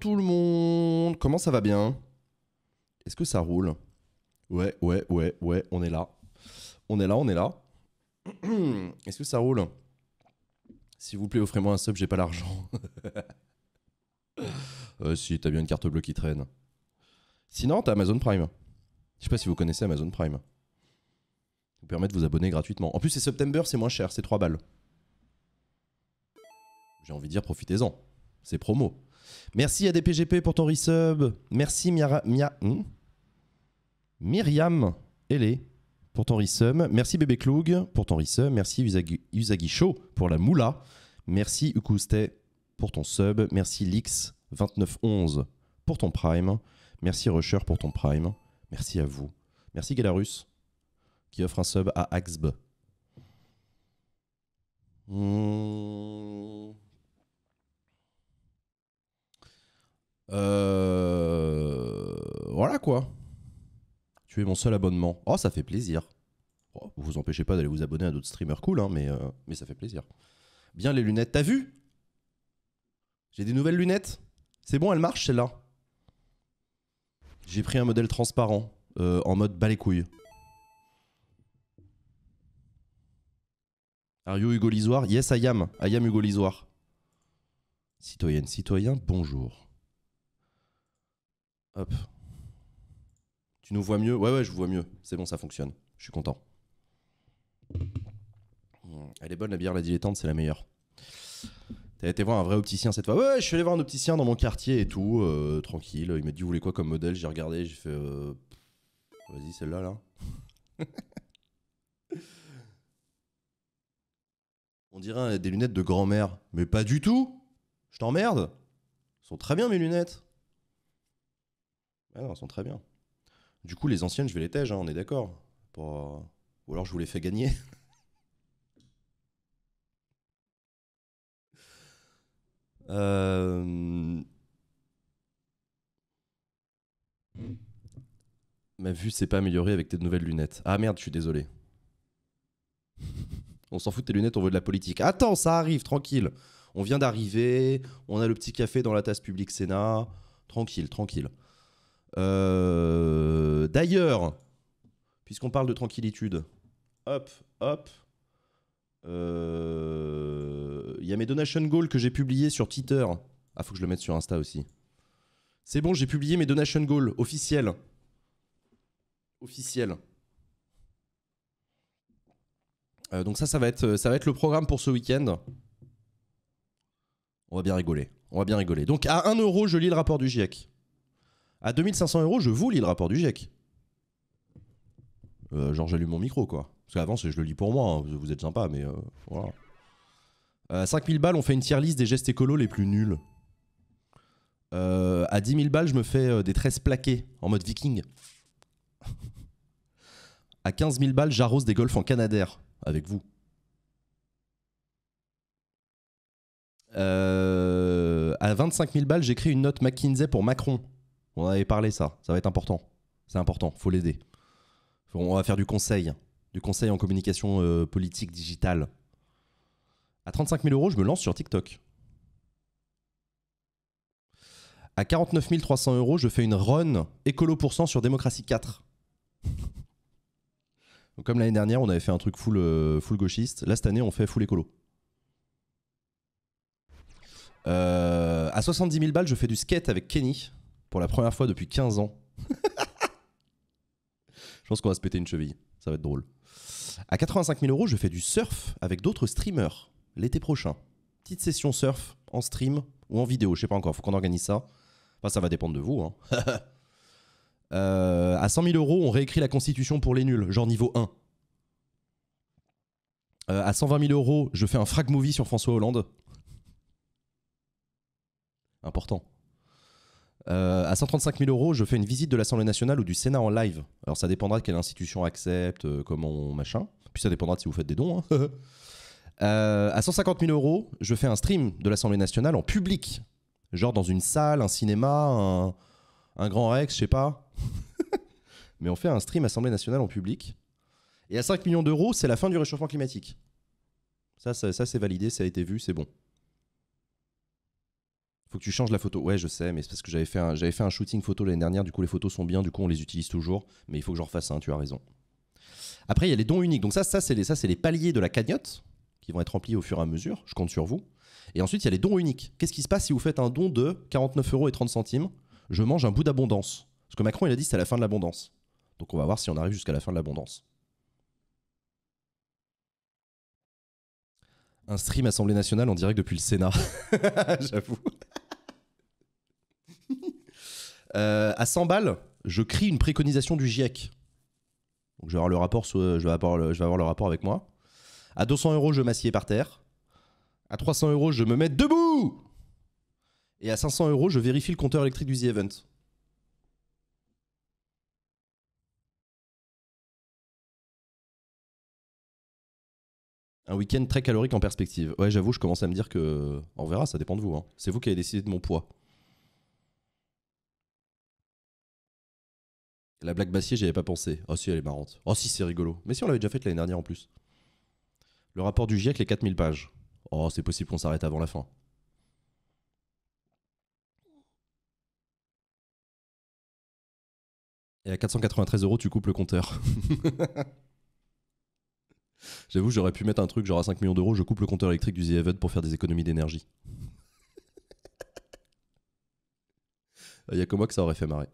tout le monde, comment ça va bien Est-ce que ça roule Ouais, ouais, ouais, ouais, on est là. On est là, on est là. Est-ce que ça roule S'il vous plaît, offrez-moi un sub, j'ai pas l'argent. Euh, si, t'as bien une carte bleue qui traîne. Sinon, t'as Amazon Prime. Je sais pas si vous connaissez Amazon Prime. Vous permet de vous abonner gratuitement. En plus, c'est September, c'est moins cher, c'est 3 balles. J'ai envie de dire, profitez-en. C'est promo. Merci à DPGP pour ton resub. Merci Mia, hmm? Myriam Elé pour ton resub. Merci Bébé Cloug pour ton resub. Merci Usagi, Show pour la moula. Merci Ukuste pour ton sub. Merci Lix2911 pour ton prime. Merci Rusher pour ton prime. Merci à vous. Merci Galarus qui offre un sub à Axb. Hmm. Euh... Voilà quoi. Tu es mon seul abonnement. Oh, ça fait plaisir. Oh, vous vous empêchez pas d'aller vous abonner à d'autres streamers cool, hein, mais, euh, mais ça fait plaisir. Bien les lunettes, t'as vu J'ai des nouvelles lunettes. C'est bon, elles marchent celle-là. J'ai pris un modèle transparent, euh, en mode bas les couilles. Are Hugo Lisoire Yes, I am. I am Hugo Lisoire. Citoyenne, citoyen, bonjour. Hop. Tu nous vois mieux Ouais, ouais, je vous vois mieux. C'est bon, ça fonctionne. Je suis content. Mmh, elle est bonne, la bière, la dilettante, c'est la meilleure. T'as été voir un vrai opticien cette fois. Ouais, je suis allé voir un opticien dans mon quartier et tout, euh, tranquille. Il m'a dit, vous voulez quoi comme modèle J'ai regardé, j'ai fait, euh, vas-y, celle-là, là. On dirait des lunettes de grand-mère. Mais pas du tout Je t'emmerde sont très bien mes lunettes ah non, elles sont très bien. Du coup, les anciennes, je vais les hein, on est d'accord. Euh, ou alors je vous les fais gagner. Euh, ma vue s'est pas améliorée avec tes nouvelles lunettes. Ah merde, je suis désolé. on s'en fout de tes lunettes, on veut de la politique. Attends, ça arrive, tranquille. On vient d'arriver, on a le petit café dans la tasse publique Sénat. Tranquille, tranquille. Euh, d'ailleurs, puisqu'on parle de tranquillitude, hop, hop. Euh, il y a mes donation goals que j'ai publiés sur Twitter. Ah, faut que je le mette sur Insta aussi. C'est bon, j'ai publié mes donation goals officiels. Officiels. Euh, donc ça, ça va, être, ça va être le programme pour ce week-end. On va bien rigoler. On va bien rigoler. Donc à 1 euro, je lis le rapport du GIEC. À 2500 euros, je vous lis le rapport du GIEC. Euh, genre, j'allume mon micro, quoi. Parce qu'avant, je le lis pour moi, hein. vous, êtes sympa, mais euh, voilà. 5000 euh, balles, on fait une tier liste des gestes écolos les plus nuls. à 10 000 balles, je me fais des tresses plaquées en mode viking. à 15 000 balles, j'arrose des golfs en Canadair avec vous. Euh, à 25 000 balles, j'écris une note McKinsey pour Macron. On avait parlé ça, ça va être important. C'est important, faut l'aider. On va faire du conseil, du conseil en communication euh, politique digitale. À 35 000 euros, je me lance sur TikTok. À 49 300 euros, je fais une run écolo cent sur démocratie 4. comme l'année dernière, on avait fait un truc full, euh, full gauchiste. Là, cette année, on fait full écolo. Euh, à 70 000 balles, je fais du skate avec Kenny pour la première fois depuis 15 ans. je pense qu'on va se péter une cheville. Ça va être drôle. À 85 000 euros, je fais du surf avec d'autres streamers l'été prochain. Petite session surf en stream ou en vidéo, je sais pas encore, faut qu'on organise ça. Enfin, ça va dépendre de vous. Hein. Euh, à 100 000 euros, on réécrit la constitution pour les nuls, genre niveau 1. Euh, à 120 000 euros, je fais un frag movie sur François Hollande. Important. Euh, à 135 000 euros, je fais une visite de l'Assemblée nationale ou du Sénat en live. Alors ça dépendra de quelle institution accepte, euh, comment machin. Puis ça dépendra de si vous faites des dons. Hein. Euh, à 150 000 euros, je fais un stream de l'Assemblée nationale en public. Genre dans une salle, un cinéma, un, grand Rex, je sais pas. Mais on fait un stream Assemblée nationale en public. Et à 5 millions d'euros, c'est la fin du réchauffement climatique. ça, ça c'est validé, ça a été vu, c'est bon faut que tu changes la photo. Ouais, je sais, mais c'est parce que j'avais fait, un, fait un shooting photo l'année dernière, du coup les photos sont bien, du coup on les utilise toujours, mais il faut que j'en refasse un, tu as raison. Après, il y a les dons uniques. Donc ça, ça c'est les, ça, c'est les paliers de la cagnotte qui vont être remplis au fur et à mesure, je compte sur vous. Et ensuite, il y a les dons uniques. Qu'est-ce qui se passe si vous faites un don de 49 euros et 30 centimes Je mange un bout d'abondance. Parce que Macron, il a dit c'est la fin de l'abondance. Donc on va voir si on arrive jusqu'à la fin de l'abondance. Un stream Assemblée nationale en direct depuis le Sénat. J'avoue. Euh, à 100 balles, je crie une préconisation du GIEC. Donc je vais avoir le rapport, je rapport avec moi. À 200 euros, je m'assieds par terre. À 300 euros, je me mets debout. Et à 500 euros, je vérifie le compteur électrique du The Event. Un week-end très calorique en perspective. Ouais, j'avoue, je commence à me dire que. On verra, ça dépend de vous. Hein. C'est vous qui avez décidé de mon poids. La blague Bassier, j'y avais pas pensé. Oh si, elle est marrante. Oh si, c'est rigolo. Mais si, on l'avait déjà faite l'année dernière en plus. Le rapport du GIEC, les 4000 pages. Oh, c'est possible qu'on s'arrête avant la fin. Et à 493 euros, tu coupes le compteur. J'avoue, j'aurais pu mettre un truc genre à 5 millions d'euros, je coupe le compteur électrique du The pour faire des économies d'énergie. Il n'y a que moi que ça aurait fait marrer.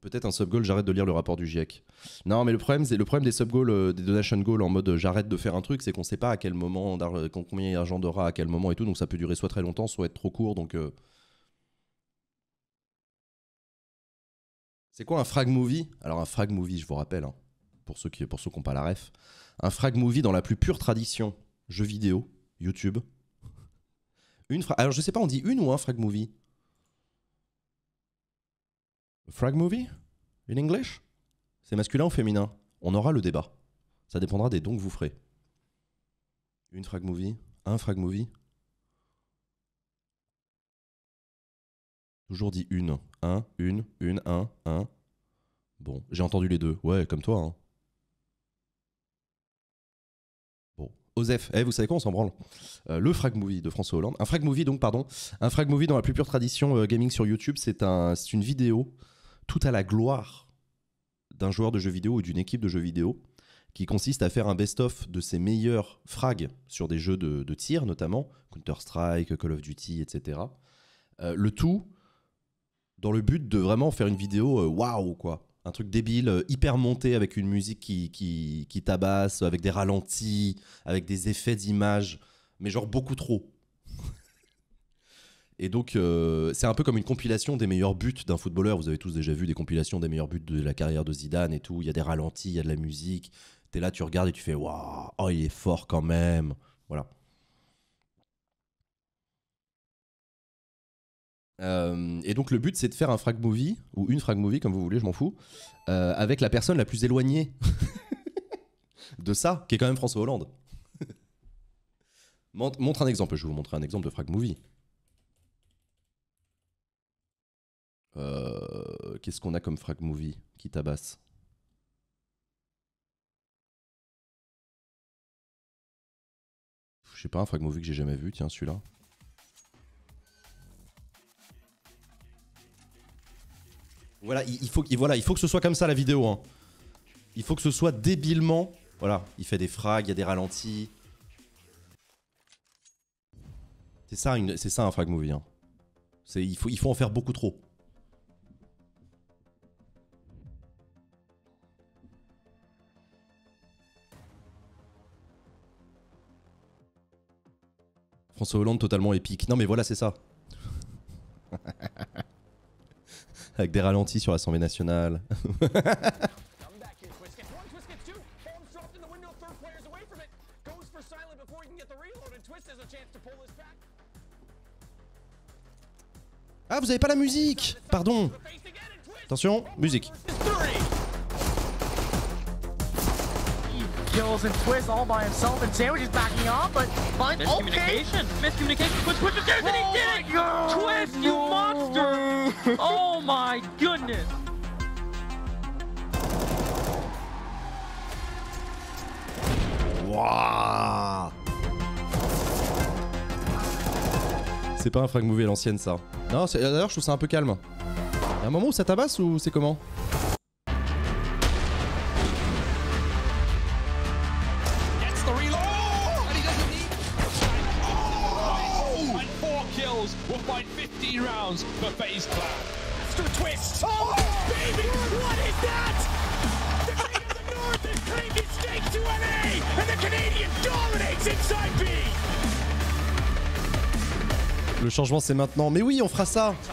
peut-être un sub goal, j'arrête de lire le rapport du GIEC. Non, mais le problème, c'est le problème des sub goals, euh, des donation goals en mode euh, j'arrête de faire un truc, c'est qu'on ne sait pas à quel moment, euh, combien d'argent d'aura à quel moment et tout, donc ça peut durer soit très longtemps, soit être trop court. Donc, c'est quoi un frag movie Alors un frag movie, je vous rappelle, hein, pour ceux qui, pour ceux n'ont pas la ref, un frag movie dans la plus pure tradition jeux vidéo, YouTube. Une Alors je sais pas, on dit une ou un frag movie Frag movie In English C'est masculin ou féminin On aura le débat. Ça dépendra des dons que vous ferez. Une frag movie Un frag movie Toujours dit une. Un, une, une, un, un. Bon, j'ai entendu les deux. Ouais, comme toi. Hein. Bon. Osef, eh, vous savez quoi, on s'en branle. Euh, le frag movie de François Hollande. Un frag movie, donc, pardon. Un frag movie dans la plus pure tradition euh, gaming sur YouTube. C'est un, une vidéo tout à la gloire d'un joueur de jeu vidéo ou d'une équipe de jeu vidéo qui consiste à faire un best-of de ses meilleurs frags sur des jeux de, tir, notamment Counter-Strike, Call of Duty, etc. Euh, le tout dans le but de vraiment faire une vidéo euh, waouh, wow, quoi. Un truc débile, euh, hyper monté avec une musique qui, qui, qui, tabasse, avec des ralentis, avec des effets d'image, mais genre beaucoup trop. Et donc, euh, c'est un peu comme une compilation des meilleurs buts d'un footballeur. Vous avez tous déjà vu des compilations des meilleurs buts de la carrière de Zidane et tout. Il y a des ralentis, il y a de la musique. T'es là, tu regardes et tu fais Waouh, oh, il est fort quand même. Voilà. Euh, et donc le but c'est de faire un frag movie ou une frag movie comme vous voulez, je m'en fous, euh, avec la personne la plus éloignée de ça, qui est quand même François Hollande. Montre un exemple, je vais vous montrer un exemple de frag movie. Euh, qu'est-ce qu'on a comme frag movie qui tabasse Je sais pas, un frag movie que j'ai jamais vu, tiens, celui-là. Voilà, il, faut, voilà, il faut que ce soit comme ça la vidéo. Hein. Il faut que ce soit débilement. Voilà, il fait des frags, il y a des ralentis. C'est ça, ça un frag movie. Hein. il faut en faire beaucoup trop. François Hollande totalement épique. Non mais voilà, c'est ça. Avec des ralentis sur l'Assemblée nationale. ah, vous avez pas la musique Pardon. Attention, musique. kills and Twist all by himself, and Sandwich is backing off, but finds Miscommunication! Okay. Miscommunication! Twist pushes Sandwich, and he oh did it! God. Twist, you monster! oh my goodness! C'est pas un frag movie à l'ancienne ça. Non, d'ailleurs je trouve ça un peu calme. Y'a un moment où ça tabasse ou c'est comment Le changement c'est maintenant. Mais oui, on fera ça. Ça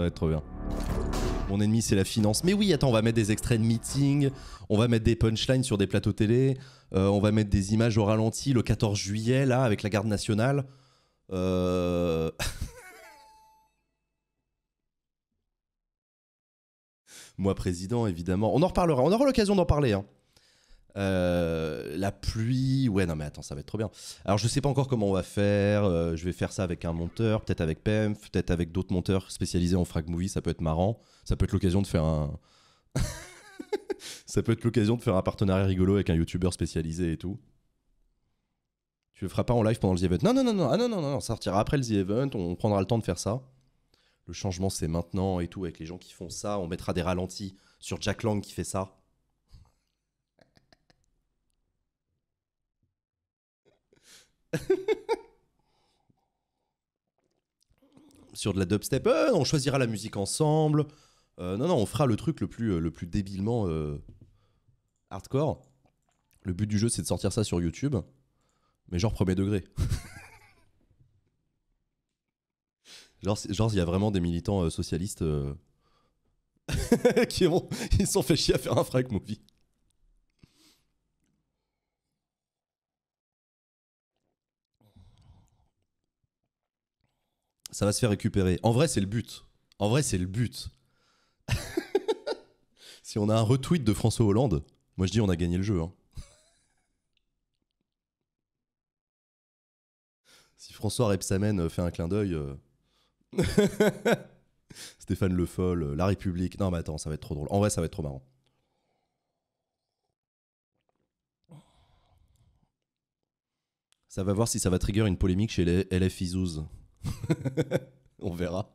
va être trop bien. Mon ennemi c'est la finance. Mais oui, attends, on va mettre des extraits de meeting, on va mettre des punchlines sur des plateaux télé, euh, on va mettre des images au ralenti le 14 juillet là avec la garde nationale. Euh... moi président, évidemment. On en reparlera, on aura l'occasion d'en parler. Hein. Euh, la pluie, ouais, non mais attends, ça va être trop bien. Alors je sais pas encore comment on va faire, euh, je vais faire ça avec un monteur, peut-être avec PEMF, peut-être avec d'autres monteurs spécialisés en frag movie, ça peut être marrant, ça peut être l'occasion de faire un... ça peut être l'occasion de faire un partenariat rigolo avec un youtuber spécialisé et tout. Tu le feras pas en live pendant le The Event. Non, non, non, non, ah, non, non, non, ça sortira après le The Event, on prendra le temps de faire ça le changement c'est maintenant et tout, avec les gens qui font ça, on mettra des ralentis sur Jack Lang qui fait ça. sur de la dubstep, euh, on choisira la musique ensemble. Euh, non, non, on fera le truc le plus, euh, le plus débilement hardcore. Le but du jeu, c'est de sortir ça sur YouTube, mais genre premier degré. Genre, genre, il y a vraiment des militants euh, socialistes euh, qui ont, ils sont fait chier à faire un frag movie. Ça va se faire récupérer. En vrai, c'est le but. En vrai, c'est le but. si on a un retweet de François Hollande, moi je dis on a gagné le jeu. Hein. si François Repsamen euh, fait un clin d'œil. Stéphane Le Foll, euh, La République. Non, mais attends, ça va être trop drôle. En vrai, ça va être trop marrant. Ça va voir si ça va trigger une polémique chez les LF Izouz. on verra.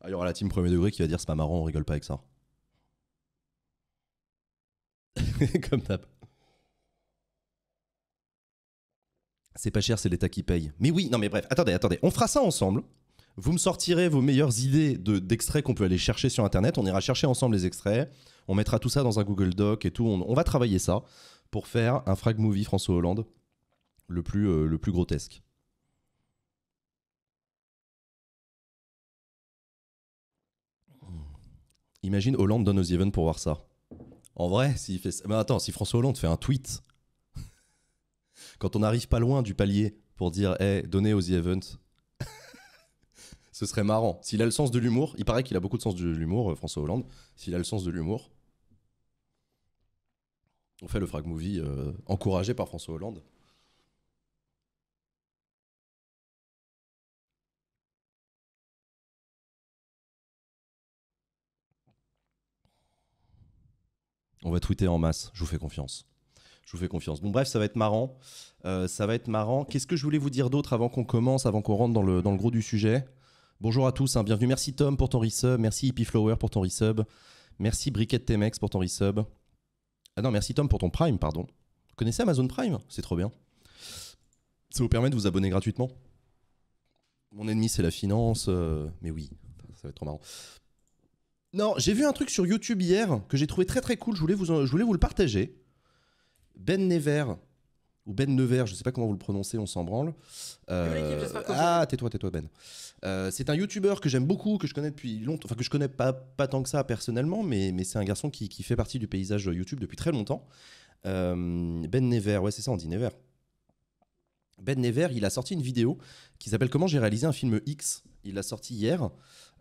Ah, il y aura la team premier degré qui va dire c'est pas marrant, on rigole pas avec ça. Comme d'hab. C'est pas cher, c'est l'État qui paye. Mais oui, non mais bref, attendez, attendez, on fera ça ensemble. Vous me sortirez vos meilleures idées d'extraits qu'on peut aller chercher sur Internet. On ira chercher ensemble les extraits. On mettra tout ça dans un Google Doc et tout. On, va travailler ça pour faire un frag movie François Hollande le plus, euh, le plus grotesque. Imagine Hollande donne aux Even pour voir ça. En vrai, s'il fait Mais attends, si François Hollande fait un tweet quand on n'arrive pas loin du palier pour dire, hey, donnez aux The Event, ce serait marrant. S'il a le sens de l'humour, il paraît qu'il a beaucoup de sens de l'humour, euh, François Hollande. S'il a le sens de l'humour, on fait le frag movie euh, encouragé par François Hollande. On va tweeter en masse, je vous fais confiance. Je vous fais confiance. Bon bref, ça va être marrant. Euh, ça va être marrant. Qu'est-ce que je voulais vous dire d'autre avant qu'on commence, avant qu'on rentre dans le, dans le gros du sujet Bonjour à tous, hein, bienvenue. Merci Tom pour ton resub. Merci Hippie Flower pour ton resub. Merci Briquette Temex pour ton resub. Ah non, merci Tom pour ton Prime, pardon. Vous connaissez Amazon Prime C'est trop bien. Ça vous permet de vous abonner gratuitement. Mon ennemi, c'est la finance. Euh, mais oui, ça va être trop marrant. Non, j'ai vu un truc sur YouTube hier que j'ai trouvé très très cool. Je voulais vous, je voulais vous le partager. Ben Nevers, ou Ben Nevers, je ne sais pas comment vous le prononcez, on s'en branle. Euh, ah, tais-toi, tais-toi, Ben. Euh, c'est un YouTuber que j'aime beaucoup, que je connais depuis longtemps, enfin que je connais pas, pas tant que ça personnellement, mais, c'est un garçon qui, fait partie du paysage YouTube depuis très longtemps. Euh, ben Nevers, ouais, c'est ça, on dit Nevers. Ben Nevers, il a sorti une vidéo qui s'appelle Comment j'ai réalisé un film X. Il l'a sorti hier.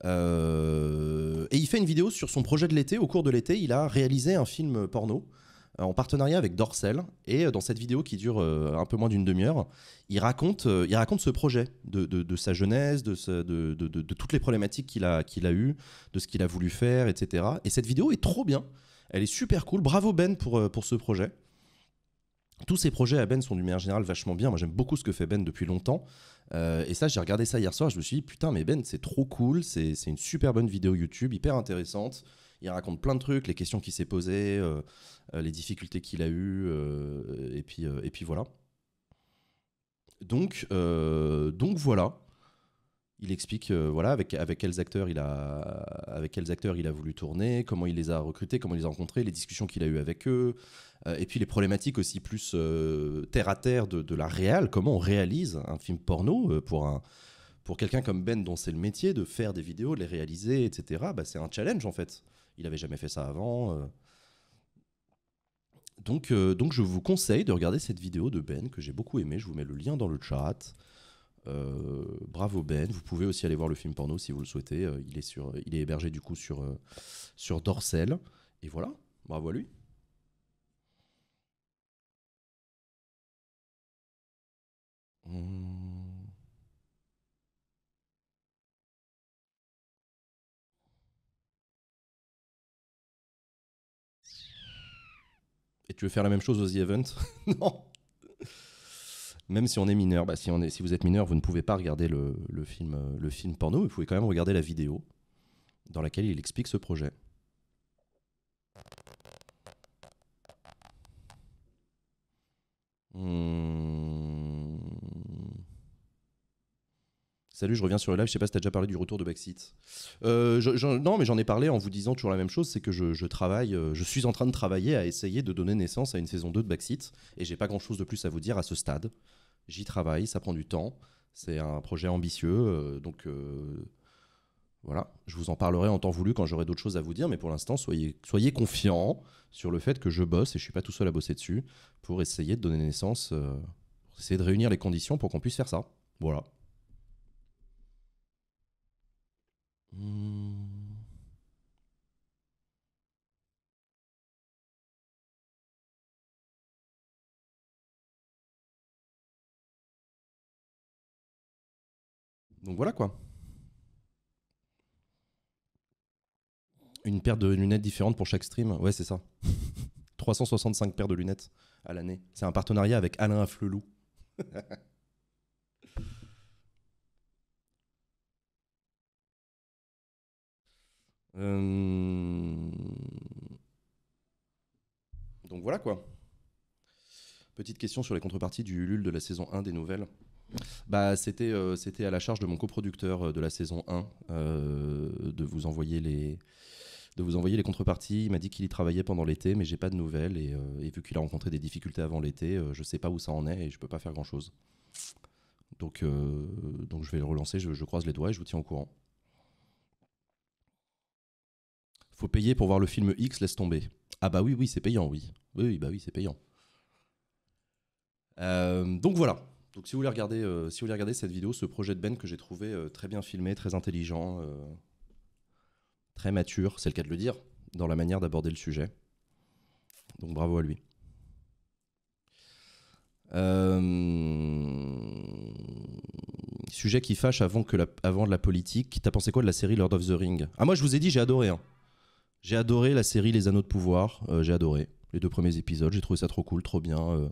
et il fait une vidéo sur son projet de l'été. Au cours de l'été, il a réalisé un film porno en partenariat avec Dorsel. Et euh, dans cette vidéo qui dure euh, un peu moins d'une demi-heure, il raconte, euh, il raconte ce projet de, sa jeunesse, de, toutes les problématiques qu'il a, qu'il a eues, de ce qu'il a voulu faire, etc. Et cette vidéo est trop bien. Elle est super cool. Bravo Ben pour, pour ce projet. Tous ces projets à Ben sont d'une manière générale vachement bien. Moi, j'aime beaucoup ce que fait Ben depuis longtemps. et ça, j'ai regardé ça hier soir. Je me suis dit, putain, mais Ben, c'est trop cool. C'est une super bonne vidéo YouTube, hyper intéressante il raconte plein de trucs, les questions qu'il s'est posées, euh, euh, les difficultés qu'il a eues, euh, et, puis, et puis voilà. Donc, donc voilà. Il explique voilà avec, avec quels acteurs il a avec quels acteurs il a voulu tourner, comment il les a recrutés, comment il les a rencontrés, les discussions qu'il a eues avec eux, et puis les problématiques aussi plus terre à terre de, de la réelle comment on réalise un film porno pour un pour quelqu'un comme Ben, dont c'est le métier de faire des vidéos, de les réaliser, etc., bah, c'est un challenge en fait il n'avait jamais fait ça avant. Euh. Donc, euh, donc je vous conseille de regarder cette vidéo de Ben que j'ai beaucoup aimé. Je vous mets le lien dans le chat. Euh, bravo Ben. Vous pouvez aussi aller voir le film porno si vous le souhaitez. il est il est hébergé du coup sur sur Dorcel. Et voilà. Bravo à lui. Mmh. tu veux faire la même chose aux The Event Non Même si on est mineur, bah, si, on est, si vous êtes mineur, vous ne pouvez pas regarder le, film, euh, le film porno, vous pouvez quand même regarder la vidéo dans laquelle il explique ce projet. Hmm. Salut, je reviens sur le live. Je sais pas si tu as déjà parlé du retour de Backseat. Euh, non, mais j'en ai parlé en vous disant toujours la même chose c'est que je, travaille, euh, je suis en train de travailler à essayer de donner naissance à une saison 2 de Backseat. Et j'ai pas grand chose de plus à vous dire à ce stade. J'y travaille, ça prend du temps. C'est un projet ambitieux. Euh, donc voilà, je vous en parlerai en temps voulu quand j'aurai d'autres choses à vous dire. Mais pour l'instant, soyez, soyez confiants sur le fait que je bosse et je suis pas tout seul à bosser dessus pour essayer de donner naissance, pour essayer de réunir les conditions pour qu'on puisse faire ça. Voilà. Hmm. Donc voilà quoi. Une paire de lunettes différentes pour chaque stream. Ouais, c'est ça. 365 paires de lunettes à l'année. C'est un partenariat avec Alain Flelou. Euh, donc voilà quoi. Petite question sur les contreparties du Ulule de la saison 1 des nouvelles. Bah, c'était, euh, c'était à la charge de mon coproducteur euh, de la saison 1 de vous envoyer les de vous envoyer les contreparties. Il m'a dit qu'il y travaillait pendant l'été, mais j'ai pas de nouvelles. Et, vu qu'il a rencontré des difficultés avant l'été, je sais pas où ça en est et je peux pas faire grand chose. Donc, donc je vais le relancer. Je, je croise les doigts et je vous tiens au courant. faut payer pour voir le film X, laisse tomber. Ah bah oui, oui, c'est payant, oui. Oui, oui, bah oui, c'est payant. Euh, donc voilà. Donc si vous voulez regarder, euh, si vous voulez regarder cette vidéo, ce projet de Ben que j'ai trouvé euh, très bien filmé, très intelligent, très mature, c'est le cas de le dire, dans la manière d'aborder le sujet. Donc bravo à lui. Sujet qui fâche avant, que de la politique. T'as pensé quoi de la série Lord of the Rings Ah moi je vous ai dit j'ai adoré. Hein. J'ai adoré la série Les Anneaux de Pouvoir. Euh, j'ai adoré les deux premiers épisodes. J'ai trouvé ça trop cool, trop bien. Euh,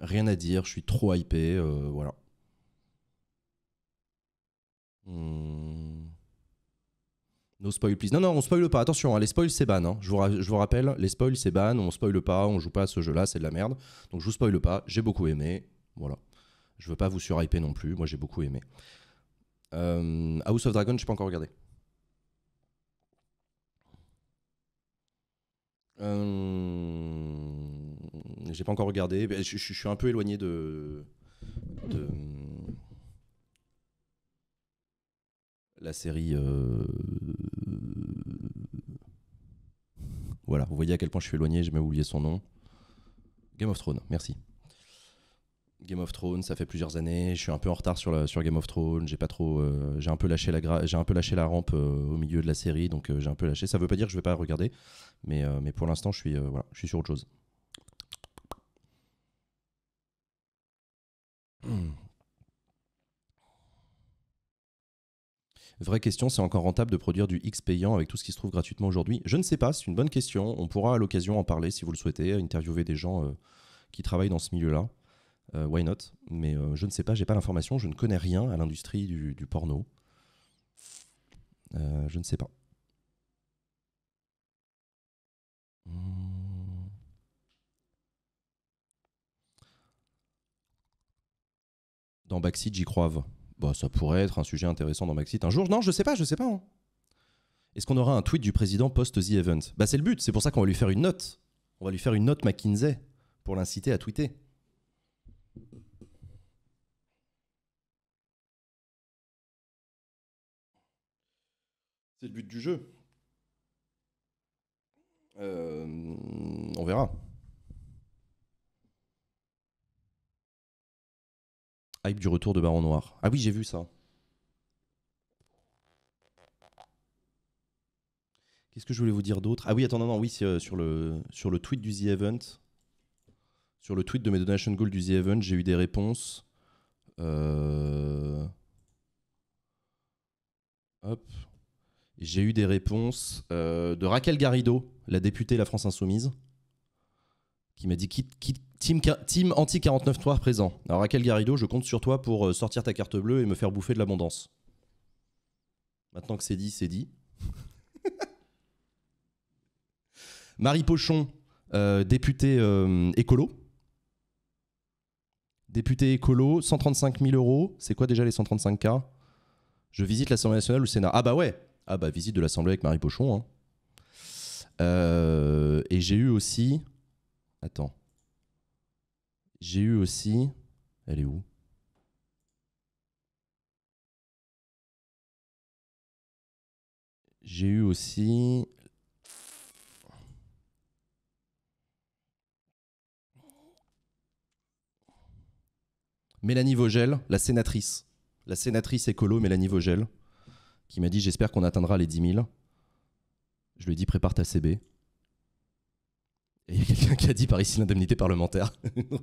rien à dire. Je suis trop hypé. Euh, voilà. Hmm. No spoil, please. Non, non, on spoil pas. Attention, hein, les spoils, c'est ban. Hein. Je, vous rappelle, les spoils, c'est ban. On spoil pas. On joue pas à ce jeu-là. C'est de la merde. Donc, je vous spoil pas. J'ai beaucoup aimé. Voilà. Je veux pas vous surhyper non plus. Moi, j'ai beaucoup aimé. House of Dragon, je l'ai pas encore regardé. Euh, j'ai pas encore regardé. Je, suis un peu éloigné de, la série. Euh, voilà, vous voyez à quel point je suis éloigné. J'ai même oublié son nom. Game of Thrones. Merci. Game of Thrones, ça fait plusieurs années. Je suis un peu en retard sur, sur Game of Thrones. J'ai pas trop, euh, j'ai un peu lâché la j'ai un peu lâché la rampe au milieu de la série, donc j'ai un peu lâché. Ça veut pas dire que je vais pas regarder, euh, mais, pour l'instant, je suis, euh, sur autre chose. Vraie question, c'est encore rentable de produire du X payant avec tout ce qui se trouve gratuitement aujourd'hui Je ne sais pas, c'est une bonne question. On pourra à l'occasion en parler si vous le souhaitez, interviewer des gens euh, qui travaillent dans ce milieu-là. why not Mais je ne sais pas, j'ai pas l'information, je ne connais rien à l'industrie du, porno. je ne sais pas. Hmm. Dans Backseat, j'y crois. Bah, ça pourrait être un sujet intéressant dans Backseat. Un jour, non, je sais pas, je sais pas. Hein. Est-ce qu'on aura un tweet du président post The Event Bah, c'est le but, c'est pour ça qu'on va lui faire une note. On va lui faire une note McKinsey pour l'inciter à tweeter. C'est le but du jeu. Euh, on verra. Hype du retour de Baron Noir. Ah oui, j'ai vu ça. Qu'est-ce que je voulais vous dire d'autre Ah oui, attends, non, non, oui, euh, sur, le, sur le tweet du The Event, sur le tweet de mes Donations goals du The Event, j'ai eu des réponses. Euh, hop, j'ai eu des réponses euh, de Raquel Garrido, la députée de La France Insoumise, qui m'a dit qui, team, team anti 49-3 présent. Alors Raquel Garrido, je compte sur toi pour euh, sortir ta carte bleue et me faire bouffer de l'abondance. Maintenant que c'est dit, c'est dit. Marie Pochon, euh, députée écolo. Députée écolo, 135 000 euros. C'est quoi déjà les 135K Je visite l'Assemblée nationale ou le Sénat. Ah bah ouais ah bah visite de l'Assemblée avec Marie Pochon. Hein. Euh, et j'ai eu aussi... Attends. J'ai eu aussi... Elle est où J'ai eu aussi... Mélanie Vogel, la sénatrice. La sénatrice écolo Mélanie Vogel, qui m'a dit J'espère qu'on atteindra les 10 000. Je lui ai dit Prépare ta CB. Et il y a quelqu'un qui a dit par ici l'indemnité parlementaire.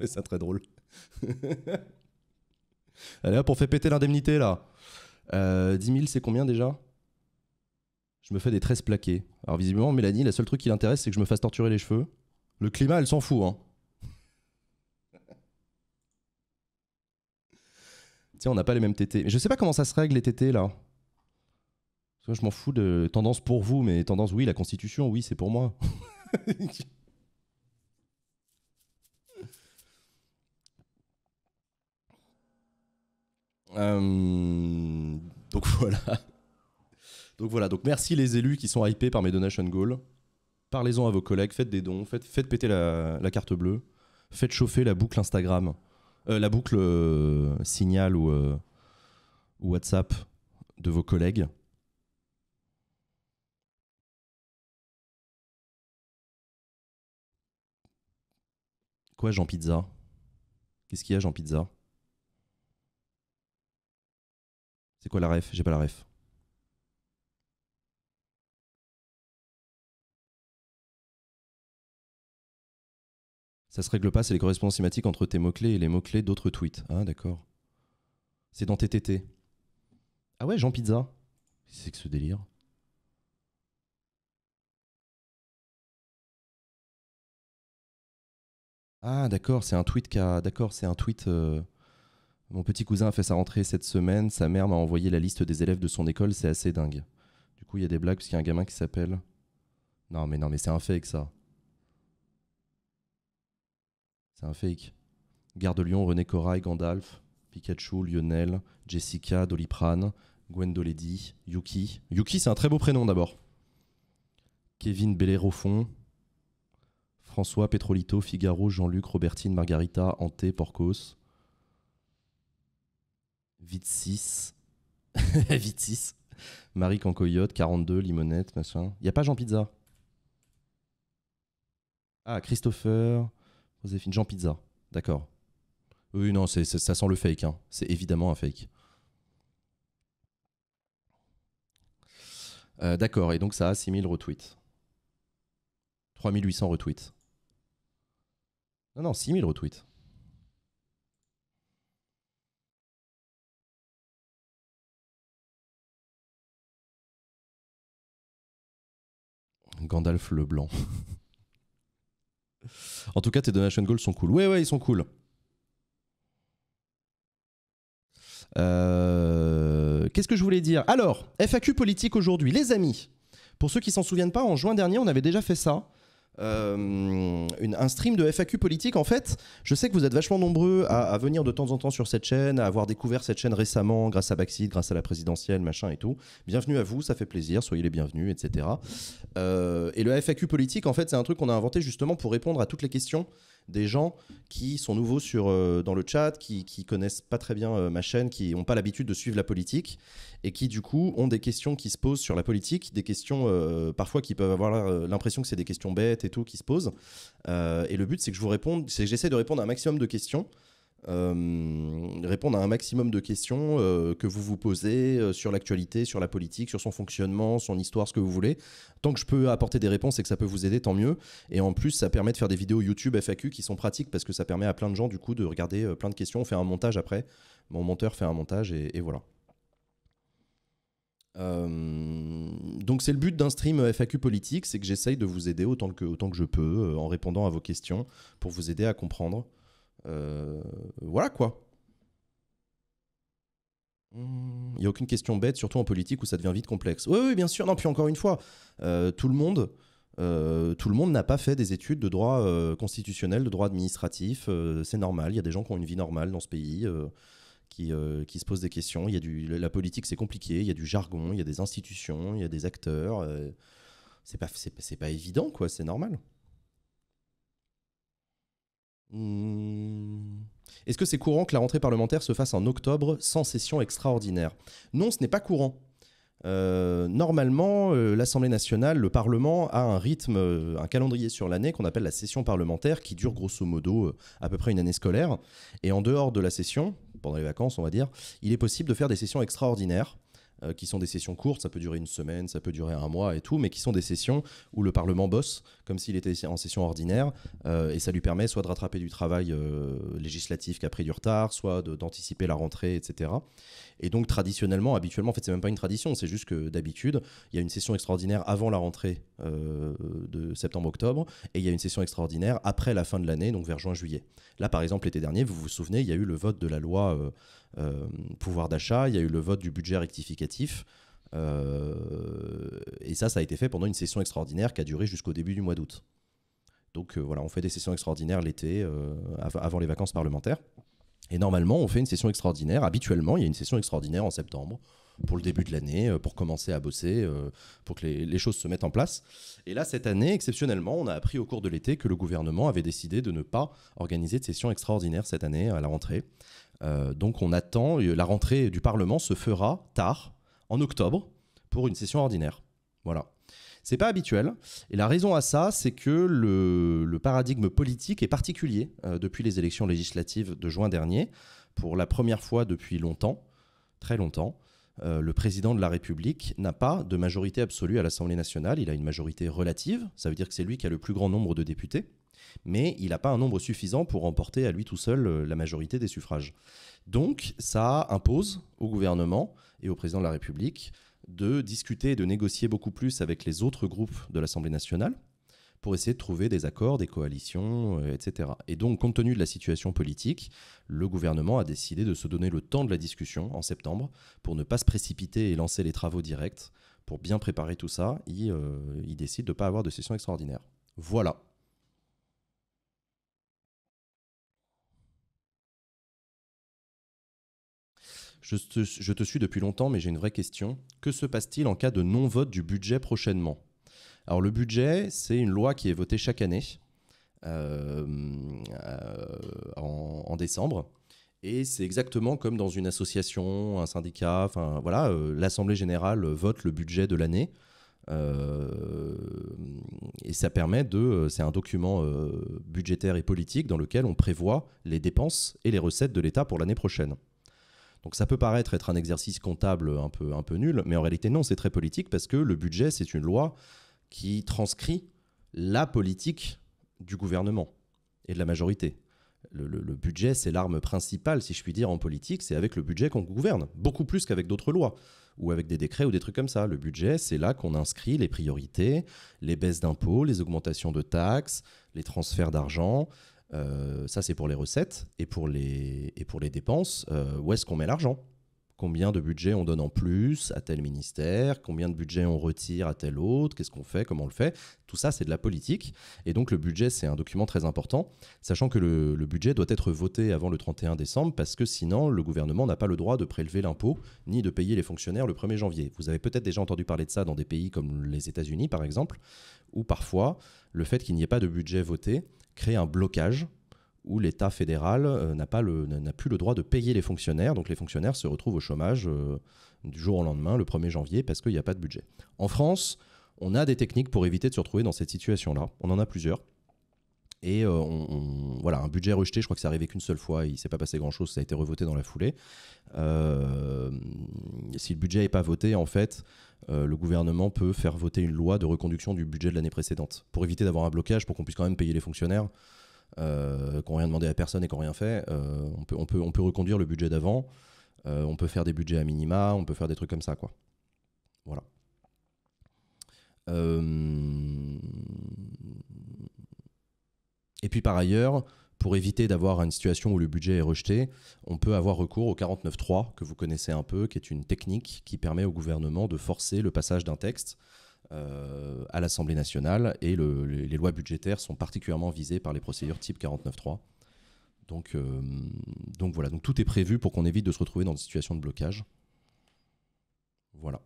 c'est très drôle. Allez pour faire péter l'indemnité là. 10 euh, 000, c'est combien déjà Je me fais des tresses plaquées. Alors visiblement, Mélanie, le seul truc qui l'intéresse, c'est que je me fasse torturer les cheveux. Le climat, elle s'en fout. Hein. Tiens, on n'a pas les mêmes tétés. Mais je sais pas comment ça se règle les TT là je m'en fous de tendance pour vous, mais tendance, oui, la Constitution, oui, c'est pour moi. Euh, donc voilà. Donc voilà. Donc merci les élus qui sont hypés par mes donation goals. Parlez-en à vos collègues, faites des dons, faites, faites péter la, carte bleue, faites chauffer la boucle Instagram, euh, la boucle euh, Signal ou WhatsApp de vos collègues. quoi Jean Pizza Qu'est-ce qu'il y a Jean Pizza C'est quoi la ref J'ai pas la ref. Ça se règle pas, c'est les correspondances sémantiques entre tes mots-clés et les mots-clés d'autres tweets. Ah, d'accord. C'est dans TTT. Ah ouais, Jean Pizza. C'est que ce délire Ah, d'accord, c'est un tweet qui a. D'accord, c'est un tweet. Euh, mon petit cousin a fait sa rentrée cette semaine. Sa mère m'a envoyé la liste des élèves de son école. C'est assez dingue. Du coup, il y a des blagues parce qu'il y a un gamin qui s'appelle. Non, mais non, mais c'est un fake ça. C'est un fake. garde de Lyon, René Corail, Gandalf, Pikachu, Lionel, Jessica, Doliprane, Gwendolady, Yuki. Yuki, c'est un très beau prénom d'abord. Kevin fond François, Petrolito, Figaro, Jean-Luc, Robertine, Margarita, Ante, Porcos. Vitsis. Vitsis. Marie cancoyotte 42, Limonette, machin. Il n'y a pas Jean Pizza. Ah, Christopher, Joséphine, Jean Pizza. D'accord. Oui, non, ça sent le fake. Hein. C'est évidemment un fake. Euh, d'accord, et donc ça a 6000 retweets. 3800 retweets. Non, non, 6000 retweets. Gandalf le blanc. en tout cas, tes donation goals sont cool. Oui, oui, ils sont cool. Euh, qu'est-ce que je voulais dire Alors, FAQ politique aujourd'hui. Les amis, pour ceux qui s'en souviennent pas, en juin dernier, on avait déjà fait ça. Euh, un stream de FAQ politique. En fait, je sais que vous êtes vachement nombreux à, venir de temps en temps sur cette chaîne, à avoir découvert cette chaîne récemment grâce à Baxid, grâce à la présidentielle, machin et tout. Bienvenue à vous, ça fait plaisir, soyez les bienvenus, etc. Euh, et le FAQ politique, en fait, c'est un truc qu'on a inventé justement pour répondre à toutes les questions des gens qui sont nouveaux euh, dans le chat, qui, connaissent pas très bien euh, ma chaîne, qui n'ont pas l'habitude de suivre la politique et qui du coup ont des questions qui se posent sur la politique, des questions euh, parfois qui peuvent avoir l'impression que c'est des questions bêtes et tout qui se posent. et le but c'est que je vous c'est que j'essaie de répondre à un maximum de questions euh, répondre à un maximum de questions euh, que vous vous posez euh, sur l'actualité, sur la politique, sur son fonctionnement, son histoire, ce que vous voulez. Tant que je peux apporter des réponses et que ça peut vous aider, tant mieux. Et en plus, ça permet de faire des vidéos YouTube FAQ qui sont pratiques parce que ça permet à plein de gens du coup de regarder plein de questions. On fait un montage après. Mon monteur fait un montage et, et voilà. donc c'est le but d'un stream FAQ politique, c'est que j'essaye de vous aider autant que, autant que je peux en répondant à vos questions pour vous aider à comprendre euh, voilà quoi. Il hmm, n'y a aucune question bête, surtout en politique où ça devient vite complexe. Oui, bien sûr. Non, puis encore une fois, euh, tout le monde, euh, tout le monde n'a pas fait des études de droit constitutionnel, de droit administratif. c'est normal. Il y a des gens qui ont une vie normale dans ce pays, qui, se posent des questions. Il y a du, la politique, c'est compliqué. Il y a du jargon, il y a des institutions, il y a des acteurs. c'est pas, c'est, pas évident, quoi. C'est normal. Hmm. Est-ce que c'est courant que la rentrée parlementaire se fasse en octobre sans session extraordinaire Non, ce n'est pas courant. Euh, normalement, euh, l'Assemblée nationale, le Parlement a un rythme, euh, un calendrier sur l'année qu'on appelle la session parlementaire, qui dure grosso modo à peu près une année scolaire. Et en dehors de la session, pendant les vacances on va dire, il est possible de faire des sessions extraordinaires. Euh, qui sont des sessions courtes, ça peut durer une semaine, ça peut durer un mois et tout, mais qui sont des sessions où le Parlement bosse comme s'il était en session ordinaire, euh, et ça lui permet soit de rattraper du travail euh, législatif qui a pris du retard, soit d'anticiper la rentrée, etc. Et donc traditionnellement, habituellement, en fait, c'est même pas une tradition, c'est juste que d'habitude, il y a une session extraordinaire avant la rentrée de septembre-octobre, et il y a une session extraordinaire après la fin de l'année, donc vers juin-juillet. Là, par exemple, l'été dernier, vous vous souvenez, il y a eu le vote de la loi euh, pouvoir d'achat, il y a eu le vote du budget rectificatif. Euh, et ça, ça a été fait pendant une session extraordinaire qui a duré jusqu'au début du mois d'août. Donc euh, voilà, on fait des sessions extraordinaires l'été, avant les vacances parlementaires. Et normalement, on fait une session extraordinaire. Habituellement, il y a une session extraordinaire en septembre pour le début de l'année, pour commencer à bosser, pour que les, choses se mettent en place. Et là, cette année, exceptionnellement, on a appris au cours de l'été que le gouvernement avait décidé de ne pas organiser de session extraordinaire cette année à la rentrée. Euh, donc on attend, la rentrée du Parlement se fera tard, en octobre, pour une session ordinaire. Voilà. C'est pas habituel. Et la raison à ça, c'est que le, paradigme politique est particulier euh, depuis les élections législatives de juin dernier. Pour la première fois depuis longtemps, très longtemps, euh, le président de la République n'a pas de majorité absolue à l'Assemblée nationale. Il a une majorité relative. Ça veut dire que c'est lui qui a le plus grand nombre de députés mais il n'a pas un nombre suffisant pour remporter à lui tout seul euh, la majorité des suffrages. Donc ça impose au gouvernement et au président de la République de discuter et de négocier beaucoup plus avec les autres groupes de l'Assemblée nationale pour essayer de trouver des accords, des coalitions, euh, etc. Et donc, compte tenu de la situation politique, le gouvernement a décidé de se donner le temps de la discussion en septembre pour ne pas se précipiter et lancer les travaux directs. Pour bien préparer tout ça, il, euh, décide de ne pas avoir de session extraordinaire. Voilà Je te, suis depuis longtemps, mais j'ai une vraie question. Que se passe-t-il en cas de non-vote du budget prochainement Alors le budget, c'est une loi qui est votée chaque année euh, euh, en, décembre. Et c'est exactement comme dans une association, un syndicat, enfin voilà, euh, l'Assemblée générale vote le budget de l'année. et ça permet de. C'est un document budgétaire et politique dans lequel on prévoit les dépenses et les recettes de l'État pour l'année prochaine. Donc ça peut paraître être un exercice comptable un peu, un peu nul, mais en réalité non, c'est très politique parce que le budget, c'est une loi qui transcrit la politique du gouvernement et de la majorité. le budget, c'est l'arme principale, si je puis dire, en politique, c'est avec le budget qu'on gouverne, beaucoup plus qu'avec d'autres lois ou avec des décrets ou des trucs comme ça. Le budget, c'est là qu'on inscrit les priorités, les baisses d'impôts, les augmentations de taxes, les transferts d'argent, euh, ça, c'est pour les recettes et pour les, et pour les dépenses. Euh, où est-ce qu'on met l'argent Combien de budget on donne en plus à tel ministère Combien de budget on retire à tel autre Qu'est-ce qu'on fait Comment on le fait Tout ça, c'est de la politique. Et donc, le budget, c'est un document très important, sachant que le, le, budget doit être voté avant le 31 décembre, parce que sinon, le gouvernement n'a pas le droit de prélever l'impôt ni de payer les fonctionnaires le 1er janvier. Vous avez peut-être déjà entendu parler de ça dans des pays comme les États-Unis, par exemple, où parfois, le fait qu'il n'y ait pas de budget voté, créer un blocage où l'État fédéral euh, n'a pas le, n'a plus le droit de payer les fonctionnaires. Donc les fonctionnaires se retrouvent au chômage euh, du jour au lendemain, le 1er janvier, parce qu'il n'y a pas de budget. En France, on a des techniques pour éviter de se retrouver dans cette situation-là. On en a plusieurs. Et euh, voilà, un budget rejeté, je crois que ça arrivé qu'une seule fois, il ne s'est pas passé grand-chose, ça a été revoté dans la foulée. si le budget n'est pas voté, en fait, euh, le gouvernement peut faire voter une loi de reconduction du budget de l'année précédente pour éviter d'avoir un blocage, pour qu'on puisse quand même payer les fonctionnaires qu'on euh, qui n'ont rien demandé à personne et qu'on n'ont rien fait. Euh, on, peut, on, peut, on peut reconduire le budget d'avant, on peut faire des budgets à minima, on peut faire des trucs comme ça. quoi. Voilà. Et puis par ailleurs, pour éviter d'avoir une situation où le budget est rejeté, on peut avoir recours au 49.3, que vous connaissez un peu, qui est une technique qui permet au gouvernement de forcer le passage d'un texte euh, à l'Assemblée nationale. Et les, lois budgétaires sont particulièrement visées par les procédures type 49.3. Donc, euh, donc voilà, tout est prévu pour qu'on évite de se retrouver dans une situation de blocage. Voilà.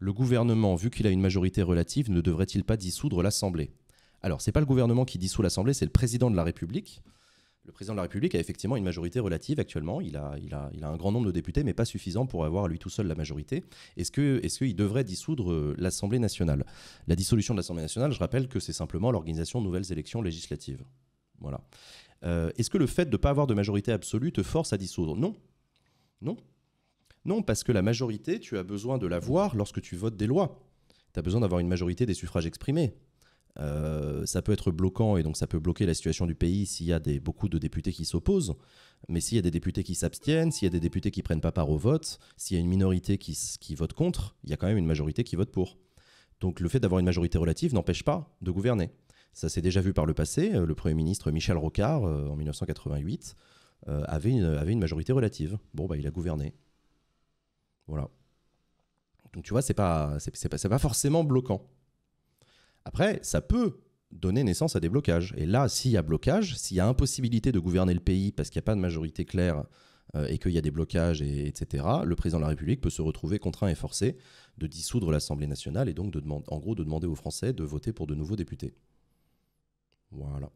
le gouvernement, vu qu'il a une majorité relative, ne devrait-il pas dissoudre l'Assemblée Alors, ce n'est pas le gouvernement qui dissout l'Assemblée, c'est le président de la République. Le président de la République a effectivement une majorité relative actuellement. Il a, il a, il a un grand nombre de députés, mais pas suffisant pour avoir lui tout seul la majorité. Est-ce qu'il est devrait dissoudre euh, l'Assemblée nationale La dissolution de l'Assemblée nationale, je rappelle que c'est simplement l'organisation de nouvelles élections législatives. Voilà. Euh, est-ce que le fait de ne pas avoir de majorité absolue te force à dissoudre Non. Non, non, parce que la majorité, tu as besoin de l'avoir lorsque tu votes des lois. Tu as besoin d'avoir une majorité des suffrages exprimés. Euh, ça peut être bloquant et donc ça peut bloquer la situation du pays s'il y a beaucoup de députés qui s'opposent. Mais s'il y a des députés qui s'abstiennent, s'il y a des députés qui prennent pas part au vote, s'il y a une minorité qui, vote contre, il y a quand même une majorité qui vote pour. Donc le fait d'avoir une majorité relative n'empêche pas de gouverner. Ça s'est déjà vu par le passé. Euh, le Premier ministre Michel Rocard, euh, en 1988, avait une, majorité relative. Bon, bah, il a gouverné. Voilà. Donc tu vois, c'est pas, c'est, pas, forcément bloquant. Après, ça peut donner naissance à des blocages. Et là, s'il y a blocage, s'il y a impossibilité de gouverner le pays parce qu'il n'y a pas de majorité claire euh, et qu'il y a des blocages, et, etc., le président de la République peut se retrouver contraint et forcé de dissoudre l'Assemblée nationale et donc de demander, en gros de demander aux Français de voter pour de nouveaux députés. Voilà.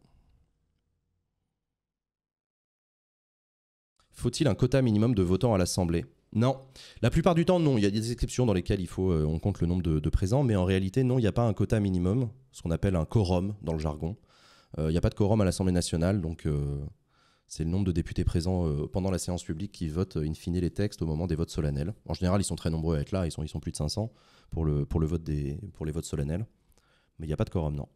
Faut-il un quota minimum de votants à l'Assemblée non, la plupart du temps, non. Il y a des exceptions dans lesquelles il faut, euh, on compte le nombre de, présents, mais en réalité, non, il n'y a pas un quota minimum, ce qu'on appelle un quorum dans le jargon. Euh, il n'y a pas de quorum à l'Assemblée nationale, donc euh, c'est le nombre de députés présents pendant la séance publique qui votent in fine les textes au moment des votes solennels. En général, ils sont très nombreux à être là, ils sont, ils sont plus de 500 pour, le, pour, le vote des, pour les votes solennels. Mais il n'y a pas de quorum, non.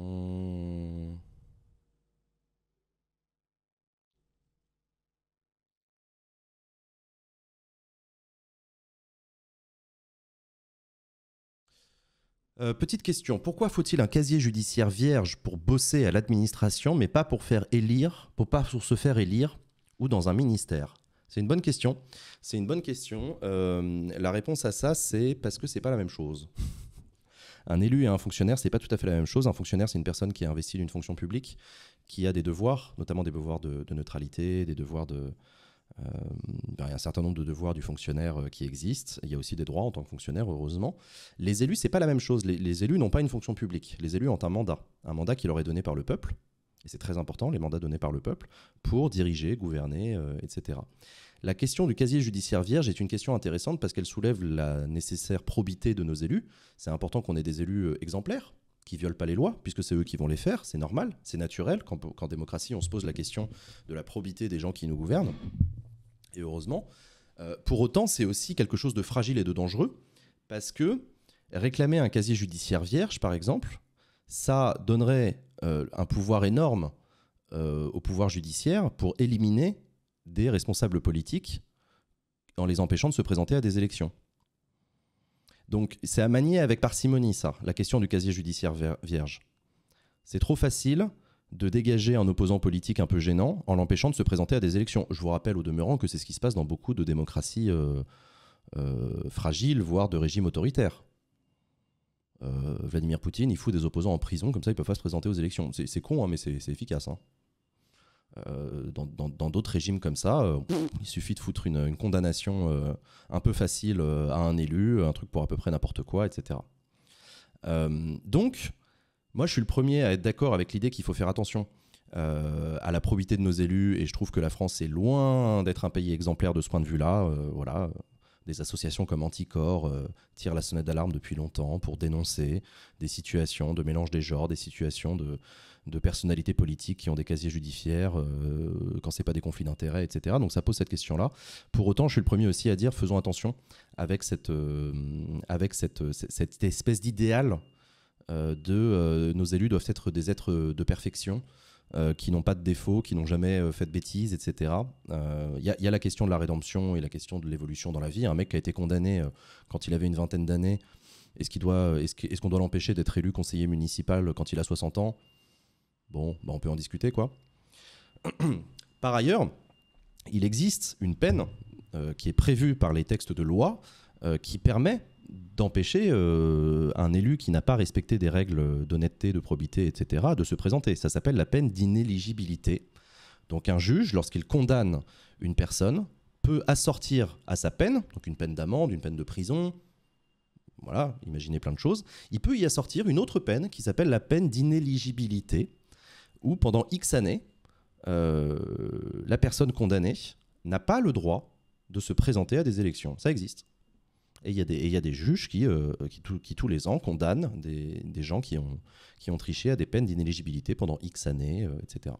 Hmm. Euh, petite question, pourquoi faut-il un casier judiciaire vierge pour bosser à l'administration, mais pas pour faire élire, pour pas pour se faire élire ou dans un ministère C'est une bonne question. C'est une bonne question. Euh, la réponse à ça, c'est parce que c'est pas la même chose. Un élu et un fonctionnaire, c'est pas tout à fait la même chose. Un fonctionnaire, c'est une personne qui est investie d'une fonction publique, qui a des devoirs, notamment des devoirs de, neutralité, des devoirs de, euh, ben, il y a un certain nombre de devoirs du fonctionnaire euh, qui existent. Il y a aussi des droits en tant que fonctionnaire, heureusement. Les élus, c'est pas la même chose. Les, élus n'ont pas une fonction publique. Les élus ont un mandat, un mandat qui leur est donné par le peuple. Et c'est très important, les mandats donnés par le peuple pour diriger, gouverner, euh, etc. La question du casier judiciaire vierge est une question intéressante parce qu'elle soulève la nécessaire probité de nos élus. C'est important qu'on ait des élus euh, exemplaires qui violent pas les lois, puisque c'est eux qui vont les faire, c'est normal, c'est naturel. Quand, démocratie, on se pose la question de la probité des gens qui nous gouvernent, et heureusement. Euh, pour autant, c'est aussi quelque chose de fragile et de dangereux, parce que réclamer un casier judiciaire vierge, par exemple, ça donnerait euh, un pouvoir énorme au pouvoir judiciaire pour éliminer des responsables politiques en les empêchant de se présenter à des élections. Donc c'est à manier avec parcimonie ça, la question du casier judiciaire vierge. C'est trop facile de dégager un opposant politique un peu gênant en l'empêchant de se présenter à des élections. Je vous rappelle au demeurant que c'est ce qui se passe dans beaucoup de démocraties euh, euh, fragiles, voire de régimes autoritaires. Euh, Vladimir Poutine, il fout des opposants en prison, comme ça ils peuvent pas se présenter aux élections. C'est con, hein, mais c'est efficace. Hein. Euh, dans d'autres régimes comme ça, euh, il suffit de foutre une, condamnation euh, un peu facile à un élu, un truc pour à peu près n'importe quoi, etc. donc, moi, je suis le premier à être d'accord avec l'idée qu'il faut faire attention à la probité de nos élus, et je trouve que la France est loin d'être un pays exemplaire de ce point de vue-là. voilà, des associations comme Anticor tirent la sonnette d'alarme depuis longtemps pour dénoncer des situations de mélange des genres, des situations de, de personnalités politiques qui ont des casiers judiciaires euh, quand c'est pas des conflits d'intérêts, etc. Donc ça pose cette question-là. Pour autant, je suis le premier aussi à dire faisons attention avec cette, euh, avec euh, cette, espèce d'idéal de nos élus doivent être des êtres de perfection. qui n'ont pas de défauts, qui n'ont jamais fait de bêtises, etc. Il y, a la question de la rédemption et la question de l'évolution dans la vie. Un mec qui a été condamné quand il avait une vingtaine d'années, est-ce qu'on est doit l'empêcher d'être élu conseiller municipal quand il a 60 ans Bon, bah, on peut en discuter, quoi. par ailleurs, il existe une peine euh, qui est prévue par les textes de loi euh, qui permet d'empêcher euh, un élu qui n'a pas respecté des règles d'honnêteté, de probité, etc., de se présenter. Ça s'appelle la peine d'inéligibilité. Donc un juge, lorsqu'il condamne une personne, peut assortir à sa peine, donc une peine d'amende, une peine de prison, voilà, imaginez plein de choses, il peut y assortir une autre peine qui s'appelle la peine d'inéligibilité, où pendant X années, euh, la personne condamnée n'a pas le droit de se présenter à des élections. Ça existe. Et il y, a des juges euh, qui, tous les ans condamnent des, gens qui ont, triché à des peines d'inéligibilité pendant X années, euh, etc.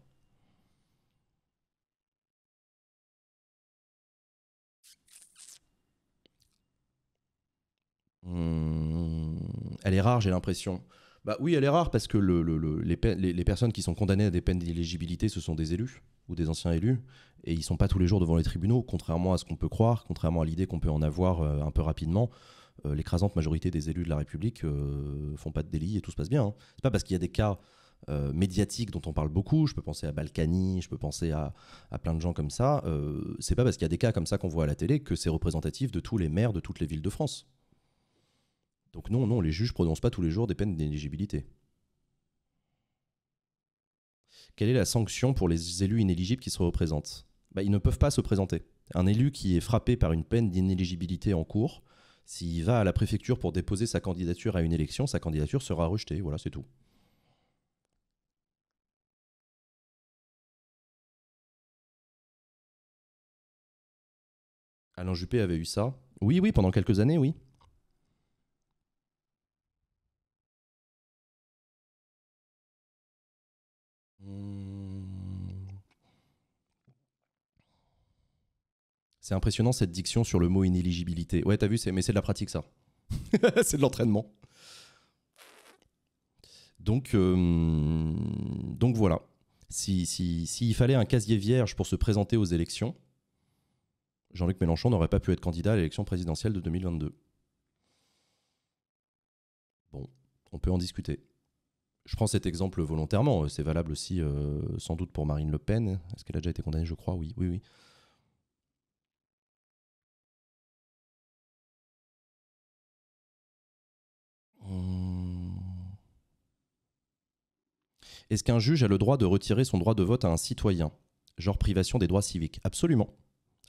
Hum, elle est rare, j'ai l'impression. Bah oui, elle est rare parce que les, personnes qui sont condamnées à des peines d'éligibilité, ce sont des élus ou des anciens élus, et ils sont pas tous les jours devant les tribunaux, contrairement à ce qu'on peut croire, contrairement à l'idée qu'on peut en avoir euh, un peu rapidement. Euh, l'écrasante majorité des élus de la République euh, font pas de délit et tout se passe bien. Hein. C'est pas parce qu'il y a des cas médiatiques dont on parle beaucoup. Je peux penser à Balkany, je peux penser à, à plein de gens comme ça. c'est pas parce qu'il y a des cas comme ça qu'on voit à la télé que c'est représentatif de tous les maires de toutes les villes de France. Donc non, non, les juges ne prononcent pas tous les jours des peines d'inéligibilité. Quelle est la sanction pour les élus inéligibles qui se représentent bah, Ils ne peuvent pas se présenter. Un élu qui est frappé par une peine d'inéligibilité en cours, s'il va à la préfecture pour déposer sa candidature à une élection, sa candidature sera rejetée. Voilà, c'est tout. Alain Juppé avait eu ça. Oui, oui, pendant quelques années, oui. C'est impressionnant cette diction sur le mot inéligibilité. Ouais, t'as vu, mais c'est de la pratique ça. c'est de l'entraînement. Donc, euh, donc voilà. S'il si, si, fallait un casier vierge pour se présenter aux élections, Jean-Luc Mélenchon n'aurait pas pu être candidat à l'élection présidentielle de 2022. Bon, on peut en discuter je prends cet exemple volontairement. Euh, c'est valable aussi, euh, sans doute, pour Marine Le Pen. Est-ce qu'elle a déjà été condamnée Je crois, oui, oui, oui. Mmh. Est-ce qu'un juge a le droit de retirer son droit de vote à un citoyen Genre privation des droits civiques Absolument.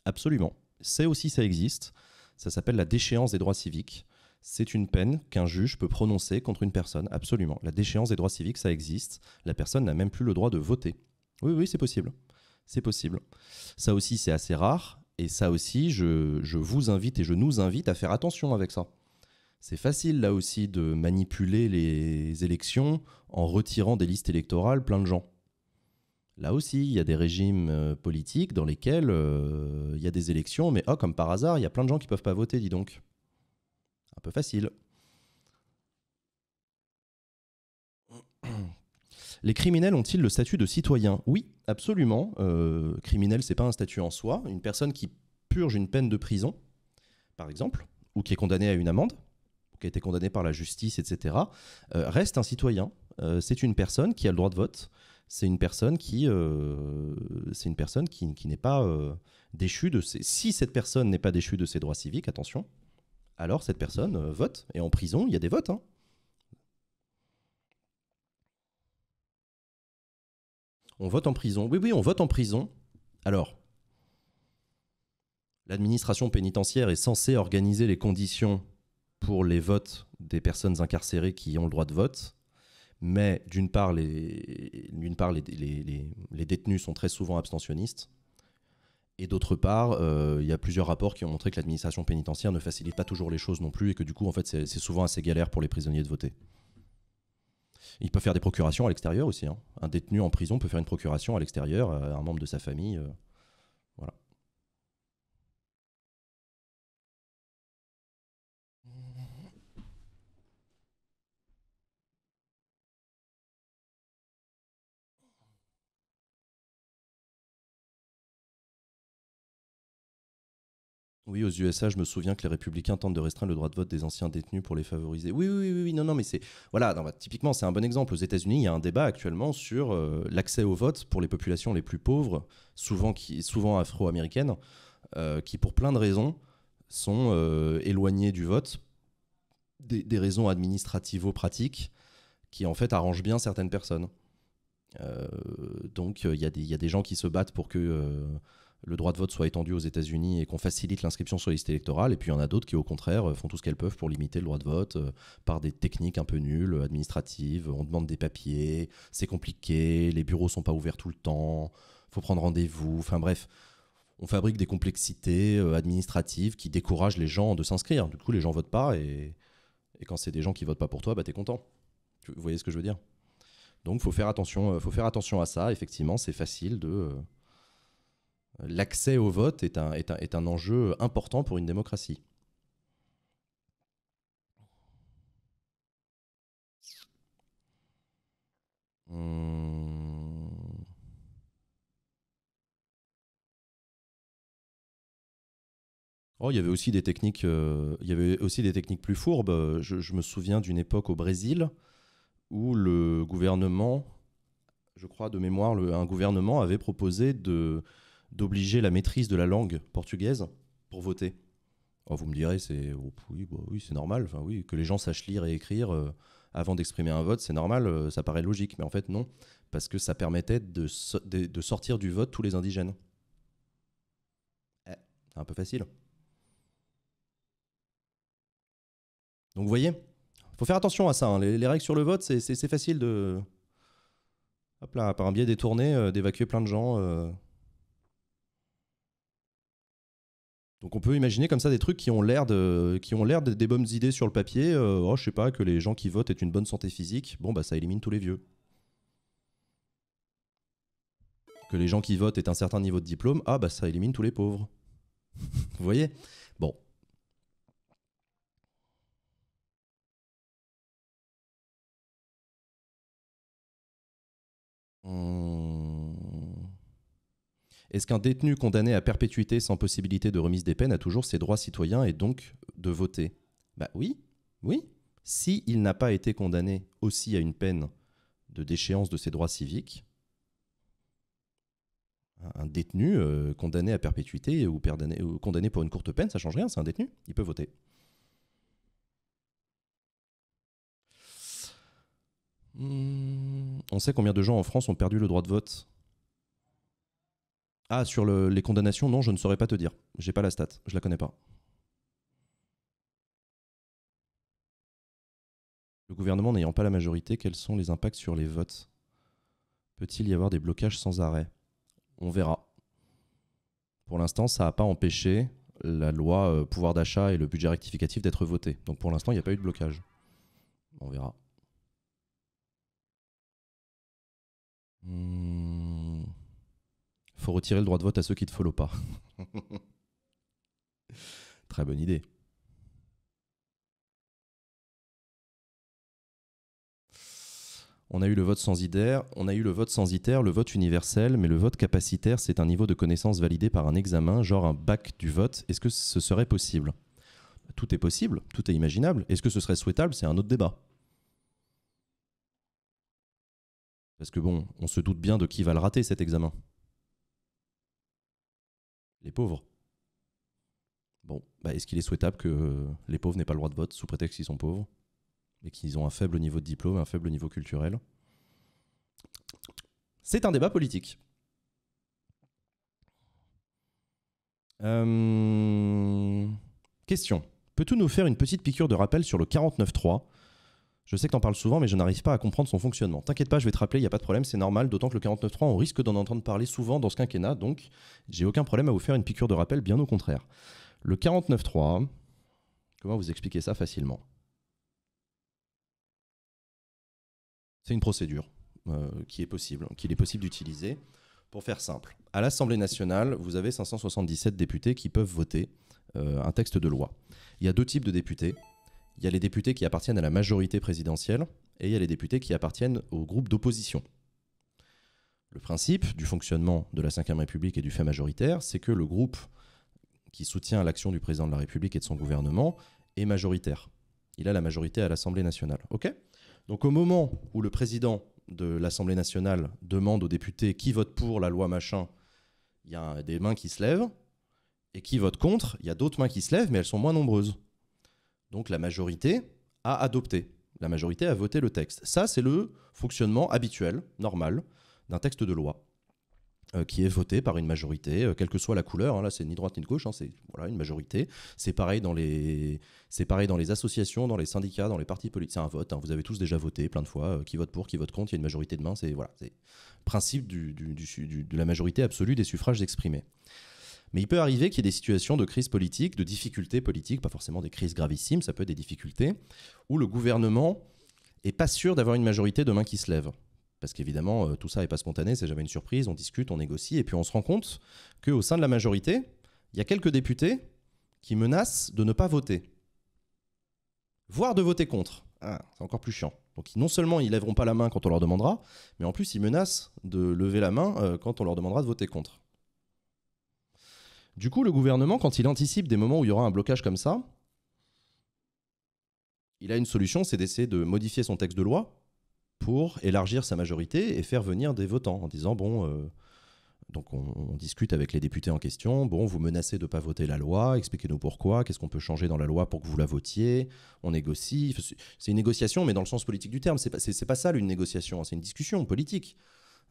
Absolument. C'est aussi, ça existe. Ça s'appelle la déchéance des droits civiques c'est une peine qu'un juge peut prononcer contre une personne, absolument. La déchéance des droits civiques, ça existe. La personne n'a même plus le droit de voter. Oui, oui, c'est possible. C'est possible. Ça aussi, c'est assez rare. Et ça aussi, je, vous invite et je nous invite à faire attention avec ça. C'est facile, là aussi, de manipuler les élections en retirant des listes électorales plein de gens. Là aussi, il y a des régimes euh, politiques dans lesquels euh, il y a des élections, mais oh, comme par hasard, il y a plein de gens qui ne peuvent pas voter, dis donc peu facile. Les criminels ont-ils le statut de citoyen Oui, absolument. Euh, criminel, c'est pas un statut en soi. Une personne qui purge une peine de prison, par exemple, ou qui est condamnée à une amende, ou qui a été condamnée par la justice, etc., euh, reste un citoyen. Euh, c'est une personne qui a le droit de vote. C'est une personne qui, euh, c'est une personne qui, qui n'est pas déchue de ses... Si cette personne n'est pas déchue de ses droits civiques, attention, alors cette personne euh, vote. Et en prison, il y a des votes. Hein. On vote en prison. Oui, oui, on vote en prison. Alors, l'administration pénitentiaire est censée organiser les conditions pour les votes des personnes incarcérées qui ont le droit de vote. Mais d'une part, les, part les détenus sont très souvent abstentionnistes et d'autre part, euh, il y a plusieurs rapports qui ont montré que l'administration pénitentiaire ne facilite pas toujours les choses non plus et que du coup, en fait, c'est souvent assez galère pour les prisonniers de voter. Ils peuvent faire des procurations à l'extérieur aussi. Hein. Un détenu en prison peut faire une procuration à l'extérieur euh, un membre de sa famille. Euh, voilà. Oui, aux USA, je me souviens que les républicains tentent de restreindre le droit de vote des anciens détenus pour les favoriser. Oui, oui, oui, oui non, non, mais c'est. Voilà, bah, typiquement, c'est un bon exemple. Aux États-Unis, il y a un débat actuellement sur euh, l'accès au vote pour les populations les plus pauvres, souvent, souvent afro-américaines, euh, qui, pour plein de raisons, sont euh, éloignées du vote, des, raisons raisons administrativo-pratiques, qui en fait arrangent bien certaines personnes. donc, il y, a des gens qui se battent pour que le droit de vote soit étendu aux États-Unis et qu'on facilite l'inscription sur les listes électorales. Et puis il y en a d'autres qui, au contraire, euh, font tout ce qu'elles peuvent pour limiter le droit de vote euh, par des techniques un peu nulles, euh, administratives. On demande des papiers, c'est compliqué, les bureaux sont pas ouverts tout le temps, faut prendre rendez-vous. Enfin bref, on fabrique des complexités administratives qui découragent les gens de s'inscrire. Du coup, les gens votent pas et, quand c'est des gens qui votent pas pour toi, bah t'es content. Vous voyez ce que je veux dire Donc faut faire attention, faut faire attention à ça. Effectivement, c'est facile de l'accès au vote est un, est, un, est un enjeu important pour une démocratie. Hum. Oh, il y avait aussi des techniques, euh, il y avait aussi des techniques plus fourbes. Je, je me souviens d'une époque au Brésil où le gouvernement, je crois de mémoire, le, un gouvernement avait proposé de d'obliger la maîtrise de la langue portugaise pour voter. Oh, vous me direz, c'est oh, oui, bah oui c'est normal. Enfin, oui, que les gens sachent lire et écrire euh, avant d'exprimer un vote, c'est normal. Euh, ça paraît logique, mais en fait non, parce que ça permettait de, de, sortir du vote tous les indigènes. Eh, c'est un peu facile. Donc vous voyez, faut faire attention à ça. Hein. Les, règles sur le vote, c'est facile de, hop là, par un biais détourné, euh, d'évacuer plein de gens. Donc on peut imaginer comme ça des trucs qui ont l'air de, qui ont l'air des bonnes idées sur le papier. Euh, oh, je sais pas, que les gens qui votent aient une bonne santé physique. Bon, bah ça élimine tous les vieux. Que les gens qui votent aient un certain niveau de diplôme. Ah, bah ça élimine tous les pauvres. Vous voyez Bon. Hum. Est-ce qu'un détenu condamné à perpétuité sans possibilité de remise des peines a toujours ses droits citoyens et donc de voter Bah oui, oui. S'il n'a pas été condamné aussi à une peine de déchéance de ses droits civiques, un détenu euh, condamné à perpétuité ou, condamné pour une courte peine, ça change rien, c'est un détenu, il peut voter. Hmm, on sait combien de gens en France ont perdu le droit de vote ah, sur les condamnations, non, je ne saurais pas te dire. J'ai pas la stat, je la connais pas. Le gouvernement n'ayant pas la majorité, quels sont les impacts sur les votes Peut-il y avoir des blocages sans arrêt On verra. Pour l'instant, ça n'a pas empêché la loi euh, pouvoir d'achat et le budget rectificatif d'être voté. Donc pour l'instant, il n'y a pas eu de blocage. On verra. Hmm faut retirer le droit de vote à ceux qui ne te follow pas. Très bonne idée. On a eu le vote sans sans on a eu le vote sans itère, le vote universel, mais le vote capacitaire, c'est un niveau de connaissance validé par un examen, genre un bac du vote. Est-ce que ce serait possible Tout est possible, tout est imaginable. Est-ce que ce serait souhaitable C'est un autre débat. Parce que bon, on se doute bien de qui va le rater cet examen les pauvres. Bon, bah est-ce qu'il est souhaitable que les pauvres n'aient pas le droit de vote sous prétexte qu'ils sont pauvres et qu'ils ont un faible niveau de diplôme, un faible niveau culturel C'est un débat politique. Euh, question. Peut-on nous faire une petite piqûre de rappel sur le 49.3 je sais que t'en parles souvent, mais je n'arrive pas à comprendre son fonctionnement. T'inquiète pas, je vais te rappeler, il n'y a pas de problème, c'est normal, d'autant que le 49.3, on risque d'en entendre parler souvent dans ce quinquennat, donc j'ai aucun problème à vous faire une piqûre de rappel, bien au contraire. Le 49.3, comment vous expliquer ça facilement C'est une procédure euh, qui est possible, qu'il est possible d'utiliser. Pour faire simple, à l'Assemblée nationale, vous avez 577 députés qui peuvent voter euh, un texte de loi. Il y a deux types de députés il y a les députés qui appartiennent à la majorité présidentielle et il y a les députés qui appartiennent au groupe d'opposition. Le principe du fonctionnement de la Ve République et du fait majoritaire, c'est que le groupe qui soutient l'action du président de la République et de son gouvernement est majoritaire. Il a la majorité à l'Assemblée nationale. Donc au moment où le président de l'Assemblée nationale demande aux députés qui vote pour la loi machin, il y a des mains qui se lèvent, et qui vote contre, il y a d'autres mains qui se lèvent, mais elles sont moins nombreuses. Donc la majorité a adopté, la majorité a voté le texte. Ça, c'est le fonctionnement habituel, normal, d'un texte de loi euh, qui est voté par une majorité, euh, quelle que soit la couleur. Hein, là, c'est ni droite ni gauche, hein, c'est voilà une majorité. C'est pareil dans les, associations, dans les syndicats, dans les partis politiques. C'est un vote. Hein. vous avez tous déjà voté plein de fois. Euh, qui vote pour, qui vote contre. Il y a une majorité de main. C'est voilà, c'est principe de la majorité absolue des suffrages exprimés. Mais il peut arriver qu'il y ait des situations de crise politique, de difficultés politiques, pas forcément des crises gravissimes, ça peut être des difficultés, où le gouvernement n'est pas sûr d'avoir une majorité demain qui se lève. Parce qu'évidemment, euh, tout ça n'est pas spontané, c'est jamais une surprise, on discute, on négocie, et puis on se rend compte qu'au sein de la majorité, il y a quelques députés qui menacent de ne pas voter, voire de voter contre. Ah, c'est encore plus chiant. Donc non seulement ils lèveront pas la main quand on leur demandera, mais en plus ils menacent de lever la main euh, quand on leur demandera de voter contre. Du coup, le gouvernement, quand il anticipe des moments où il y aura un blocage comme ça, il a une solution, c'est d'essayer de modifier son texte de loi pour élargir sa majorité et faire venir des votants en disant, bon, euh, donc on, discute avec les députés en question, bon, vous menacez de ne pas voter la loi, expliquez-nous pourquoi, qu'est-ce qu'on peut changer dans la loi pour que vous la votiez, on négocie. C'est une négociation, mais dans le sens politique du terme, c'est pas, pas ça une négociation, hein, c'est une discussion politique.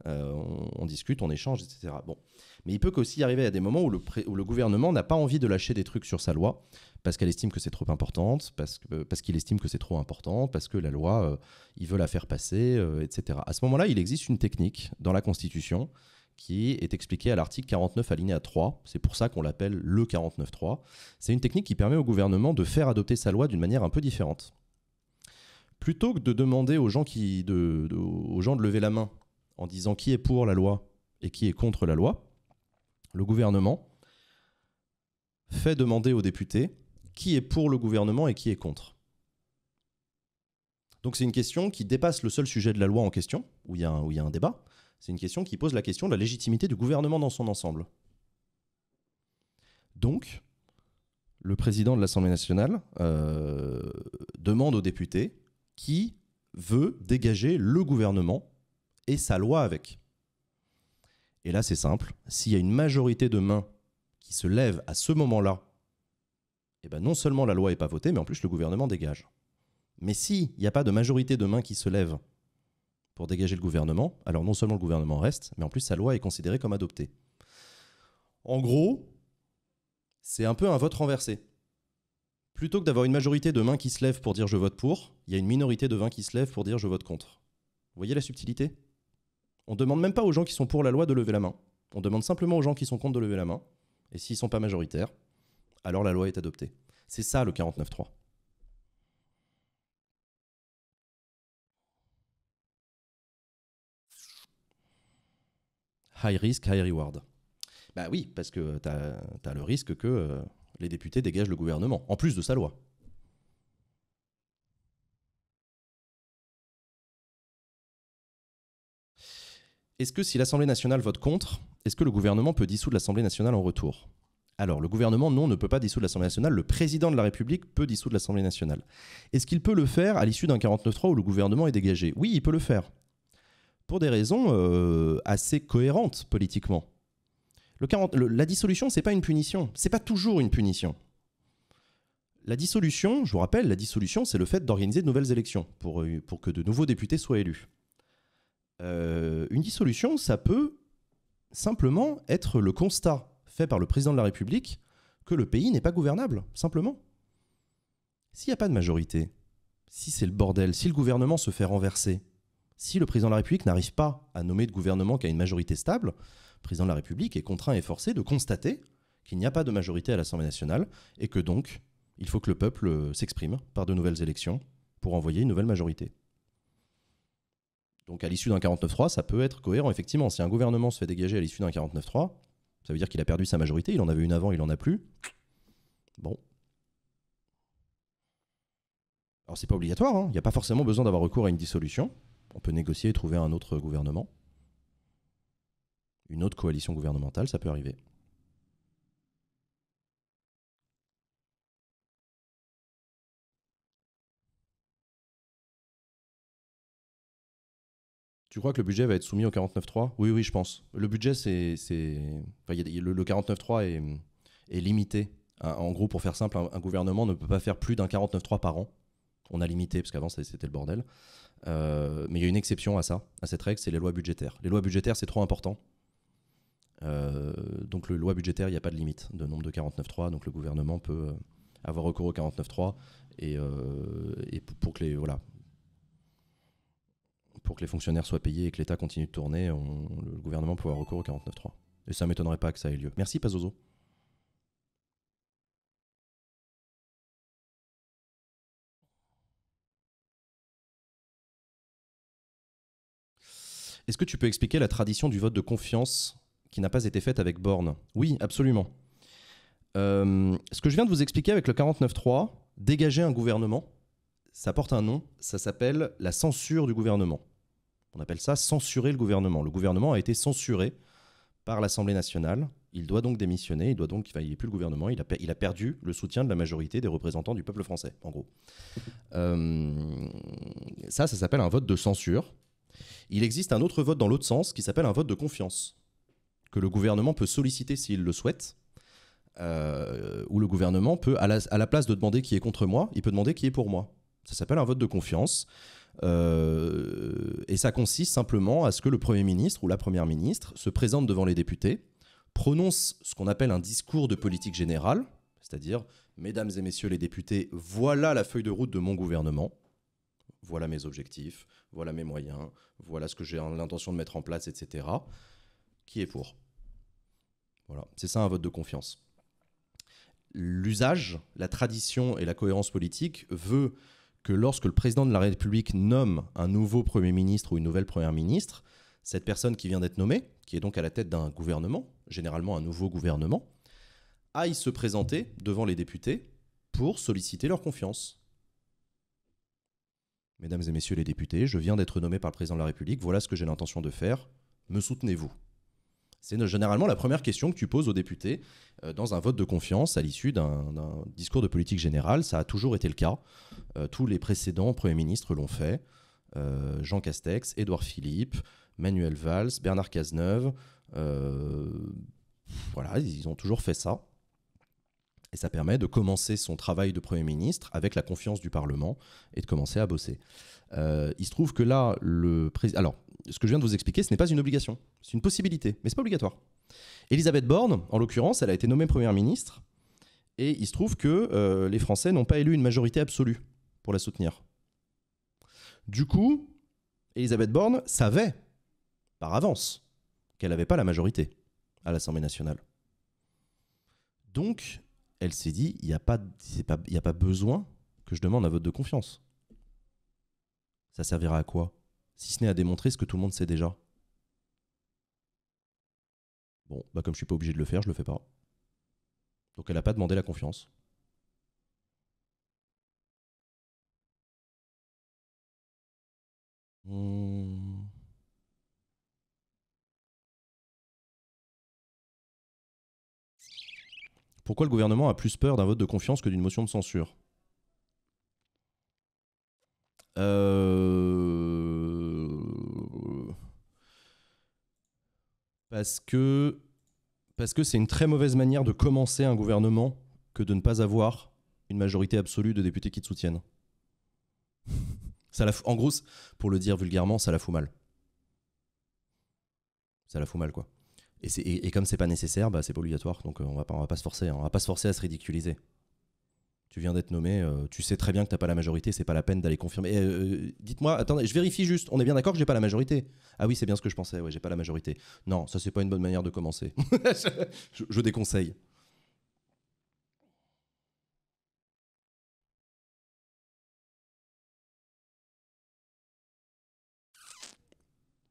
Euh, on, discute, on échange, etc. Bon. Mais il peut aussi arriver à des moments où le, gouvernement n'a pas envie de lâcher des trucs sur sa loi, parce qu'elle estime que c'est trop importante, parce euh, qu'il estime que c'est trop important, parce que la loi, euh, il veut la faire passer, etc. À ce moment-là, il existe une technique dans la Constitution qui est expliquée à l'article 49 alinéa 3. C'est pour ça qu'on l'appelle le 49.3. C'est une technique qui permet au gouvernement de faire adopter sa loi d'une manière un peu différente. Plutôt que de demander aux gens de lever la main en disant qui est pour la loi et qui est contre la loi, le gouvernement fait demander aux députés qui est pour le gouvernement et qui est contre. Donc c'est une question qui dépasse le seul sujet de la loi en question, où il y, a un, débat. C'est une question qui pose la question de la légitimité du gouvernement dans son ensemble. Donc, le président de l'Assemblée nationale euh, demande aux députés qui veut dégager le gouvernement et sa loi avec. Et là, c'est simple, s'il y a une majorité de mains qui se lèvent à ce moment-là, eh ben non seulement la loi n'est pas votée, mais en plus le gouvernement dégage. Mais s'il n'y a pas de majorité de mains qui se lèvent pour dégager le gouvernement, alors non seulement le gouvernement reste, mais en plus sa loi est considérée comme adoptée. En gros, c'est un peu un vote renversé. Plutôt que d'avoir une majorité de mains qui se lèvent pour dire je vote pour, il y a une minorité de mains qui se lèvent pour dire je vote contre. Vous voyez la subtilité on demande même pas aux gens qui sont pour la loi de lever la main. On demande simplement aux gens qui sont contre de lever la main. Et s'ils sont pas majoritaires, alors la loi est adoptée. C'est ça le 49.3. High risk, high reward. Bah oui, parce que tu as, le risque que euh, les députés dégagent le gouvernement, en plus de sa loi. Est-ce que si l'Assemblée nationale vote contre, est-ce que le gouvernement peut dissoudre l'Assemblée nationale en retour alors, le gouvernement, non, ne peut pas dissoudre l'Assemblée nationale. Le président de la République peut dissoudre l'Assemblée nationale. Est-ce qu'il peut le faire à l'issue d'un 49-3 où le gouvernement est dégagé Oui, il peut le faire. Pour des raisons euh, assez cohérentes politiquement. la dissolution, n'est pas une punition. Ce n'est pas toujours une punition. La dissolution, je vous rappelle, la dissolution, c'est le fait d'organiser de nouvelles élections pour, euh, pour que de nouveaux députés soient élus. Euh, une dissolution, ça peut simplement être le constat fait par le président de la République que le pays n'est pas gouvernable, simplement. S'il n'y a pas de majorité, si c'est le bordel, si le gouvernement se fait renverser, si le président de la République n'arrive pas à nommer de gouvernement qui a une majorité stable, le président de la République est contraint et forcé de constater qu'il n'y a pas de majorité à l'Assemblée nationale et que donc il faut que le peuple euh, s'exprime par de nouvelles élections pour envoyer une nouvelle majorité. Donc à l'issue d'un 49-3, ça peut être cohérent, effectivement. Si un gouvernement se fait dégager à l'issue d'un 49-3, ça veut dire qu'il a perdu sa majorité, il en avait une avant, il en a plus. Bon. Alors c'est pas obligatoire, hein. il n'y a pas forcément besoin d'avoir recours à une dissolution. On peut négocier et trouver un autre gouvernement. Une autre coalition gouvernementale, ça peut arriver. Tu crois que le budget va être soumis au 49.3 Oui, oui, je pense. Le budget, c'est. le, 49.3 est, limité. En gros, pour faire simple, un, gouvernement ne peut pas faire plus d'un 49.3 par an. On a limité, parce qu'avant, c'était le bordel. Euh, mais il y a une exception à ça, à cette règle, c'est les lois budgétaires. Les lois budgétaires, c'est trop important. Euh, donc, le loi budgétaire, il n'y a pas de limite de nombre de 49.3. Donc, le gouvernement peut euh, avoir recours au 49.3 et, et pour que les voilà pour que les fonctionnaires soient payés et que l'État continue de tourner, le gouvernement peut avoir recours au 49.3. Et ça m'étonnerait pas que ça ait lieu. Merci Pazozo. Est-ce que tu peux expliquer la tradition du vote de confiance qui n'a pas été faite avec Borne Oui, absolument. Euh, ce que je viens de vous expliquer avec le 49.3, dégager un gouvernement, ça porte un nom, ça s'appelle la censure du gouvernement. On appelle ça censurer le gouvernement. Le gouvernement a été censuré par l'Assemblée nationale. Il doit donc démissionner, il doit donc, n'est plus le gouvernement, il a, il a, perdu le soutien de la majorité des représentants du peuple français, en gros. Euh, ça, ça s'appelle un vote de censure. Il existe un autre vote dans l'autre sens qui s'appelle un vote de confiance, que le gouvernement peut solliciter s'il le souhaite, euh, ou le gouvernement peut, à la, à la place de demander qui est contre moi, il peut demander qui est pour moi. Ça s'appelle un vote de confiance. Euh, et ça consiste simplement à ce que le Premier ministre ou la Première ministre se présente devant les députés, prononce ce qu'on appelle un discours de politique générale, c'est-à-dire, Mesdames et Messieurs les députés, voilà la feuille de route de mon gouvernement, voilà mes objectifs, voilà mes moyens, voilà ce que j'ai l'intention de mettre en place, etc. Qui est pour Voilà, c'est ça un vote de confiance. L'usage, la tradition et la cohérence politique veut que lorsque le président de la République nomme un nouveau Premier ministre ou une nouvelle Première ministre, cette personne qui vient d'être nommée, qui est donc à la tête d'un gouvernement, généralement un nouveau gouvernement, aille se présenter devant les députés pour solliciter leur confiance. Mesdames et messieurs les députés, je viens d'être nommé par le président de la République, voilà ce que j'ai l'intention de faire, me soutenez-vous c'est généralement la première question que tu poses aux députés euh, dans un vote de confiance à l'issue d'un discours de politique générale. Ça a toujours été le cas. Euh, tous les précédents premiers ministres l'ont fait. Euh, Jean Castex, Édouard Philippe, Manuel Valls, Bernard Cazeneuve. voilà, ils ont toujours fait ça. Et ça permet de commencer son travail de Premier ministre avec la confiance du Parlement et de commencer à bosser. il se trouve que là, le président. Alors, ce que je viens de vous expliquer, ce n'est pas une obligation, c'est une possibilité, mais ce n'est pas obligatoire. Elisabeth Borne, en l'occurrence, elle a été nommée Première ministre, et il se trouve que euh, les Français n'ont pas élu une majorité absolue pour la soutenir. Du coup, Elisabeth Borne savait, par avance, qu'elle n'avait pas la majorité à l'Assemblée nationale. Donc, elle s'est dit, il n'y a pas besoin que je demande un vote de confiance. Ça servira à quoi si ce n'est à démontrer ce que tout le monde sait déjà Bon, bah comme je suis pas obligé de le faire, je le fais pas. Donc elle n'a pas demandé la confiance. Hmm. Pourquoi le gouvernement a plus peur d'un vote de confiance que d'une motion de censure euh... parce que parce que c'est une très mauvaise manière de commencer un gouvernement que de ne pas avoir une majorité absolue de députés qui te soutiennent. ça la en gros, pour le dire vulgairement, ça la fout mal. Ça la fout mal, quoi. Et, comme et comme c'est pas nécessaire, bah, c'est pas obligatoire, donc euh, on va pas, on va pas se forcer, hein. on va pas se forcer à se ridiculiser tu viens d'être nommé, euh, tu sais très bien que tu n'as pas la majorité, c'est pas la peine d'aller confirmer. Euh, euh, dites-moi, attendez, je vérifie juste, on est bien d'accord que j'ai pas la majorité Ah oui, c'est bien ce que je pensais, ouais, j'ai pas la majorité. Non, ça c'est pas une bonne manière de commencer. je, je, déconseille.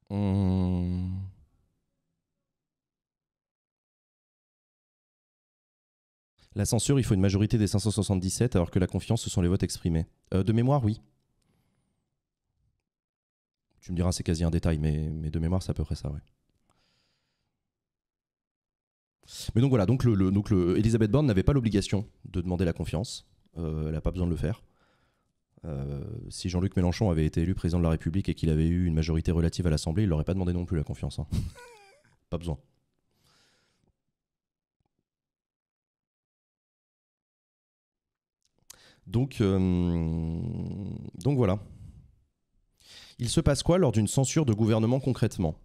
Mmh. La censure, il faut une majorité des 577, alors que la confiance, ce sont les votes exprimés. Euh, de mémoire, oui. Tu me diras, c'est quasi un détail, mais, de mémoire, c'est à peu près ça, ouais. Mais donc voilà, donc, le, Elisabeth Borne n'avait pas l'obligation de demander la confiance. Euh, elle n'a pas besoin de le faire. Euh, si Jean-Luc Mélenchon avait été élu président de la République et qu'il avait eu une majorité relative à l'Assemblée, il n'aurait pas demandé non plus la confiance. Hein. pas besoin. Donc, euh, donc voilà. Il se passe quoi lors d'une censure de gouvernement concrètement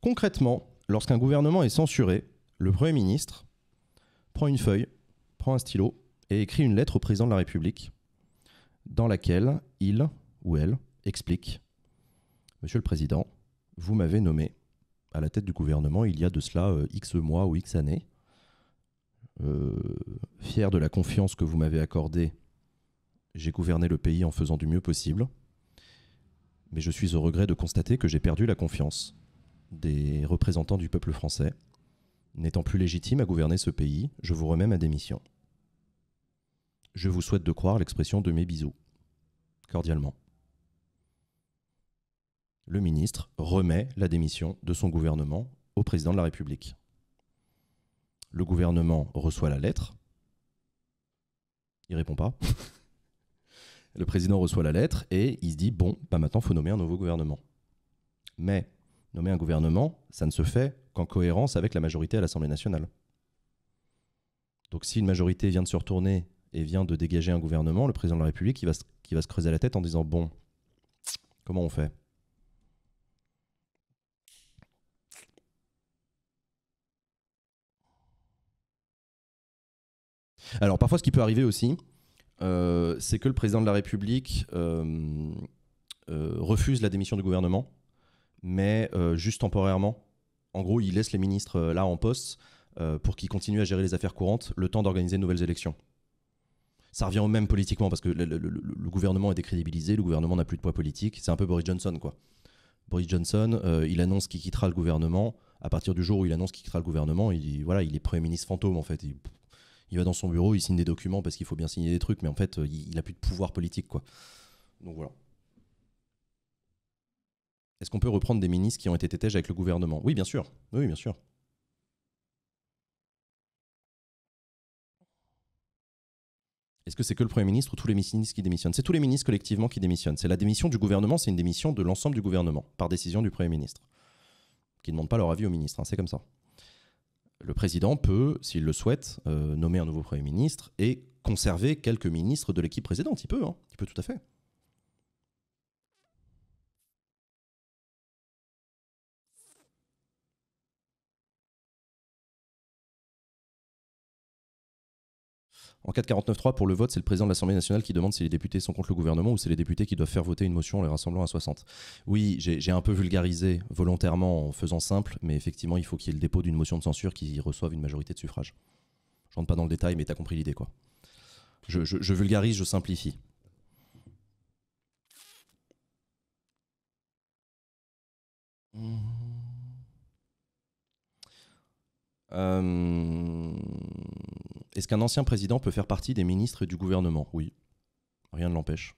Concrètement, lorsqu'un gouvernement est censuré, le Premier ministre prend une feuille, prend un stylo et écrit une lettre au président de la République dans laquelle il ou elle explique Monsieur le Président, vous m'avez nommé à la tête du gouvernement il y a de cela euh, X mois ou X années. Euh, fier de la confiance que vous m'avez accordée, j'ai gouverné le pays en faisant du mieux possible, mais je suis au regret de constater que j'ai perdu la confiance des représentants du peuple français. N'étant plus légitime à gouverner ce pays, je vous remets ma démission. Je vous souhaite de croire l'expression de mes bisous. Cordialement. Le ministre remet la démission de son gouvernement au président de la République. Le gouvernement reçoit la lettre. Il répond pas. le président reçoit la lettre et il se dit bon, bah maintenant, faut nommer un nouveau gouvernement. Mais nommer un gouvernement, ça ne se fait qu'en cohérence avec la majorité à l'Assemblée nationale. Donc si une majorité vient de se retourner et vient de dégager un gouvernement, le président de la République, va qui va se creuser la tête en disant bon, comment on fait Alors parfois, ce qui peut arriver aussi, euh, c'est que le président de la République euh, euh, refuse la démission du gouvernement, mais juste temporairement. En gros, il laisse les ministres là en poste pour qu'ils continuent à gérer les affaires courantes le temps d'organiser de nouvelles élections. Ça revient au même politiquement parce que le, gouvernement est décrédibilisé, le gouvernement n'a plus de poids politique. C'est un peu Boris Johnson, quoi. Boris Johnson, il annonce qu'il quittera le gouvernement. À partir du jour où il annonce qu'il quittera le gouvernement, il, voilà, il est Premier ministre fantôme, en fait il va dans son bureau, il signe des documents parce qu'il faut bien signer des trucs, mais en fait, euh, il n'a plus de pouvoir politique. Quoi. Donc voilà. Est-ce qu'on peut reprendre des ministres qui ont été tétèges avec le gouvernement Oui, bien sûr. Oui, bien sûr. Est-ce que c'est que le Premier ministre ou tous les ministres qui démissionnent C'est tous les ministres collectivement qui démissionnent. C'est la démission du gouvernement, c'est une démission de l'ensemble du gouvernement, par décision du Premier ministre, qui ne demande pas leur avis au ministre. Hein, c'est comme ça le président peut, s'il le souhaite, euh, nommer un nouveau Premier ministre et conserver quelques ministres de l'équipe présidente. Il peut, hein il peut tout à fait. En 449.3, pour le vote, c'est le président de l'Assemblée nationale qui demande si les députés sont contre le gouvernement ou c'est les députés qui doivent faire voter une motion en les rassemblant à 60. Oui, j'ai un peu vulgarisé volontairement en faisant simple, mais effectivement, il faut qu'il y ait le dépôt d'une motion de censure qui reçoive une majorité de suffrage. Je rentre pas dans le détail, mais tu as compris l'idée, quoi. Je, vulgarise, je simplifie. Hum. Euh, est-ce qu'un ancien président peut faire partie des ministres du gouvernement Oui. Rien ne l'empêche.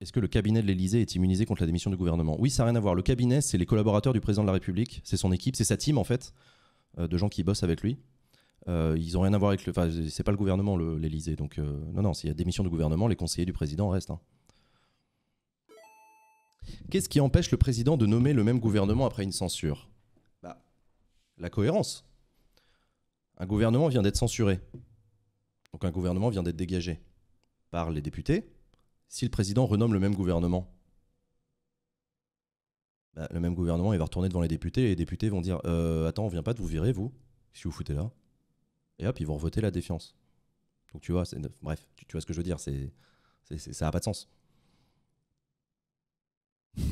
Est-ce que le cabinet de l'Élysée est immunisé contre la démission du gouvernement Oui, ça n'a rien à voir. Le cabinet, c'est les collaborateurs du président de la République, c'est son équipe, c'est sa team en fait, euh, de gens qui bossent avec lui. Euh, ils n'ont rien à voir avec le. Enfin, c'est pas le gouvernement, l'Élysée. Donc, euh, non, non, s'il y a démission du gouvernement, les conseillers du président restent. Hein. Qu'est-ce qui empêche le président de nommer le même gouvernement après une censure bah, La cohérence. Un gouvernement vient d'être censuré. Donc un gouvernement vient d'être dégagé par les députés. Si le président renomme le même gouvernement, bah, le même gouvernement, il va retourner devant les députés et les députés vont dire euh, Attends, on vient pas de vous virer, vous Si vous foutez là. Et hop, ils vont voter la défiance. Donc tu vois, bref, tu, vois ce que je veux dire, c'est, ça n'a pas de sens. c'est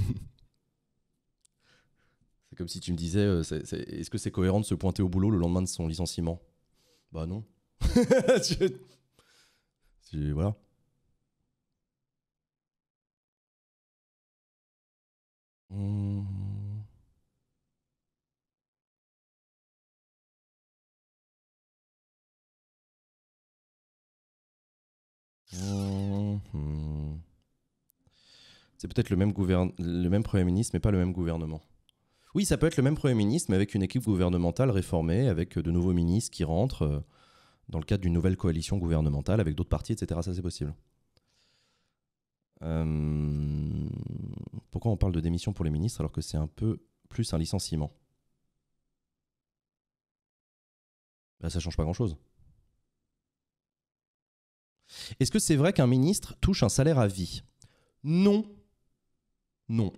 comme si tu me disais, euh, est-ce que c'est cohérent de se pointer au boulot le lendemain de son licenciement Bah non. Tu- voilà. Mmh. Mmh c'est peut-être le, même Premier ministre, mais pas le même gouvernement. Oui, ça peut être le même Premier ministre, mais avec une équipe gouvernementale réformée, avec euh, de nouveaux ministres qui rentrent euh, dans le cadre d'une nouvelle coalition gouvernementale, avec d'autres partis, etc. Ça, c'est possible. Euh, pourquoi on parle de démission pour les ministres alors que c'est un peu plus un licenciement Ça bah, Ça change pas grand-chose. Est-ce que c'est vrai qu'un ministre touche un salaire à vie Non, non.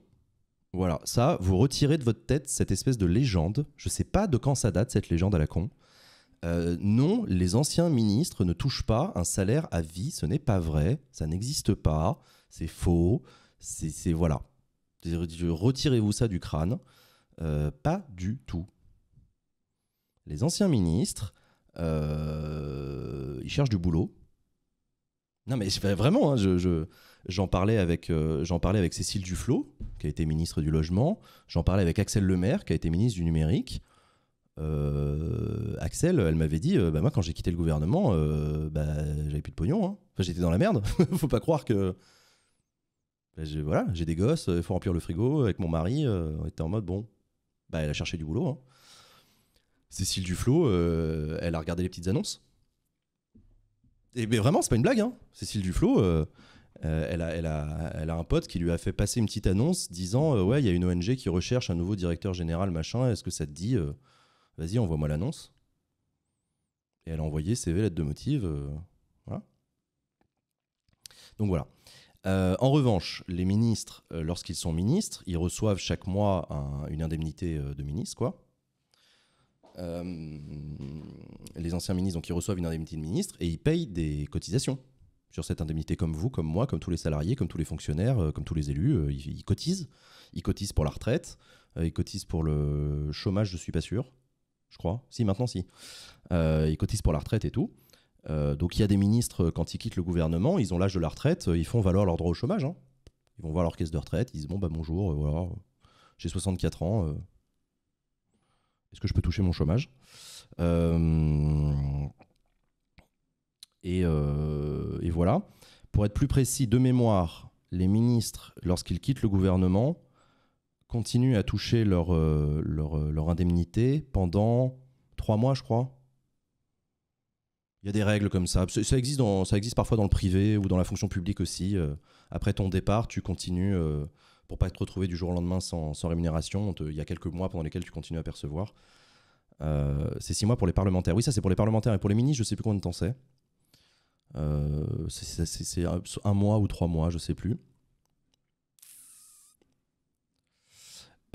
Voilà, ça, vous retirez de votre tête cette espèce de légende. Je ne sais pas de quand ça date, cette légende à la con. Euh, non, les anciens ministres ne touchent pas un salaire à vie, ce n'est pas vrai, ça n'existe pas, c'est faux, c'est voilà. Retirez-vous ça du crâne. Euh, pas du tout. Les anciens ministres, euh, ils cherchent du boulot. Non mais vraiment, hein, je J'en parlais, avec, euh, j'en parlais avec Cécile Duflot, qui a été ministre du Logement. J'en parlais avec Axel Lemaire, qui a été ministre du Numérique. Euh, Axel, elle m'avait dit, euh, bah moi quand j'ai quitté le gouvernement, bah, j'avais plus de pognon. Hein. Enfin, j'étais dans la merde. faut pas croire que. Bah, voilà, j'ai des gosses, il faut remplir le frigo. Avec mon mari, on était en mode bon, bah elle a cherché du boulot. Hein. Cécile Duflot, elle a regardé les petites annonces. Et mais vraiment, c'est pas une blague. Hein. Cécile Duflot, euh, elle, a, un pote qui lui a fait passer une petite annonce disant euh, Ouais, il y a une ONG qui recherche un nouveau directeur général, machin, est-ce que ça te dit euh, Vas-y, envoie-moi l'annonce. Et elle a envoyé CV, lettre de motive. voilà. Donc voilà. en revanche, les ministres, lorsqu'ils sont ministres, ils reçoivent chaque mois une indemnité de ministre, quoi. les anciens ministres, donc ils reçoivent une indemnité de ministre et ils payent des cotisations sur cette indemnité comme vous, comme moi, comme tous les salariés, comme tous les fonctionnaires, euh, comme tous les élus. Euh, ils, cotisent. Ils cotisent pour la retraite. Euh, ils cotisent pour le chômage, je ne suis pas sûr. Je crois. Si, maintenant, si. ils cotisent pour la retraite et tout. donc il y a des ministres, quand ils quittent le gouvernement, ils ont l'âge de la retraite, ils font valoir leur droit au chômage. Hein. Ils vont voir leur caisse de retraite, ils disent bon bah bonjour, j'ai 64 ans, est-ce que je peux toucher mon chômage euh, et, voilà. Pour être plus précis, de mémoire, les ministres, lorsqu'ils quittent le gouvernement, continuent à toucher leur, euh, euh, leur, indemnité pendant trois mois, je crois. Il y a des règles comme ça. Ça existe, dans, ça existe parfois dans le privé ou dans la fonction publique aussi. après ton départ, tu continues, pour pas te retrouver du jour au lendemain sans, sans rémunération, il y a quelques mois pendant lesquels tu continues à percevoir. c'est six mois pour les parlementaires. Oui, ça c'est pour les parlementaires et pour les ministres, je sais plus combien de temps c'est. Euh, c'est un mois ou trois mois, je sais plus.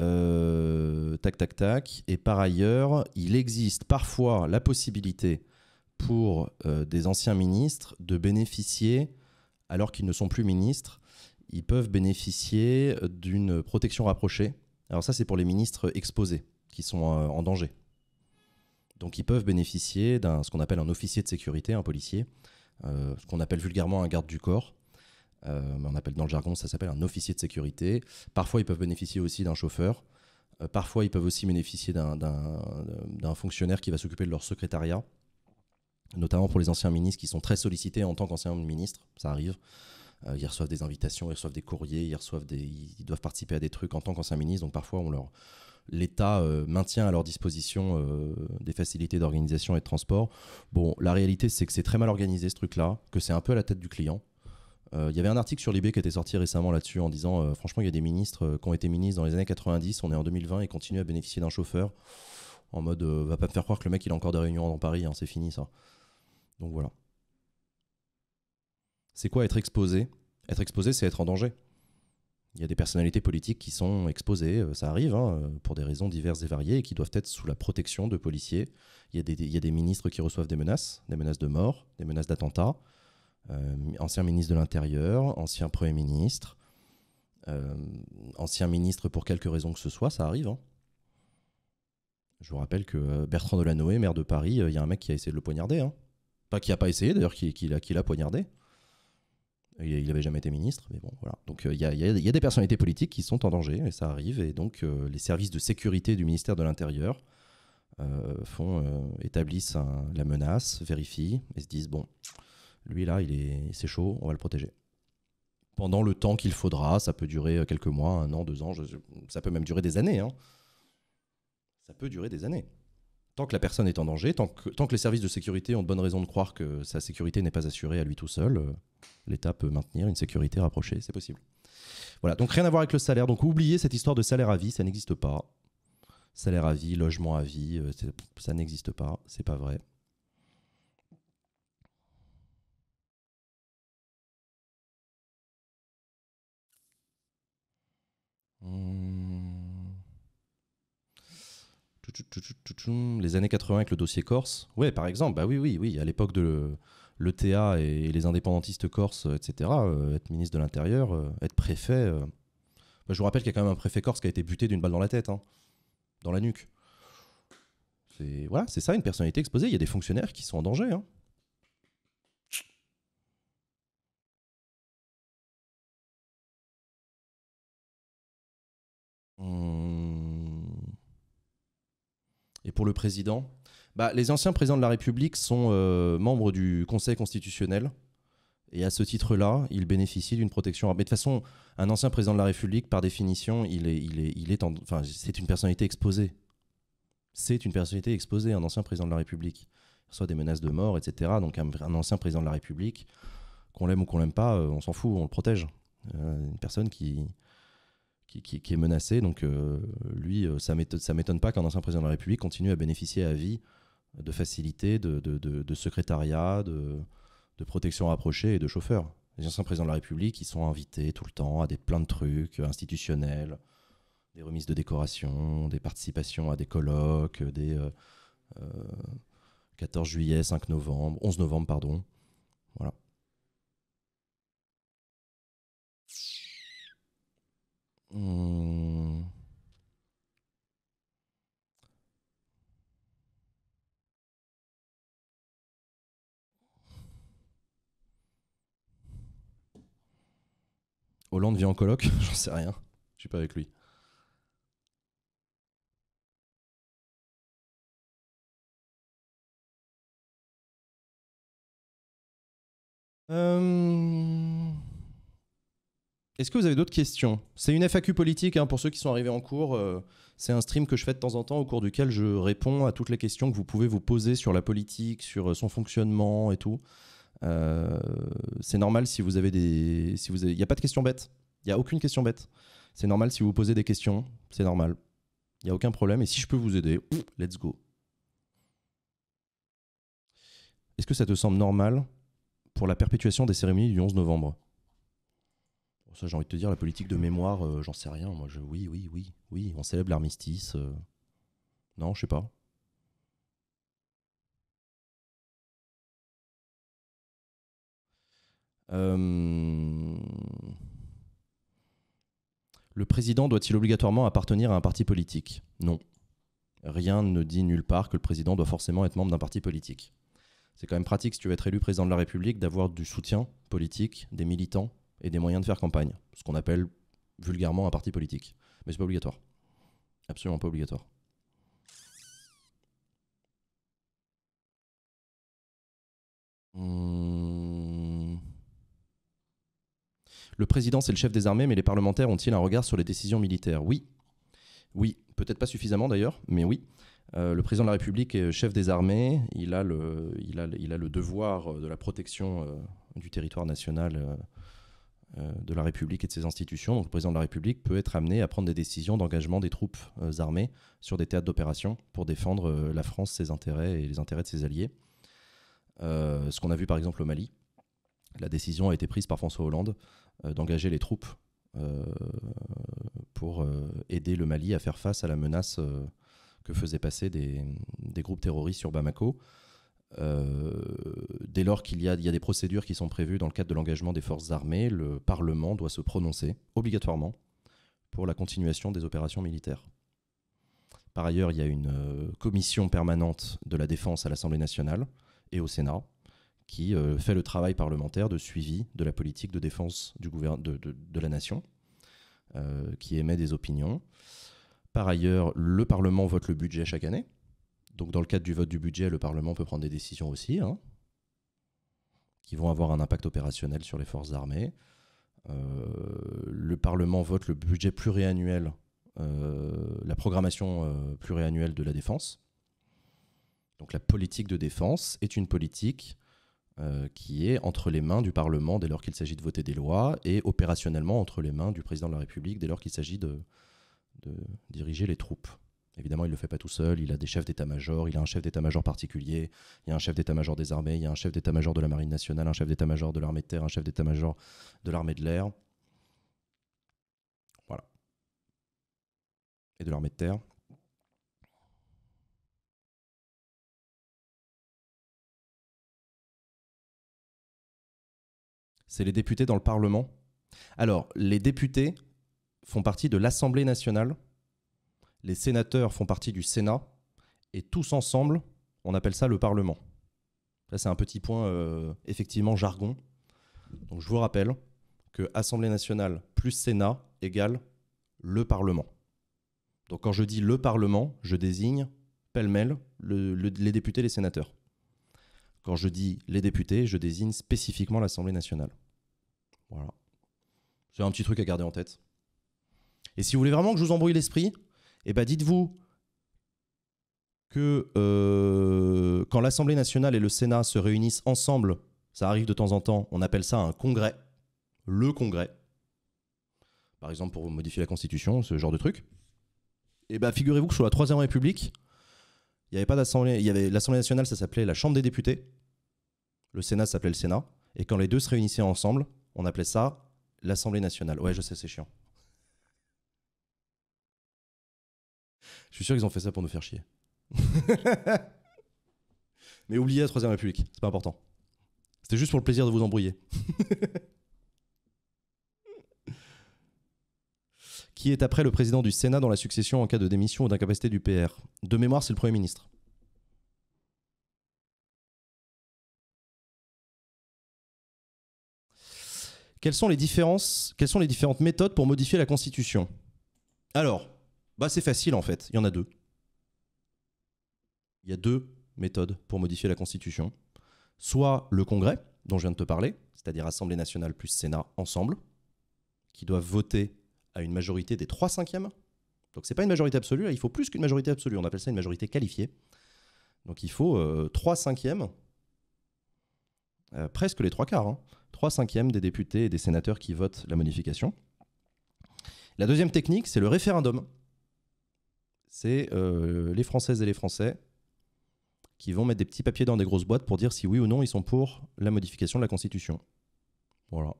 Euh, tac, tac, tac. Et par ailleurs, il existe parfois la possibilité pour euh, des anciens ministres de bénéficier, alors qu'ils ne sont plus ministres, ils peuvent bénéficier d'une protection rapprochée. Alors ça, c'est pour les ministres exposés, qui sont en danger. Donc ils peuvent bénéficier d'un ce qu'on appelle un officier de sécurité, un policier, euh, ce qu'on appelle vulgairement un garde du corps. Euh, on appelle dans le jargon, ça s'appelle un officier de sécurité. Parfois, ils peuvent bénéficier aussi d'un chauffeur. Euh, parfois, ils peuvent aussi bénéficier d'un fonctionnaire qui va s'occuper de leur secrétariat, notamment pour les anciens ministres qui sont très sollicités en tant qu'anciens ministres. Ça arrive ils reçoivent des invitations, ils reçoivent des courriers, ils, reçoivent ils doivent participer à des trucs en tant qu'anciens ministres. Donc parfois, on leur, l'État euh, maintient à leur disposition euh, des facilités d'organisation et de transport. Bon, la réalité, c'est que c'est très mal organisé ce truc-là, que c'est un peu à la tête du client. Euh, il y avait un article sur Libé qui était sorti récemment là-dessus en disant franchement, il y a des ministres qui ont été ministres dans les années 90, on est en 2020 et continuent à bénéficier d'un chauffeur. En mode, va pas me faire croire que le mec il a encore des réunions dans Paris, hein, c'est fini ça. Donc voilà. C'est quoi être exposé Être exposé, c'est être en danger. Il y a des personnalités politiques qui sont exposées, euh, ça arrive, hein, euh, pour des raisons diverses et variées, et qui doivent être sous la protection de policiers. Il y a des, ministres qui reçoivent des menaces, des menaces de mort, des menaces d'attentat. Euh, ancien ministre de l'Intérieur, ancien Premier ministre, ancien ministre pour quelque raison que ce soit, ça arrive. Hein. Je vous rappelle que Bertrand Delanoë, maire de Paris, il y a un mec qui a essayé de le poignarder. Hein. Pas qui a pas essayé d'ailleurs, qui, qui l'a poignardé. Il n'avait jamais été ministre, mais bon, voilà. Donc euh, il y a, des personnalités politiques qui sont en danger, et ça arrive. Et donc euh, les services de sécurité du ministère de l'Intérieur euh, font, établissent la menace, vérifient, et se disent, bon, lui là, il est, c'est chaud, on va le protéger pendant le temps qu'il faudra. Ça peut durer quelques mois, un an, deux ans, ça peut même durer des années. Hein. Ça peut durer des années tant que la personne est en danger, tant que, les services de sécurité ont de bonnes raisons de croire que sa sécurité n'est pas assurée à lui tout seul, euh, l'État peut maintenir une sécurité rapprochée, c'est possible. Voilà, donc rien à voir avec le salaire. Donc oubliez cette histoire de salaire à vie, ça n'existe pas. Salaire à vie, logement à vie, euh, ça n'existe pas, c'est pas vrai. Hmm. les années 80 avec le dossier corse. Ouais, par exemple, bah oui, oui, oui, à l'époque de l'ETA et les indépendantistes corses, euh, etc., euh, être ministre de l'Intérieur, euh, être préfet. Bah, je vous rappelle qu'il y a quand même un préfet corse qui a été buté d'une balle dans la tête, hein. dans la nuque. C'est voilà, c'est ça une personnalité exposée. Il y a des fonctionnaires qui sont en danger. Hein. Mmh et pour le président bah, Les anciens présidents de la République sont euh, membres du Conseil constitutionnel. Et à ce titre-là, ils bénéficient d'une protection. Mais de toute façon, un ancien président de la République, par définition, il est, il est, il est enfin, c'est une personnalité exposée. C'est une personnalité exposée, un ancien président de la République. Soit des menaces de mort, etc. Donc un, ancien président de la République, qu'on l'aime ou qu'on l'aime pas, euh, on s'en fout, on le protège. Euh, une personne qui, qui, est menacé. Donc euh, lui, euh, ça ne m'étonne pas qu'un ancien président de la République continue à bénéficier à vie de facilités, de, de, de secrétariat, de, protection rapprochée et de chauffeur. Les anciens présidents de la République, ils sont invités tout le temps à des plein de trucs euh, institutionnels, des remises de décorations, des participations à des colloques, des 14 juillet, 5 novembre, 11 novembre, pardon. Voilà. Hmm. Hollande vient en coloc J'en sais rien. Je suis pas avec lui. Euh, est-ce que vous avez d'autres questions C'est une FAQ politique hein, pour ceux qui sont arrivés en cours. Euh, c'est un stream que je fais de temps en temps au cours duquel je réponds à toutes les questions que vous pouvez vous poser sur la politique, sur euh, son fonctionnement et tout. Euh, c'est normal si vous avez des. Si vous Il n'y a pas de questions bêtes. Il n'y a aucune question bête. C'est normal si vous posez des questions. C'est normal. Il n'y a aucun problème. Et si je peux vous aider, let's go. Est-ce que ça te semble normal pour la perpétuation des cérémonies du 11 novembre j'ai envie de te dire, la politique de mémoire, euh, j'en sais rien. Moi, je, oui, oui, oui, oui, on célèbre l'armistice. Euh. Non, je sais pas. Le président doit-il obligatoirement appartenir à un parti politique Non. Rien ne dit nulle part que le président doit forcément être membre d'un parti politique. C'est quand même pratique si tu veux être élu président de la République d'avoir du soutien politique, des militants et des moyens de faire campagne, ce qu'on appelle vulgairement un parti politique. Mais c'est pas obligatoire. Absolument pas obligatoire. Hmm. Le président, c'est le chef des armées, mais les parlementaires ont-ils un regard sur les décisions militaires Oui. Oui, peut-être pas suffisamment d'ailleurs, mais oui. Euh, le président de la République est chef des armées, il a le, il il a le devoir euh, de la protection euh, du territoire national euh, de la République et de ses institutions. Donc le président de la République peut être amené à prendre des décisions d'engagement des troupes euh, armées sur des théâtres d'opération pour défendre euh, la France, ses intérêts et les intérêts de ses alliés. ce qu'on a vu par exemple au Mali. La décision a été prise par François Hollande d'engager les troupes pour aider le Mali à faire face à la menace que faisaient passer des groupes terroristes sur Bamako. Euh, dès lors qu'il y a, des procédures qui sont prévues dans le cadre de l'engagement des forces armées, le Parlement doit se prononcer obligatoirement pour la continuation des opérations militaires. Par ailleurs, il y a une euh, commission permanente de la défense à l'Assemblée nationale et au Sénat qui euh, fait le travail parlementaire de suivi de la politique de défense de, la nation, qui émet des opinions. Par ailleurs, le Parlement vote le budget chaque année, donc dans le cadre du vote du budget, le Parlement peut prendre des décisions aussi, hein, qui vont avoir un impact opérationnel sur les forces armées. Euh, le Parlement vote le budget pluriannuel, euh, la programmation euh, pluriannuelle de la défense. Donc la politique de défense est une politique qui est entre les mains du Parlement dès lors qu'il s'agit de voter des lois et opérationnellement entre les mains du président de la République dès lors qu'il s'agit de diriger les troupes. Évidemment, il ne le fait pas tout seul, il a des chefs d'état-major, il a un chef d'état-major particulier, il y a un chef d'état-major des armées, il y a un chef d'état-major de la marine nationale, un chef d'état-major de l'armée de terre, un chef d'état-major de l'armée de l'air. Voilà. Et de l'armée de terre. C'est les députés dans le Parlement. Alors, les députés font partie de l'Assemblée nationale les sénateurs font partie du Sénat, et tous ensemble, on appelle ça le Parlement. c'est un petit point euh, effectivement jargon. Donc je vous rappelle que Assemblée nationale plus Sénat égale le Parlement. Donc quand je dis le Parlement, je désigne pêle-mêle les députés et les sénateurs. Quand je dis les députés, je désigne spécifiquement l'Assemblée nationale. Voilà. C'est un petit truc à garder en tête. Et si vous voulez vraiment que je vous embrouille l'esprit, eh bien, dites-vous que euh, quand l'Assemblée nationale et le Sénat se réunissent ensemble, ça arrive de temps en temps, on appelle ça un congrès, le congrès. Par exemple, pour modifier la Constitution, ce genre de truc. Eh bien, figurez-vous que sur la Troisième République, il y avait pas d'assemblée. Il y avait l'Assemblée nationale, ça s'appelait la Chambre des députés. Le Sénat s'appelait le Sénat. Et quand les deux se réunissaient ensemble, on appelait ça l'Assemblée nationale. Ouais, je sais, c'est chiant. Je suis sûr qu'ils ont fait ça pour nous faire chier. Mais oubliez la Troisième République, c'est pas important. C'était juste pour le plaisir de vous embrouiller. Qui est après le président du Sénat dans la succession en cas de démission ou d'incapacité du PR De mémoire, c'est le Premier ministre. Quelles sont les différences Quelles sont les différentes méthodes pour modifier la Constitution Alors, bah, c'est facile en fait, il y en a deux. Il y a deux méthodes pour modifier la Constitution. Soit le Congrès, dont je viens de te parler, c'est-à-dire Assemblée nationale plus Sénat ensemble, qui doivent voter à une majorité des 3 cinquièmes. Donc c'est pas une majorité absolue, hein, il faut plus qu'une majorité absolue, on appelle ça une majorité qualifiée. Donc il faut 3 euh, cinquièmes, euh, presque les 3 quarts, 3 hein, cinquièmes des députés et des sénateurs qui votent la modification. La deuxième technique, c'est le référendum c'est euh, les Françaises et les Français qui vont mettre des petits papiers dans des grosses boîtes pour dire si oui ou non ils sont pour la modification de la Constitution. Voilà.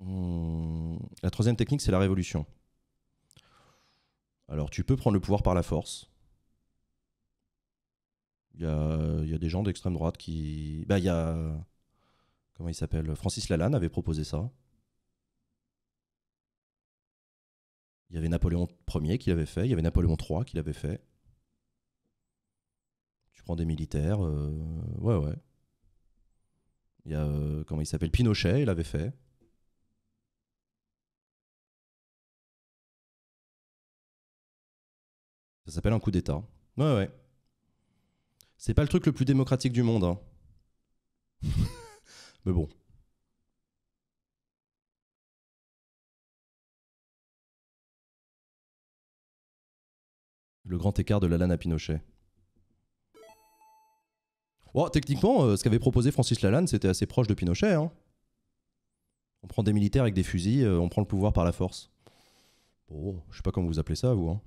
Hmm, la troisième technique, c'est la révolution. Alors, tu peux prendre le pouvoir par la force. Il y a, des gens d'extrême droite qui. Bah, il y a comment il s'appelle Francis Lalanne avait proposé ça. Il y avait Napoléon Ier qui l'avait fait, il y avait Napoléon III qui l'avait fait. Tu prends des militaires, euh, ouais, ouais. Il y a, euh, comment il s'appelle Pinochet, il l'avait fait. Ça s'appelle un coup d'État. Ouais, ouais. C'est pas le truc le plus démocratique du monde. Hein. Mais bon, Le grand écart de Lalanne à Pinochet. techniquement, euh, ce qu'avait proposé Francis Lalanne, c'était assez proche de Pinochet. Hein. On prend des militaires avec des fusils, euh, on prend le pouvoir par la force. Bon, je sais pas comment vous appelez ça, vous. Hein.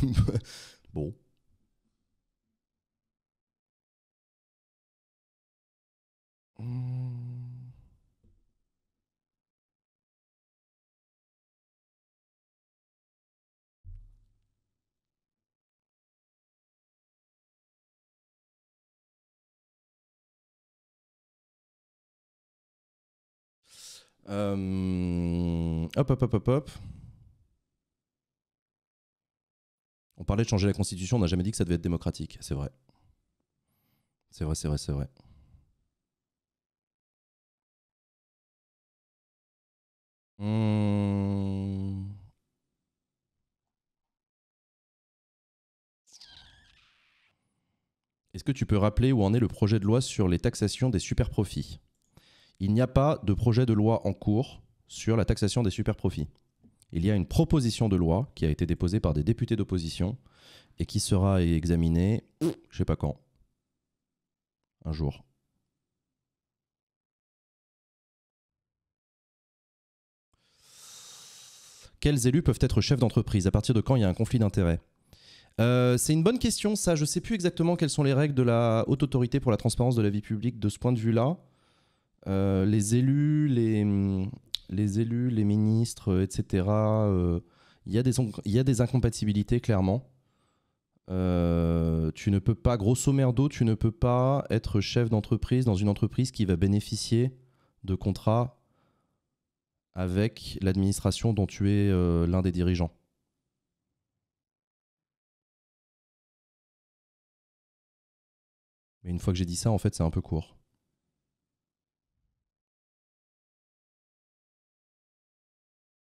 bon. hop, hop, hop, hop, hop. On parlait de changer la constitution, on n'a jamais dit que ça devait être démocratique, c'est vrai. C'est vrai, c'est vrai, c'est vrai. Hmm. Est-ce que tu peux rappeler où en est le projet de loi sur les taxations des superprofits Il n'y a pas de projet de loi en cours sur la taxation des superprofits. Il y a une proposition de loi qui a été déposée par des députés d'opposition et qui sera examinée, je sais pas quand, un jour. Quels élus peuvent être chefs d'entreprise À partir de quand il y a un conflit d'intérêts euh, c'est une bonne question, ça. Je ne sais plus exactement quelles sont les règles de la haute autorité pour la transparence de la vie publique de ce point de vue-là. Euh, les élus, mm, les, élus, les ministres, etc. Euh, il y, y, a des incompatibilités, clairement. tu ne peux pas, grosso merdo, tu ne peux pas être chef d'entreprise dans une entreprise qui va bénéficier de contrats avec l'administration dont tu es euh, l'un des dirigeants. Mais une fois que j'ai dit ça, en fait, c'est un peu court.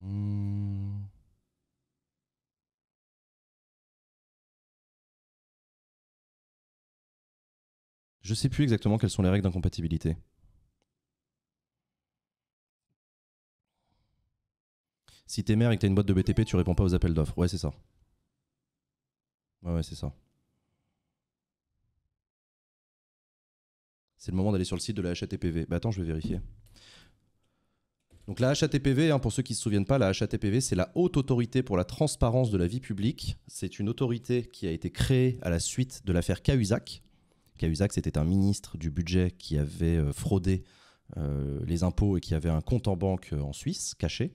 Je hmm. Je sais plus exactement quelles sont les règles d'incompatibilité. si t'es maire et que t'as une boîte de BTP, tu réponds pas aux appels d'offres. Ouais, c'est ça. Ouais, ouais, c'est ça. C'est le moment d'aller sur le site de la HATPV. Bah attends, je vais vérifier. Donc la HATPV, hein, pour ceux qui ne se souviennent pas, la HATPV, c'est la Haute Autorité pour la Transparence de la Vie Publique. C'est une autorité qui a été créée à la suite de l'affaire Cahuzac. Cahuzac, c'était un ministre du budget qui avait euh, fraudé euh, les impôts et qui avait un compte en banque euh, en Suisse, caché.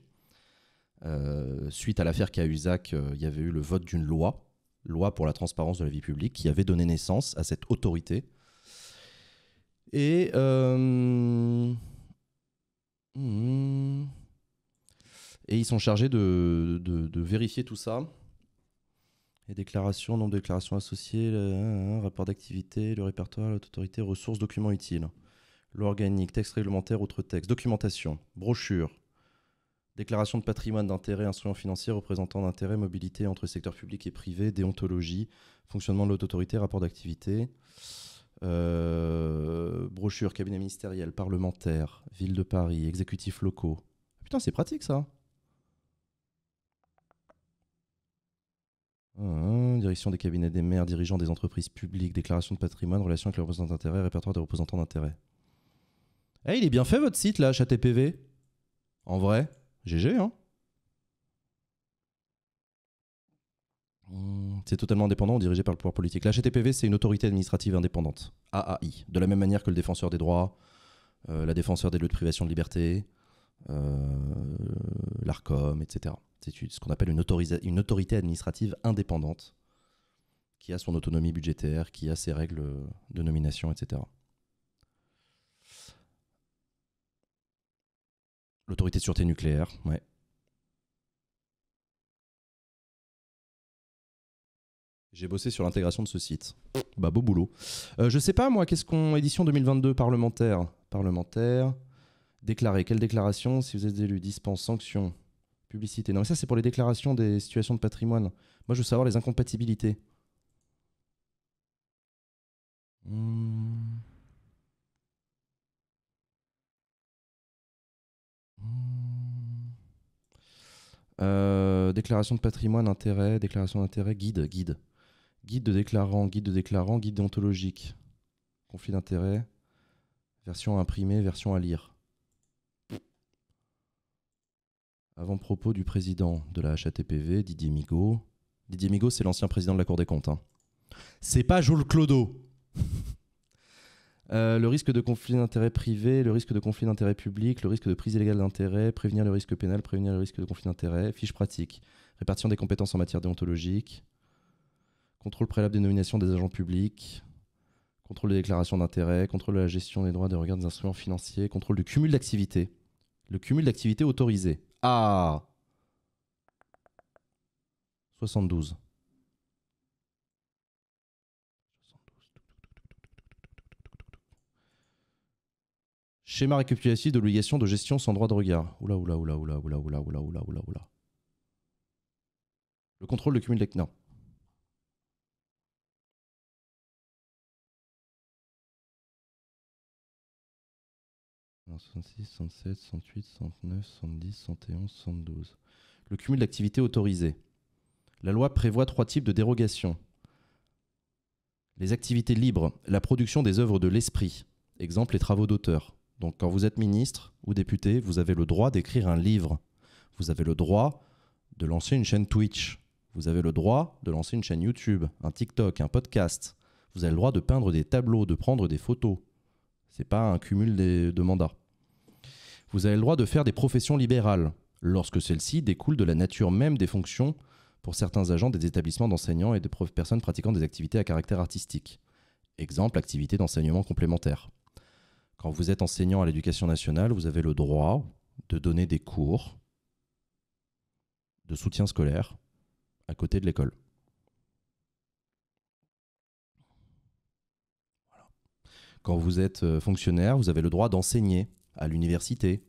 Euh, suite à l'affaire Cahuzac, euh, il y avait eu le vote d'une loi, loi pour la transparence de la vie publique, qui avait donné naissance à cette autorité. Et. Euh, hmm, et ils sont chargés de, vérifier tout ça. Les déclarations, nombre de déclarations associées, hein, hein, hein, rapport d'activité, le répertoire, l'autorité, ressources, documents utiles, loi organique, texte réglementaire, autres texte, documentation, brochure, déclaration de patrimoine d'intérêt, instrument financier représentant d'intérêt, mobilité entre secteur public et privé, déontologie, fonctionnement de l'autorité, rapport d'activité, euh, brochure, cabinet ministériel, parlementaire, ville de Paris, exécutifs locaux. Ah, putain, c'est pratique ça. Hein, direction des cabinets des maires, dirigeants des entreprises publiques, déclaration de patrimoine, relation avec les représentants d'intérêt, répertoire des représentants d'intérêt. Eh, il est bien fait votre site là, HTPV En vrai GG, hein hum, C'est totalement indépendant, dirigé par le pouvoir politique. La c'est une autorité administrative indépendante, AAI, de la même manière que le défenseur des droits, euh, la défenseur des lieux de privation de liberté, euh, l'ARCOM, etc. C'est ce qu'on appelle une, autorité administrative indépendante, qui a son autonomie budgétaire, qui a ses règles de nomination, etc. L'autorité de sûreté nucléaire, ouais. J'ai bossé sur l'intégration de ce site. Bah, beau boulot. Euh, je sais pas, moi, qu'est-ce qu'on. Édition 2022 parlementaire. Parlementaire. Déclarer. Quelle déclaration Si vous êtes élu, dispense, sanction, publicité. Non, mais ça, c'est pour les déclarations des situations de patrimoine. Moi, je veux savoir les incompatibilités. Hmm. Euh, déclaration de patrimoine, intérêt, déclaration d'intérêt, guide, guide. Guide de déclarant, guide de déclarant, guide déontologique. Conflit d'intérêt, version imprimée, version à lire. Avant-propos du président de la HATPV, Didier Migaud. Didier Migaud, c'est l'ancien président de la Cour des comptes. Hein. C'est pas Jules Clodo euh, le risque de conflit d'intérêt privés, le risque de conflit d'intérêt public, le risque de prise illégale d'intérêt, prévenir le risque pénal, prévenir le risque de conflit d'intérêt, fiche pratique, répartition des compétences en matière déontologique, contrôle préalable des nominations des agents publics, contrôle des déclarations d'intérêt, contrôle de la gestion des droits de regard des instruments financiers, contrôle du cumul d'activités. Le cumul d'activités autorisé. Ah 72. Schéma récapitulatif de l'obligation de gestion sans droit de regard. Oula, oula, oula, oula, oula, oula, oula, oula, oula, oula. Le contrôle de cumul des... Non. Alors, 66, 67, 68, 69, 70, 71, 72. Le cumul d'activités autorisées. La loi prévoit trois types de dérogations. Les activités libres, la production des œuvres de l'esprit, exemple les travaux d'auteur. Donc quand vous êtes ministre ou député, vous avez le droit d'écrire un livre. Vous avez le droit de lancer une chaîne Twitch. Vous avez le droit de lancer une chaîne YouTube, un TikTok, un podcast. Vous avez le droit de peindre des tableaux, de prendre des photos. C'est pas un cumul de mandats. Vous avez le droit de faire des professions libérales, lorsque celles-ci découlent de la nature même des fonctions pour certains agents des établissements d'enseignants et des personnes pratiquant des activités à caractère artistique. Exemple, activité d'enseignement complémentaire. Quand vous êtes enseignant à l'éducation nationale, vous avez le droit de donner des cours de soutien scolaire à côté de l'école. Quand vous êtes euh, fonctionnaire, vous avez le droit d'enseigner à l'université.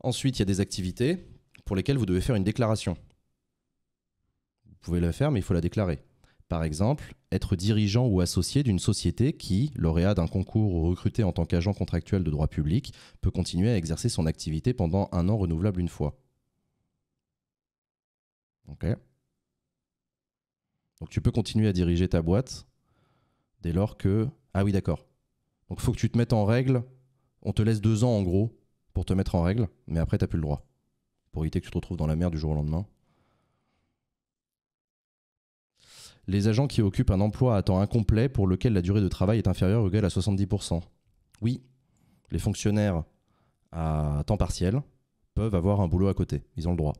Ensuite, il y a des activités pour lesquelles vous devez faire une déclaration. Vous pouvez la faire, mais il faut la déclarer. Par exemple, être dirigeant ou associé d'une société qui, lauréat d'un concours ou recruté en tant qu'agent contractuel de droit public, peut continuer à exercer son activité pendant un an renouvelable une fois. Ok. Donc tu peux continuer à diriger ta boîte dès lors que... Ah oui, d'accord. Donc il faut que tu te mettes en règle. On te laisse deux ans en gros pour te mettre en règle, mais après tu t'as plus le droit. Pour éviter que tu te retrouves dans la mer du jour au lendemain. les agents qui occupent un emploi à temps incomplet pour lequel la durée de travail est inférieure ou égale à 70%. Oui, les fonctionnaires à temps partiel peuvent avoir un boulot à côté, ils ont le droit.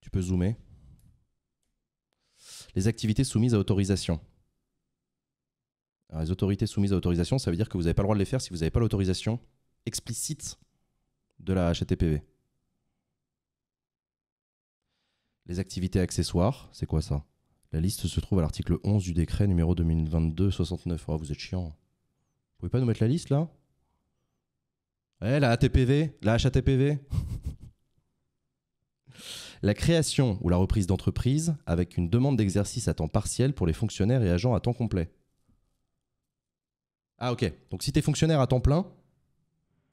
Tu peux zoomer. Les activités soumises à autorisation. les autorités soumises à autorisation, ça veut dire que vous n'avez pas le droit de les faire si vous n'avez pas l'autorisation explicite de la HTPV. Les activités accessoires, c'est quoi ça La liste se trouve à l'article 11 du décret numéro 2022-69. vous êtes chiant. Vous pouvez pas nous mettre la liste là Eh, la ATPV La HATPV La création ou la reprise d'entreprise avec une demande d'exercice à temps partiel pour les fonctionnaires et agents à temps complet. Ah ok, donc si tu es fonctionnaire à temps plein,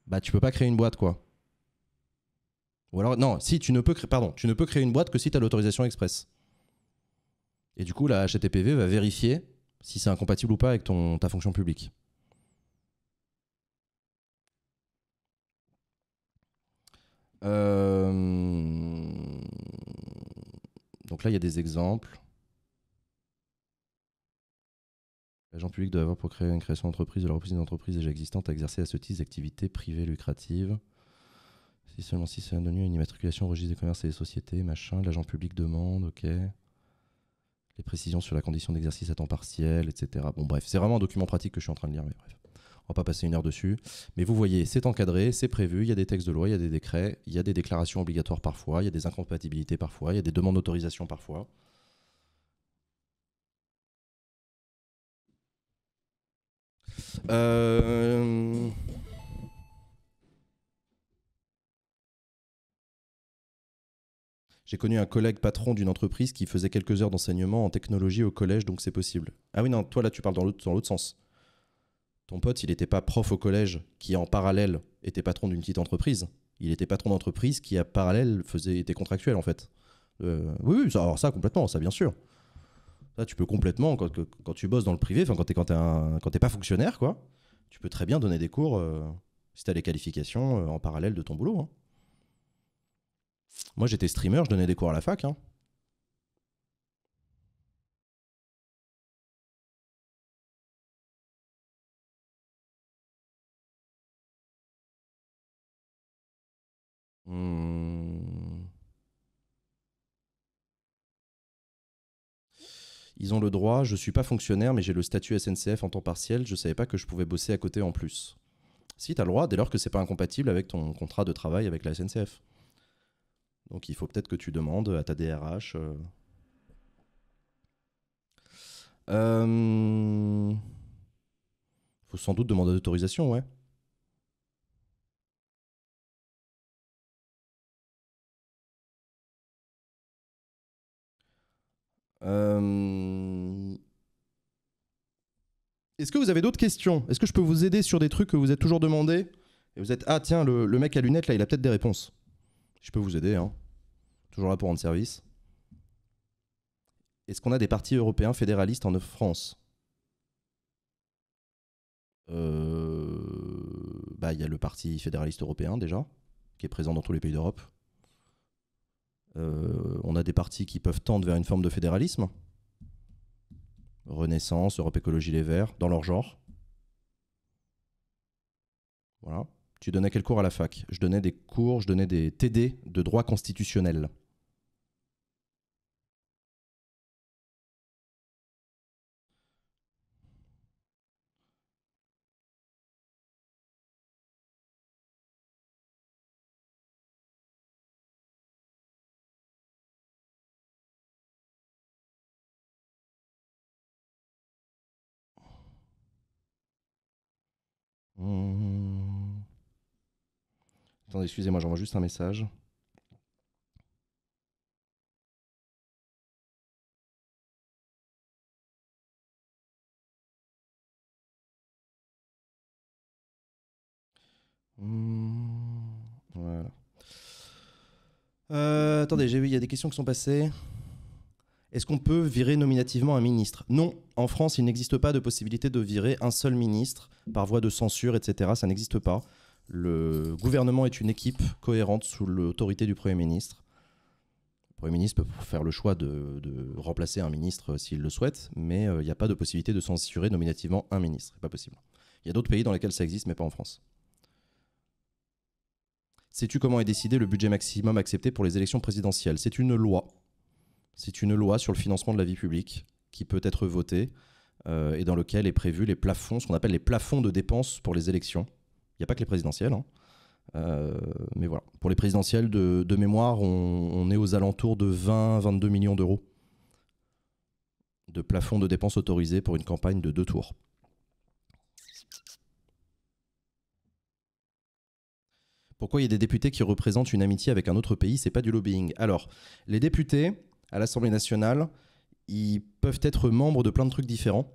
bah tu peux pas créer une boîte quoi. Ou alors, non, si tu ne peux créer, pardon, tu ne peux créer une boîte que si tu as l'autorisation express. Et du coup, la HTTPV va vérifier si c'est incompatible ou pas avec ta fonction publique. Euh, donc là, il y a des exemples. L'agent public doit avoir pour créer une création d'entreprise de la reprise d'une entreprise déjà existante à exercer à ce titre privée privée lucrative... Si seulement si c'est un à une immatriculation au registre des commerces et des sociétés, machin, l'agent public demande, ok. Les précisions sur la condition d'exercice à temps partiel, etc. Bon, bref, c'est vraiment un document pratique que je suis en train de lire, mais bref. On va pas passer une heure dessus. Mais vous voyez, c'est encadré, c'est prévu, il y a des textes de loi, il y a des décrets, il y a des déclarations obligatoires parfois, il y a des incompatibilités parfois, il y a des demandes d'autorisation parfois. Euh... J'ai connu un collègue patron d'une entreprise qui faisait quelques heures d'enseignement en technologie au collège, donc c'est possible. Ah oui, non, toi là, tu parles dans l'autre sens. Ton pote, il n'était pas prof au collège, qui en parallèle était patron d'une petite entreprise. Il était patron d'entreprise qui, en parallèle, faisait, était contractuel, en fait. Euh, oui, oui, ça, alors ça, complètement, ça, bien sûr. Ça, tu peux complètement, quand, tu bosses dans le privé, enfin, quand tu n'es pas fonctionnaire, quoi, tu peux très bien donner des cours, euh, si tu as les qualifications, euh, en parallèle de ton boulot. Hein. Moi, j'étais streamer, je donnais des cours à la fac. Hein. Hmm. Ils ont le droit, je suis pas fonctionnaire, mais j'ai le statut SNCF en temps partiel, je savais pas que je pouvais bosser à côté en plus. Si, t'as le droit, dès lors que c'est pas incompatible avec ton contrat de travail avec la SNCF. Donc il faut peut-être que tu demandes à ta DRH. Il euh. Euh, faut sans doute demander d'autorisation, ouais. Euh, est-ce que vous avez d'autres questions Est-ce que je peux vous aider sur des trucs que vous êtes toujours demandé Et vous êtes, ah tiens, le, le mec à lunettes, là, il a peut-être des réponses. Je peux vous aider, hein. Toujours là pour rendre service. Est-ce qu'on a des partis européens fédéralistes en France euh, Bah, il y a le parti fédéraliste européen déjà, qui est présent dans tous les pays d'Europe. Euh, on a des partis qui peuvent tendre vers une forme de fédéralisme. Renaissance, Europe Écologie Les Verts, dans leur genre. Voilà. Tu donnais quel cours à la fac Je donnais des cours, je donnais des TD de droit constitutionnel. Mmh. Attendez, excusez-moi, j'envoie juste un message. Mmh, voilà. Euh, attendez, j'ai vu, il y a des questions qui sont passées. Est-ce qu'on peut virer nominativement un ministre Non, en France, il n'existe pas de possibilité de virer un seul ministre par voie de censure, etc. Ça n'existe pas le gouvernement est une équipe cohérente sous l'autorité du Premier ministre. Le Premier ministre peut faire le choix de, remplacer un ministre s'il le souhaite, mais euh, il n'y a pas de possibilité de censurer nominativement un ministre. pas possible. Il y a d'autres pays dans lesquels ça existe, mais pas en France. Sais-tu comment est décidé le budget maximum accepté pour les élections présidentielles C'est une loi. C'est une loi sur le financement de la vie publique qui peut être votée euh, et dans laquelle est prévu les plafonds, ce qu'on appelle les plafonds de dépenses pour les élections il n'y a pas que les présidentielles. Hein. Euh, mais voilà, pour les présidentielles de, mémoire, on, est aux alentours de 20-22 millions d'euros de plafond de dépenses autorisées pour une campagne de deux tours. Pourquoi il y a des députés qui représentent une amitié avec un autre pays C'est pas du lobbying. Alors, les députés à l'Assemblée nationale, ils peuvent être membres de plein de trucs différents.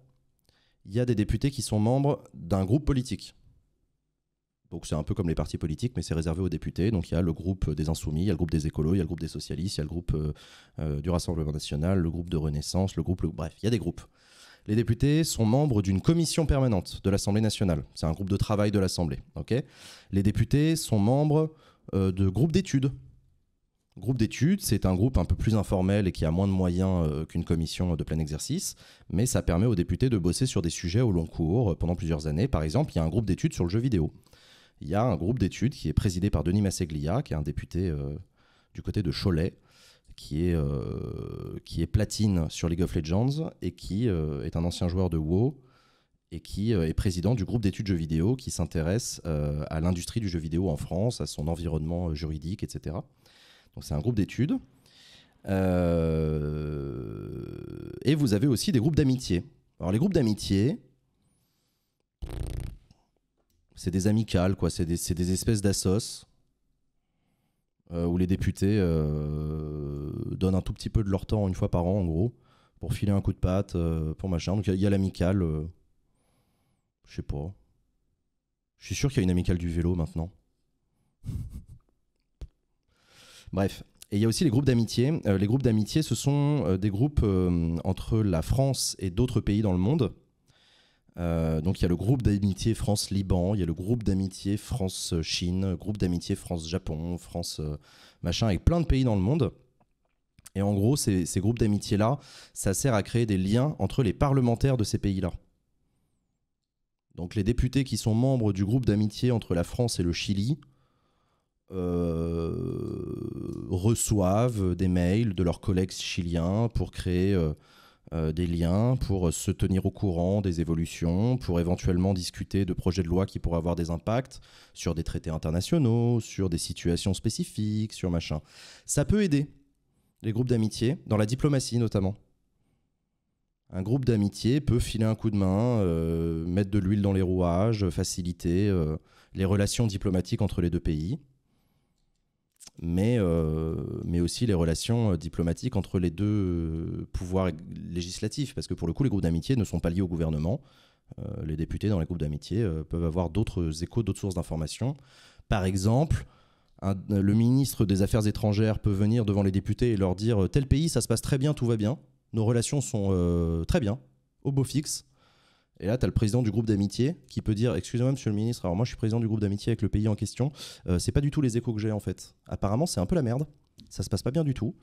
Il y a des députés qui sont membres d'un groupe politique. Donc c'est un peu comme les partis politiques, mais c'est réservé aux députés. Donc il y a le groupe des Insoumis, il y a le groupe des Écolos, il y a le groupe des Socialistes, il y a le groupe euh, euh, du Rassemblement National, le groupe de Renaissance, le groupe... Bref, il y a des groupes. Les députés sont membres d'une commission permanente de l'Assemblée nationale. C'est un groupe de travail de l'Assemblée. ok les députés sont membres euh, de groupes d'études. Groupe d'études, c'est un groupe un peu plus informel et qui a moins de moyens qu'une commission de plein exercice, mais ça permet aux députés de bosser sur des sujets au long cours pendant plusieurs années. Par exemple, il y a un groupe d'études sur le jeu vidéo il y a un groupe d'études qui est présidé par Denis Masseglia, qui est un député euh, du côté de Cholet, qui est, euh, qui est platine sur League of Legends et qui euh, est un ancien joueur de WoW et qui est président du groupe d'études jeux vidéo qui s'intéresse à l'industrie du jeu vidéo en France, à son environnement juridique, etc. Donc c'est un groupe d'études. et vous avez aussi des groupes d'amitié. Alors les groupes d'amitié, c'est des amicales, quoi. C'est des, espèces d'assos euh, où les députés euh, donnent un tout petit peu de leur temps une fois par an, en gros, pour filer un coup de patte, euh, pour machin. Donc il y a, a l'amicale, je sais pas. Je suis sûr qu'il y a une amicale du vélo maintenant. Bref. Et il y a aussi les groupes d'amitié. les groupes d'amitié, ce sont des groupes entre la France et d'autres pays dans le monde euh, donc il y a le groupe d'amitié France-Liban, il y a le groupe d'amitié France-Chine, groupe d'amitié France-Japon, France-machin, euh, avec plein de pays dans le monde. Et en gros, ces, groupes d'amitié-là, ça sert à créer des liens entre les parlementaires de ces pays-là. Donc les députés qui sont membres du groupe d'amitié entre la France et le Chili euh, reçoivent des mails de leurs collègues chiliens pour créer... Euh, des liens pour se tenir au courant des évolutions, pour éventuellement discuter de projets de loi qui pourraient avoir des impacts sur des traités internationaux, sur des situations spécifiques, sur machin. Ça peut aider les groupes d'amitié, dans la diplomatie notamment. Un groupe d'amitié peut filer un coup de main, euh, mettre de l'huile dans les rouages, faciliter euh, les relations diplomatiques entre les deux pays mais, euh, mais aussi les relations euh, diplomatiques entre les deux euh, pouvoirs législatifs, parce que pour le coup, les groupes d'amitié ne sont pas liés au gouvernement. les députés dans les groupes d'amitié peuvent avoir d'autres échos, d'autres sources d'informations. Par exemple, le ministre des Affaires étrangères peut venir devant les députés et leur dire tel pays, ça se passe très bien, tout va bien, nos relations sont très bien, au beau fixe, et là, tu as le président du groupe d'amitié qui peut dire Excusez-moi, monsieur le ministre, alors moi je suis président du groupe d'amitié avec le pays en question. Euh, c'est pas du tout les échos que j'ai en fait. Apparemment, c'est un peu la merde. Ça se passe pas bien du tout.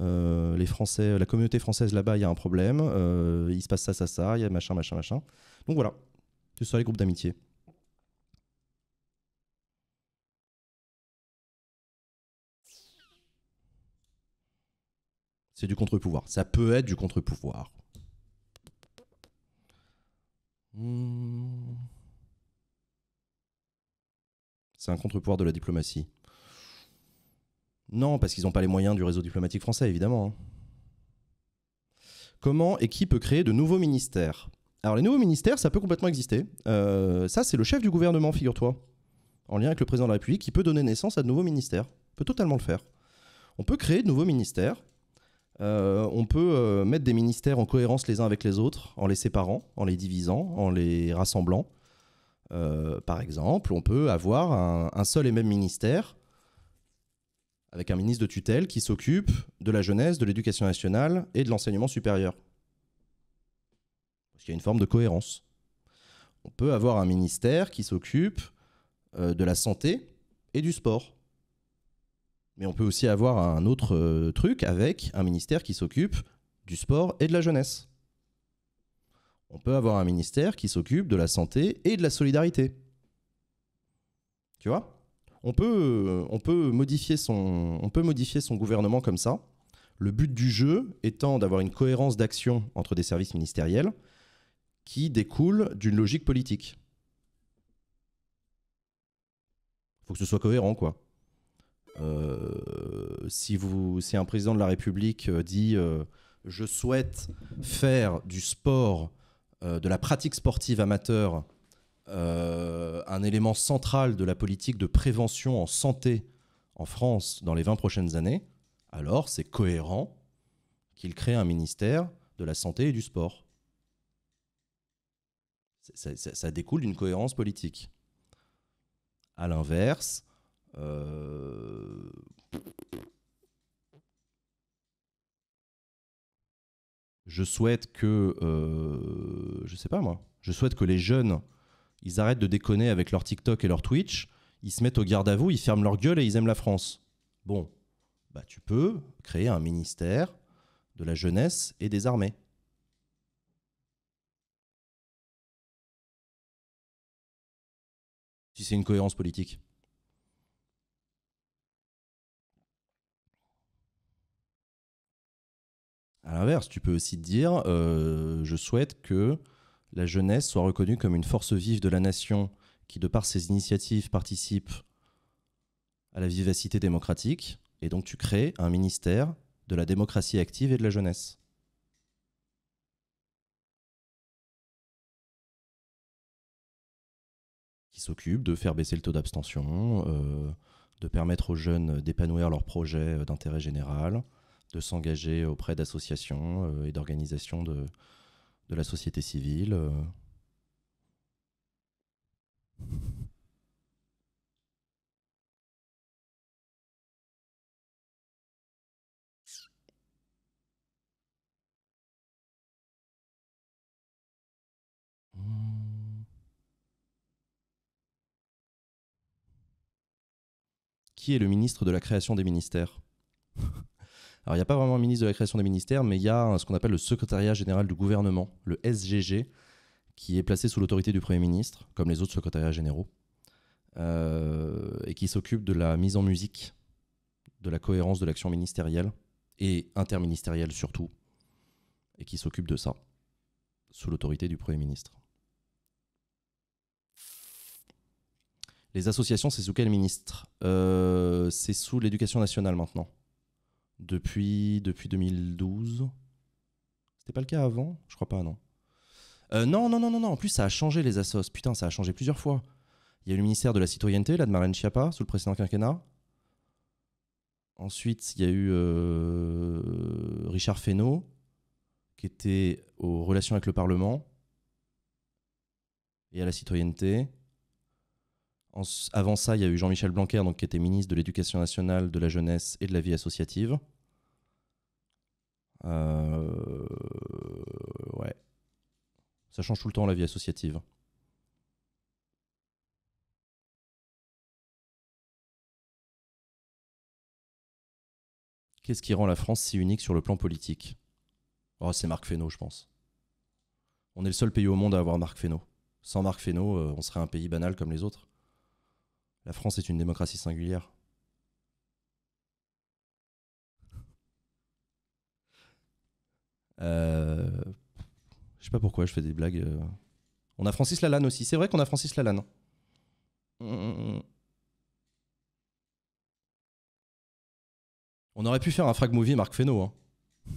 Euh, les Français, la communauté française là-bas, il y a un problème. Euh, il se passe ça, ça, ça. Il y a machin, machin, machin. Donc voilà. Ce sont les groupes d'amitié. C'est du contre-pouvoir. Ça peut être du contre-pouvoir. Hmm. C'est un contre-pouvoir de la diplomatie. Non, parce qu'ils n'ont pas les moyens du réseau diplomatique français, évidemment. Hein. Comment et qui peut créer de nouveaux ministères Alors les nouveaux ministères, ça peut complètement exister. Euh, ça, c'est le chef du gouvernement, figure-toi, en lien avec le président de la République, qui peut donner naissance à de nouveaux ministères. Peut totalement le faire. On peut créer de nouveaux ministères euh, on peut euh, mettre des ministères en cohérence les uns avec les autres, en les séparant, en les divisant, en les rassemblant. Euh, par exemple, on peut avoir un, un, seul et même ministère avec un ministre de tutelle qui s'occupe de la jeunesse, de l'éducation nationale et de l'enseignement supérieur. Parce qu'il y a une forme de cohérence. On peut avoir un ministère qui s'occupe de la santé et du sport. Mais on peut aussi avoir un autre euh, truc avec un ministère qui s'occupe du sport et de la jeunesse. On peut avoir un ministère qui s'occupe de la santé et de la solidarité. Tu vois on peut, euh, on, peut modifier son, on peut modifier son gouvernement comme ça. Le but du jeu étant d'avoir une cohérence d'action entre des services ministériels qui découle d'une logique politique. Faut que ce soit cohérent, quoi. Euh, si, vous, si un président de la République euh, dit euh, je souhaite faire du sport, de la pratique sportive amateur, un élément central de la politique de prévention en santé en France dans les 20 prochaines années, alors c'est cohérent qu'il crée un ministère de la santé et du sport. Ça, ça découle d'une cohérence politique. À l'inverse, euh, je souhaite que, euh, je sais pas moi, je souhaite que les jeunes, ils arrêtent de déconner avec leur TikTok et leur Twitch, ils se mettent au garde à vous, ils ferment leur gueule et ils aiment la France. Bon, bah tu peux créer un ministère de la jeunesse et des armées. Si c'est une cohérence politique. À l'inverse, tu peux aussi te dire euh, je souhaite que la jeunesse soit reconnue comme une force vive de la nation qui, de par ses initiatives, participe à la vivacité démocratique. Et donc, tu crées un ministère de la démocratie active et de la jeunesse. Qui s'occupe de faire baisser le taux d'abstention, euh, de permettre aux jeunes d'épanouir leurs projets euh, d'intérêt général, de s'engager auprès d'associations euh, et d'organisations de, de, la société civile. Euh. Mmh. Qui est le ministre de la création des ministères alors, il n'y a pas vraiment un ministre de la création des ministères, mais il y a ce qu'on appelle le secrétariat général du gouvernement, le SGG, qui est placé sous l'autorité du Premier ministre, comme les autres secrétariats généraux, euh, et qui s'occupe de la mise en musique, de la cohérence de l'action ministérielle, et interministérielle surtout, et qui s'occupe de ça, sous l'autorité du Premier ministre. Les associations, c'est sous quel ministre euh, C'est sous l'éducation nationale maintenant depuis, depuis 2012. C'était pas le cas avant Je crois pas, non. non, non, non, non, non. En plus, ça a changé les assos. Putain, ça a changé plusieurs fois. Il y a eu le ministère de la citoyenneté, là, de Marlène Schiappa, sous le précédent quinquennat. Ensuite, il y a eu Richard Fesneau, qui était aux relations avec le Parlement et à la citoyenneté avant ça, il y a eu Jean-Michel Blanquer, donc, qui était ministre de l'Éducation nationale, de la jeunesse et de la vie associative. Euh, ouais. Ça change tout le temps la vie associative. Qu'est-ce qui rend la France si unique sur le plan politique Oh, c'est Marc Fesneau, je pense. On est le seul pays au monde à avoir Marc Fesneau. Sans Marc Fesneau, euh, on serait un pays banal comme les autres. La France est une démocratie singulière. Euh, je sais pas pourquoi je fais des blagues. Euh. On a Francis Lalanne aussi. C'est vrai qu'on a Francis Lalanne. Hein. Mm, mm, mm. On aurait pu faire un frag movie Marc Fesneau. Hein.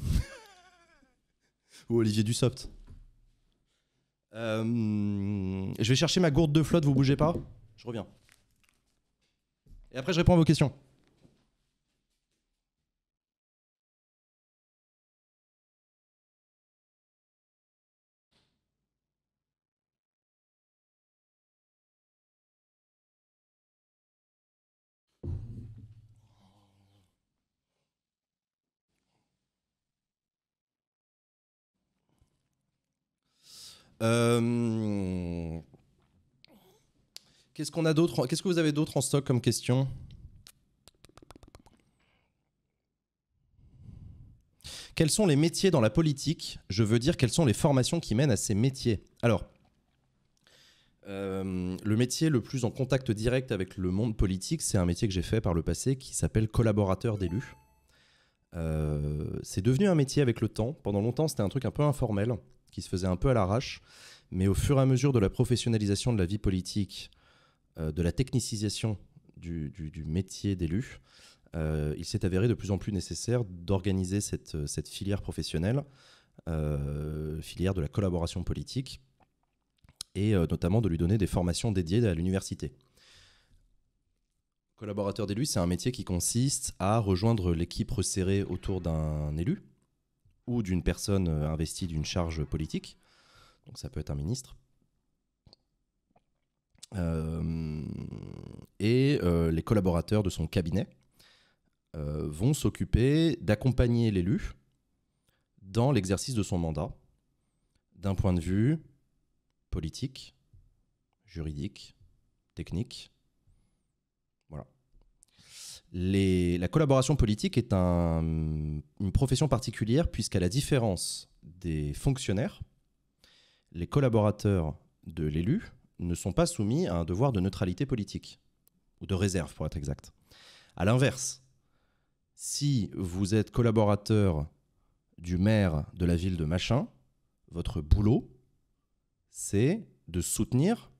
Ou Olivier Dussopt. Euh, je vais chercher ma gourde de flotte, vous bougez pas Je reviens. Et après, je réponds à vos questions. Euh, Qu'est-ce qu'on a d'autre Qu'est-ce que vous avez d'autre en stock comme question Quels sont les métiers dans la politique Je veux dire, quelles sont les formations qui mènent à ces métiers Alors, euh, le métier le plus en contact direct avec le monde politique, c'est un métier que j'ai fait par le passé qui s'appelle collaborateur d'élus. Euh, c'est devenu un métier avec le temps. Pendant longtemps, c'était un truc un peu informel, qui se faisait un peu à l'arrache. Mais au fur et à mesure de la professionnalisation de la vie politique, euh, de la technicisation du, métier d'élu, euh, il s'est avéré de plus en plus nécessaire d'organiser cette, euh, cette, filière professionnelle, filière de la collaboration politique, et notamment de lui donner des formations dédiées à l'université. Collaborateur d'élu, c'est un métier qui consiste à rejoindre l'équipe resserrée autour d'un élu ou d'une personne investie d'une charge politique. Donc ça peut être un ministre. Euh, et euh, les collaborateurs de son cabinet euh, vont s'occuper d'accompagner l'élu dans l'exercice de son mandat, d'un point de vue politique, juridique, technique. Voilà. la collaboration politique est une profession particulière puisqu'à la différence des fonctionnaires, les collaborateurs de l'élu ne sont pas soumis à un devoir de neutralité politique, ou de réserve pour être exact. A l'inverse, si vous êtes collaborateur du maire de la ville de Machin, votre boulot, c'est de soutenir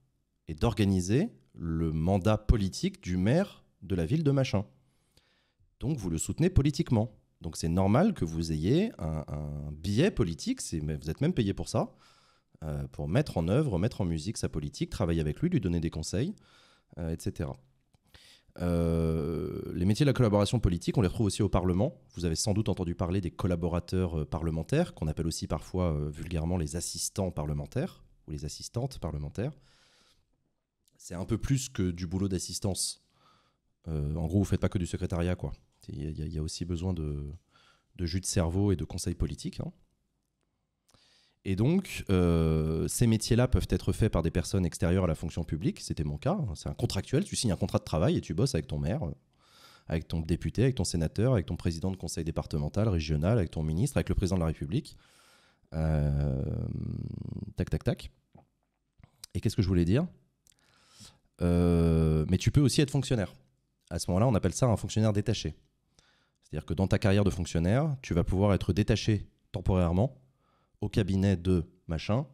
et d'organiser le mandat politique du maire de la ville de Machin. Donc vous le soutenez politiquement. Donc c'est normal que vous ayez un, un billet politique, vous êtes même payé pour ça, euh, pour mettre en œuvre, mettre en musique sa politique, travailler avec lui, lui donner des conseils, euh, etc. Euh, les métiers de la collaboration politique, on les retrouve aussi au Parlement. Vous avez sans doute entendu parler des collaborateurs parlementaires, qu'on appelle aussi parfois vulgairement les assistants parlementaires ou les assistantes parlementaires. C'est un peu plus que du boulot d'assistance. en gros, vous faites pas que du secrétariat, quoi. Il y, a aussi besoin de, jus de cerveau et de conseils politiques. Hein. Et donc, euh, ces métiers-là peuvent être faits par des personnes extérieures à la fonction publique. C'était mon cas. Hein. C'est un contractuel. Tu signes un contrat de travail et tu bosses avec ton maire, euh, avec ton député, avec ton sénateur, avec ton président de conseil départemental, régional, avec ton ministre, avec le président de la République. Euh, tac, tac, tac. Et qu'est-ce que je voulais dire Mais tu peux aussi être fonctionnaire. À ce moment-là, on appelle ça un fonctionnaire détaché. C'est-à-dire que dans ta carrière de fonctionnaire, tu vas pouvoir être détaché temporairement au cabinet de machin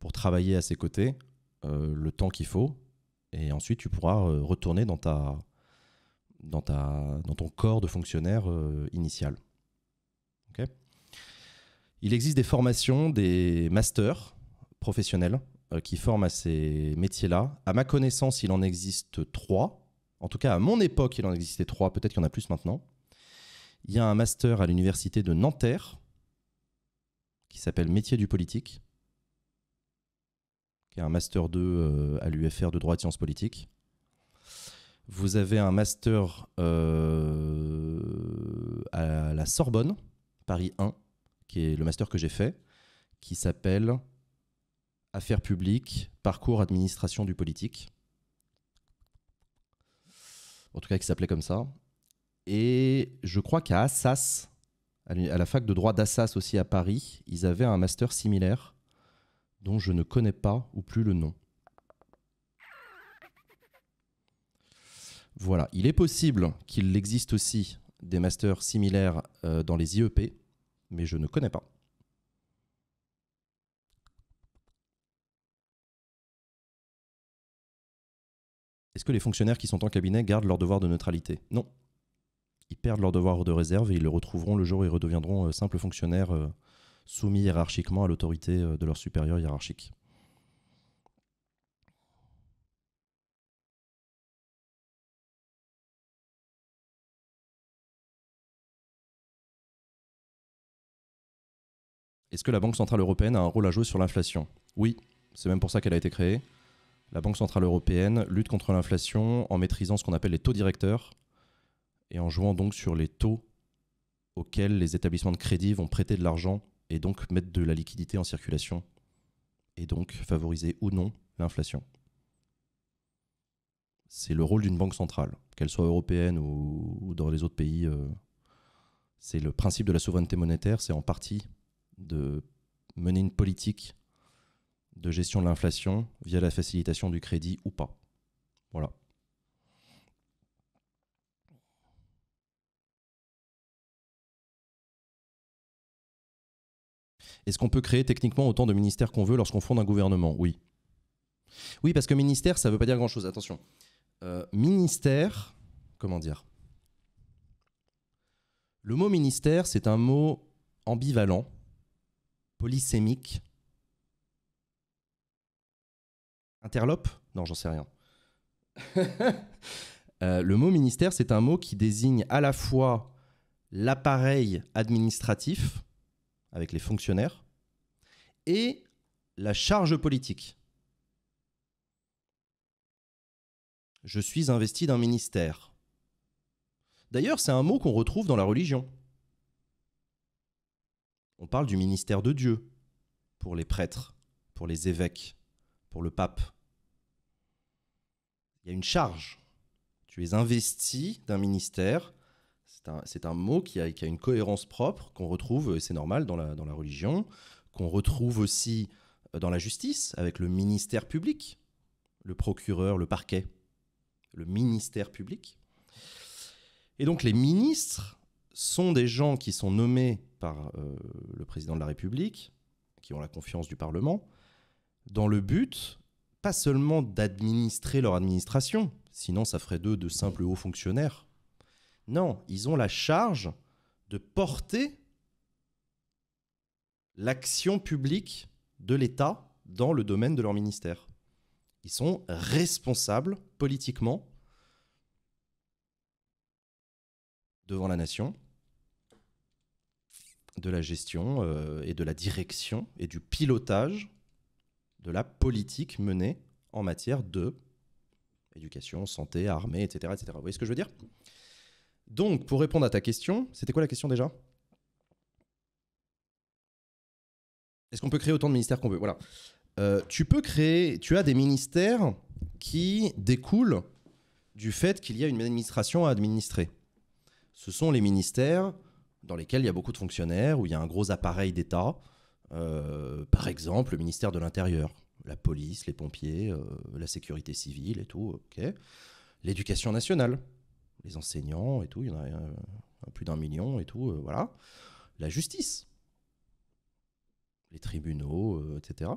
pour travailler à ses côtés euh, le temps qu'il faut. Et ensuite, tu pourras euh, retourner dans, ta, dans, ta, dans ton corps de fonctionnaire euh, initial. Il existe des formations, des masters professionnels qui forment à ces métiers-là. À ma connaissance, il en existe trois. En tout cas, à mon époque, il en existait trois. Peut-être qu'il y en a plus maintenant. Il y a un master à l'université de Nanterre qui s'appelle Métier du politique, qui est un master 2 euh, à l'UFR de droit et sciences politiques. Vous avez un master euh, à la Sorbonne, Paris 1, qui est le master que j'ai fait, qui s'appelle Affaires publiques, parcours administration du politique. En tout cas, qui s'appelait comme ça. Et je crois qu'à Assas, à, la fac de droit d'Assas aussi à Paris, ils avaient un master similaire dont je ne connais pas ou plus le nom. Voilà, il est possible qu'il existe aussi des masters similaires euh, dans les IEP, mais je ne connais pas. Est-ce que les fonctionnaires qui sont en cabinet gardent leur devoir de neutralité Non, ils perdent leur devoir de réserve et ils le retrouveront le jour où ils redeviendront euh, simples fonctionnaires euh, soumis hiérarchiquement à l'autorité euh, de leur supérieur hiérarchique. Est-ce que la Banque Centrale Européenne a un rôle à jouer sur l'inflation Oui, c'est même pour ça qu'elle a été créée. La Banque Centrale Européenne lutte contre l'inflation en maîtrisant ce qu'on appelle les taux directeurs, et en jouant donc sur les taux auxquels les établissements de crédit vont prêter de l'argent et donc mettre de la liquidité en circulation et donc favoriser ou non l'inflation. C'est le rôle d'une banque centrale, qu'elle soit européenne ou, dans les autres pays. Euh, c'est le principe de la souveraineté monétaire, c'est en partie de mener une politique de gestion de l'inflation via la facilitation du crédit ou pas. Voilà. Est-ce qu'on peut créer techniquement autant de ministères qu'on veut lorsqu'on fonde un gouvernement Oui. Oui, parce que ministère, ça ne veut pas dire grand-chose, attention. Euh, ministère, comment dire Le mot ministère, c'est un mot ambivalent, polysémique. Interlope Non, j'en sais rien. Euh, le mot ministère, c'est un mot qui désigne à la fois l'appareil administratif, avec les fonctionnaires, et la charge politique. Je suis investi d'un ministère. D'ailleurs, c'est un mot qu'on retrouve dans la religion. On parle du ministère de Dieu pour les prêtres, pour les évêques, pour le pape. Il y a une charge. Tu es investi d'un ministère c'est un, mot qui a, une cohérence propre, qu'on retrouve, et c'est normal, dans la, religion, qu'on retrouve aussi euh, dans la justice, avec le ministère public, le procureur, le parquet, le ministère public. Et donc les ministres sont des gens qui sont nommés par euh, le président de la République, qui ont la confiance du Parlement, dans le but pas seulement d'administrer leur administration, sinon ça ferait d'eux de simples hauts fonctionnaires non, ils ont la charge de porter l'action publique de l'État dans le domaine de leur ministère. Ils sont responsables politiquement devant la nation de la gestion euh, et de la direction et du pilotage de la politique menée en matière de éducation, santé, armée, etc. etc. Vous voyez ce que je veux dire donc, pour répondre à ta question, c'était quoi la question déjà Est-ce qu'on peut créer autant de ministères qu'on veut Voilà. Euh, tu peux créer, tu as des ministères qui découlent du fait qu'il y a une administration à administrer. Ce sont les ministères dans lesquels il y a beaucoup de fonctionnaires, où il y a un gros appareil d'État, euh, par exemple le ministère de l'Intérieur, la police, les pompiers, euh, la sécurité civile et tout, L'éducation nationale, les enseignants et tout, il y en a plus d'un million et tout, euh, voilà. La justice, les tribunaux, euh, etc.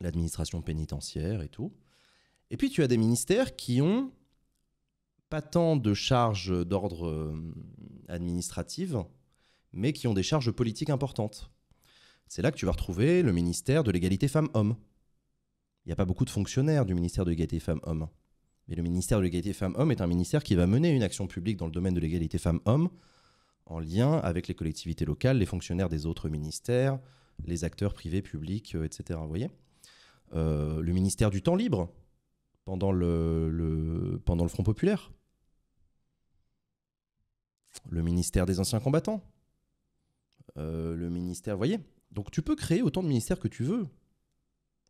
L'administration pénitentiaire et tout. Et puis tu as des ministères qui ont pas tant de charges d'ordre euh, administrative, mais qui ont des charges politiques importantes. C'est là que tu vas retrouver le ministère de l'égalité femmes-hommes. Il n'y a pas beaucoup de fonctionnaires du ministère de l'égalité femmes-hommes. Mais le ministère de l'égalité femmes-hommes est un ministère qui va mener une action publique dans le domaine de l'égalité femmes-hommes en lien avec les collectivités locales, les fonctionnaires des autres ministères, les acteurs privés, publics, euh, etc. voyez euh, Le ministère du temps libre pendant le, pendant le Front populaire. Le ministère des anciens combattants. Euh, le ministère, vous voyez Donc tu peux créer autant de ministères que tu veux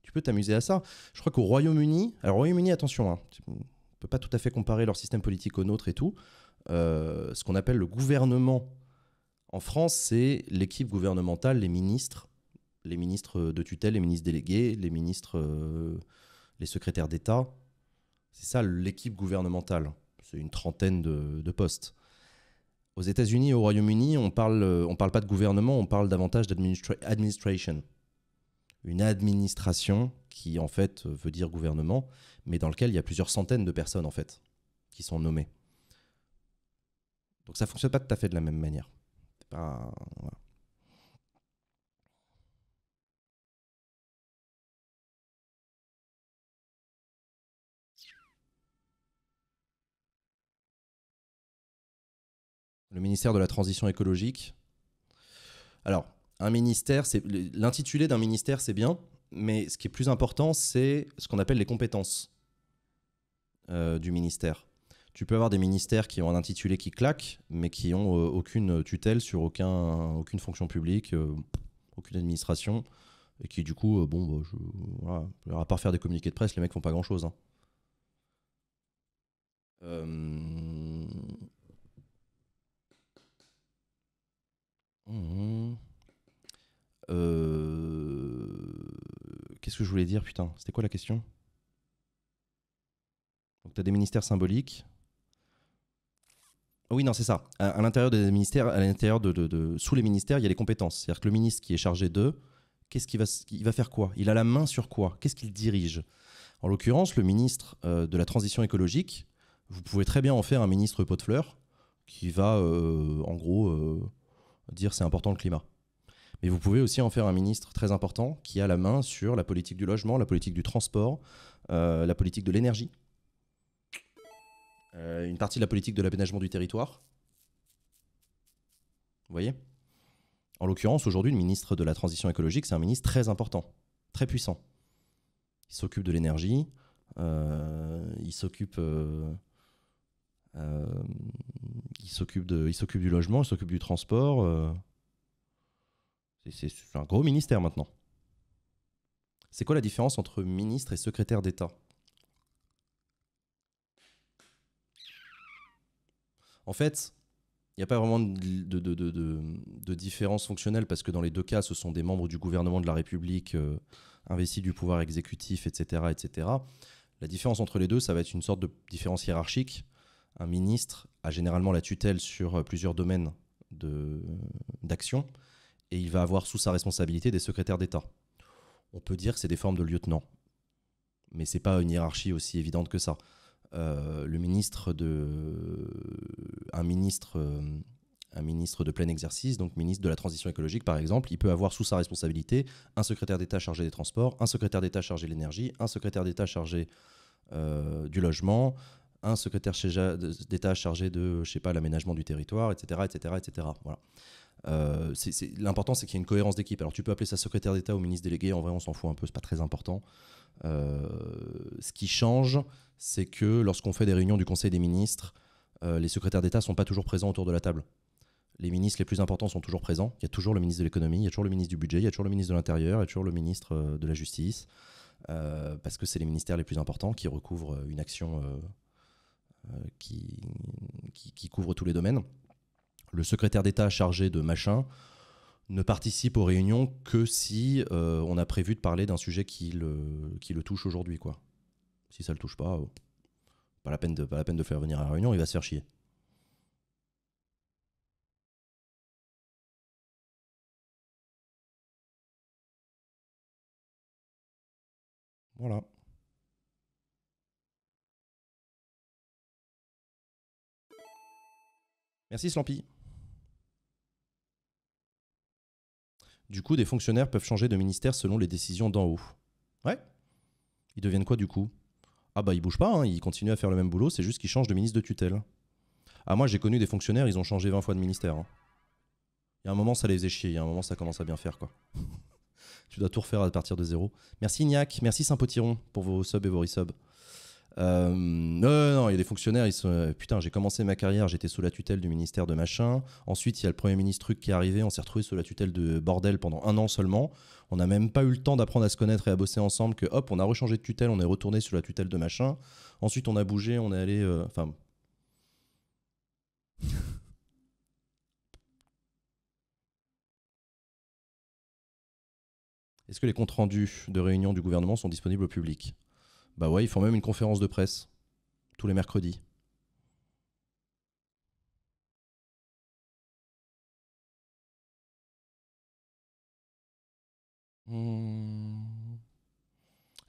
tu peux t'amuser à ça. Je crois qu'au Royaume-Uni, alors Royaume-Uni, attention, hein, on ne peut pas tout à fait comparer leur système politique au nôtre et tout. Euh, ce qu'on appelle le gouvernement en France, c'est l'équipe gouvernementale, les ministres, les ministres de tutelle, les ministres délégués, les ministres, euh, les secrétaires d'État. C'est ça l'équipe gouvernementale. C'est une trentaine de, postes. Aux États-Unis et au Royaume-Uni, on parle, on parle pas de gouvernement, on parle davantage d'administration une administration qui en fait veut dire gouvernement, mais dans lequel il y a plusieurs centaines de personnes en fait qui sont nommées. Donc ça fonctionne pas tout à fait de la même manière. Le ministère de la Transition écologique. Alors, un ministère, c'est l'intitulé d'un ministère, c'est bien, mais ce qui est plus important, c'est ce qu'on appelle les compétences euh, du ministère. Tu peux avoir des ministères qui ont un intitulé qui claque, mais qui ont euh, aucune tutelle sur aucun, aucune fonction publique, euh, aucune administration, et qui du coup, bon, bah, à part faire des communiqués de presse, les mecs font pas grand chose. Hein. Mmh. Euh, qu'est-ce que je voulais dire Putain, c'était quoi la question Donc, tu as des ministères symboliques. Ah oui, non, c'est ça. À, l'intérieur des ministères, à l'intérieur de, sous les ministères, il y a les compétences. C'est-à-dire que le ministre qui est chargé de, qu'est-ce qu'il va, il va faire quoi Il a la main sur quoi Qu'est-ce qu'il dirige En l'occurrence, le ministre euh, de la transition écologique, vous pouvez très bien en faire un ministre pot de fleurs qui va, euh, en gros, dire c'est important le climat mais vous pouvez aussi en faire un ministre très important qui a la main sur la politique du logement, la politique du transport, euh, la politique de l'énergie, euh, une partie de la politique de l'aménagement du territoire. Vous voyez En l'occurrence, aujourd'hui, le ministre de la Transition écologique, c'est un ministre très important, très puissant. Il s'occupe de l'énergie, euh, il s'occupe... il s'occupe du logement, il s'occupe du transport. C'est un gros ministère maintenant. C'est quoi la différence entre ministre et secrétaire d'État En fait, il n'y a pas vraiment de, différence fonctionnelle parce que dans les deux cas, ce sont des membres du gouvernement de la République euh, investis du pouvoir exécutif, etc., etc. La différence entre les deux, ça va être une sorte de différence hiérarchique. Un ministre a généralement la tutelle sur euh, plusieurs domaines d'action et il va avoir sous sa responsabilité des secrétaires d'État. On peut dire que c'est des formes de lieutenant, mais ce n'est pas une hiérarchie aussi évidente que ça. Euh, le ministre de un ministre euh, un ministre de plein exercice, donc ministre de la transition écologique par exemple, il peut avoir sous sa responsabilité un secrétaire d'État chargé des transports, un secrétaire d'État chargé de l'énergie, un secrétaire d'État chargé euh, du logement, un secrétaire d'État chargé de, l'aménagement du territoire, etc., etc., etc. Voilà. Euh, l'important, c'est qu'il y ait une cohérence d'équipe. Alors, tu peux appeler ça secrétaire d'État ou ministre délégué. En vrai, on s'en fout un peu, c'est pas très important. Euh, ce qui change, c'est que lorsqu'on fait des réunions du Conseil des ministres, euh, les secrétaires d'État sont pas toujours présents autour de la table. Les ministres les plus importants sont toujours présents. Il y a toujours le ministre de l'économie, il y a toujours le ministre du budget, il y a toujours le ministre de l'Intérieur, il y a toujours le ministre de la Justice, parce que c'est les ministères les plus importants qui recouvrent une action qui, couvre tous les domaines le secrétaire d'État chargé de machin ne participe aux réunions que si euh, on a prévu de parler d'un sujet qui le, qui le touche aujourd'hui. quoi. Si ça le touche pas, oh, pas, la peine de, pas la peine de faire venir à la réunion, il va se faire chier. Voilà. Merci Slampi. Du coup, des fonctionnaires peuvent changer de ministère selon les décisions d'en haut. Ouais. Ils deviennent quoi du coup Ah bah ils bougent pas, hein, ils continuent à faire le même boulot, c'est juste qu'ils changent de ministre de tutelle. Ah moi j'ai connu des fonctionnaires, ils ont changé 20 fois de ministère. Hein. Il y a un moment ça les faisait chier, il y a un moment ça commence à bien faire quoi. tu dois tout refaire à partir de zéro. Merci Ignac, merci saint pour vos subs et vos resubs. Euh, non, non, il y a des fonctionnaires, ils euh, putain, j'ai commencé ma carrière, j'étais sous la tutelle du ministère de machin. Ensuite, il y a le premier ministre truc qui est arrivé, on s'est retrouvé sous la tutelle de bordel pendant un an seulement. On n'a même pas eu le temps d'apprendre à se connaître et à bosser ensemble que hop, on a rechangé de tutelle, on est retourné sous la tutelle de machin. Ensuite, on a bougé, on est allé, euh, enfin. Est-ce que les comptes rendus de réunion du gouvernement sont disponibles au public bah ouais, ils font même une conférence de presse tous les mercredis. Hmm.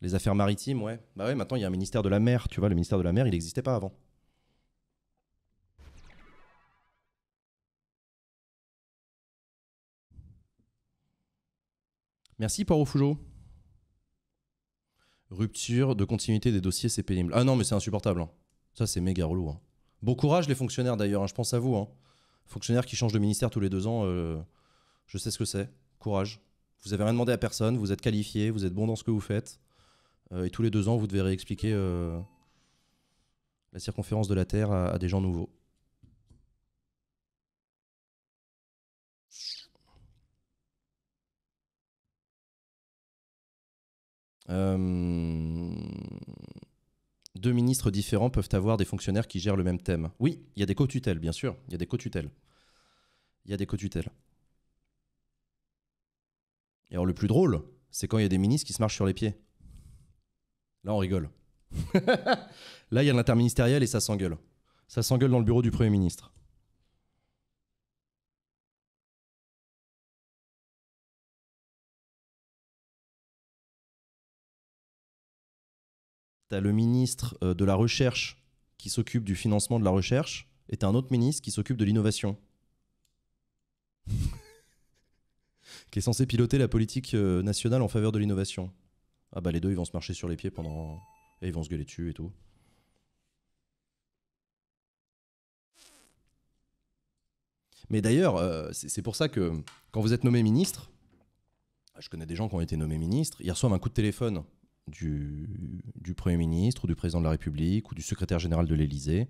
Les affaires maritimes, ouais. Bah ouais, maintenant il y a un ministère de la mer, tu vois, le ministère de la mer, il n'existait pas avant. Merci Poirot Fougeot. Rupture de continuité des dossiers, c'est pénible. Ah non, mais c'est insupportable. Hein. Ça, c'est méga relou. Hein. Bon courage, les fonctionnaires d'ailleurs. Hein, je pense à vous. Fonctionnaires qui changent de ministère tous les deux ans, euh, je sais ce que c'est. Courage. Vous avez rien demandé à personne. Vous êtes qualifié. Vous êtes bon dans ce que vous faites. Euh, et tous les deux ans, vous devez réexpliquer euh, la circonférence de la Terre à des gens nouveaux. Euh, deux ministres différents peuvent avoir des fonctionnaires qui gèrent le même thème. Oui, il y a des co-tutelles, bien sûr. Il y a des co-tutelles. Il y a des co-tutelles. Et alors, le plus drôle, c'est quand il y a des ministres qui se marchent sur les pieds. Là, on rigole. Là, il y a l'interministériel et ça s'engueule. Ça s'engueule dans le bureau du Premier ministre. t'as le ministre euh, de la Recherche qui s'occupe du financement de la recherche et tu un autre ministre qui s'occupe de l'innovation. qui est censé piloter la politique euh, nationale en faveur de l'innovation. Ah bah les deux, ils vont se marcher sur les pieds pendant... Et ils vont se gueuler dessus et tout. Mais d'ailleurs, euh, c'est pour ça que quand vous êtes nommé ministre, je connais des gens qui ont été nommés ministres, ils reçoivent un coup de téléphone du, Premier ministre ou du Président de la République ou du Secrétaire Général de l'Élysée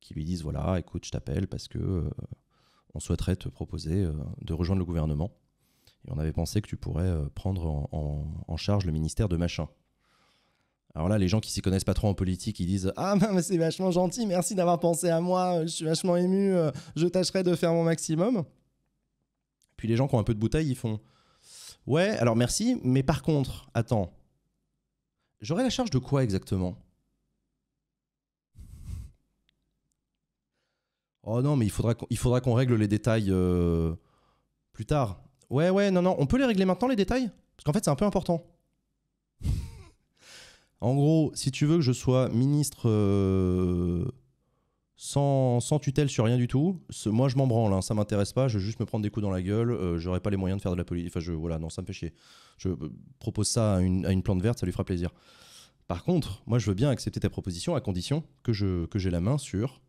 qui lui disent, voilà, écoute, je t'appelle parce que euh, on souhaiterait te proposer euh, de rejoindre le gouvernement. Et on avait pensé que tu pourrais euh, prendre en, charge le ministère de machin. Alors là, les gens qui s'y connaissent pas trop en politique, ils disent Ah, ben c'est vachement gentil, merci d'avoir pensé à moi, je suis vachement ému, je tâcherai de faire mon maximum. Puis les gens qui ont un peu de bouteille, ils font Ouais, alors merci, mais par contre, attends, J'aurai la charge de quoi exactement Oh non, mais il faudra, faudra qu'on règle les détails euh, plus tard. Ouais, ouais, non, non, on peut les régler maintenant les détails Parce qu'en fait, c'est un peu important. en gros, si tu veux que je sois ministre euh, sans, tutelle sur rien du tout. Ce, moi, je m'en branle, hein, ça m'intéresse pas. Je vais juste me prendre des coups dans la gueule. je euh, J'aurais pas les moyens de faire de la politique, Enfin, voilà, non, ça me fait chier. Je euh, propose ça à une, plante verte, ça lui fera plaisir. Par contre, moi, je veux bien accepter ta proposition à condition que j'ai que la main sur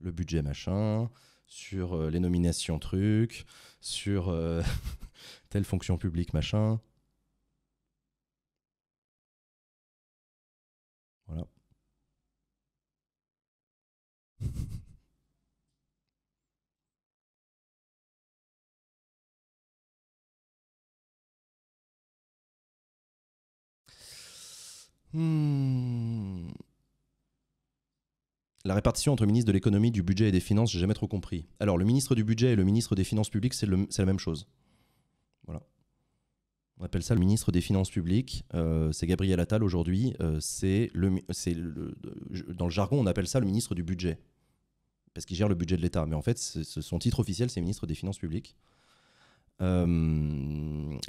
le budget machin, sur euh, les nominations trucs, sur telle fonction publique machin. Hmm. La répartition entre ministre de l'économie, du budget et des finances, j'ai jamais trop compris. Alors, le ministre du budget et le ministre des finances publiques, c'est la même chose on appelle ça le ministre des Finances publiques. Euh, c'est Gabriel Attal aujourd'hui. Euh, le, le, dans le jargon, on appelle ça le ministre du budget. Parce qu'il gère le budget de l'État. Mais en fait, son titre officiel, c'est ministre des Finances publiques. Euh,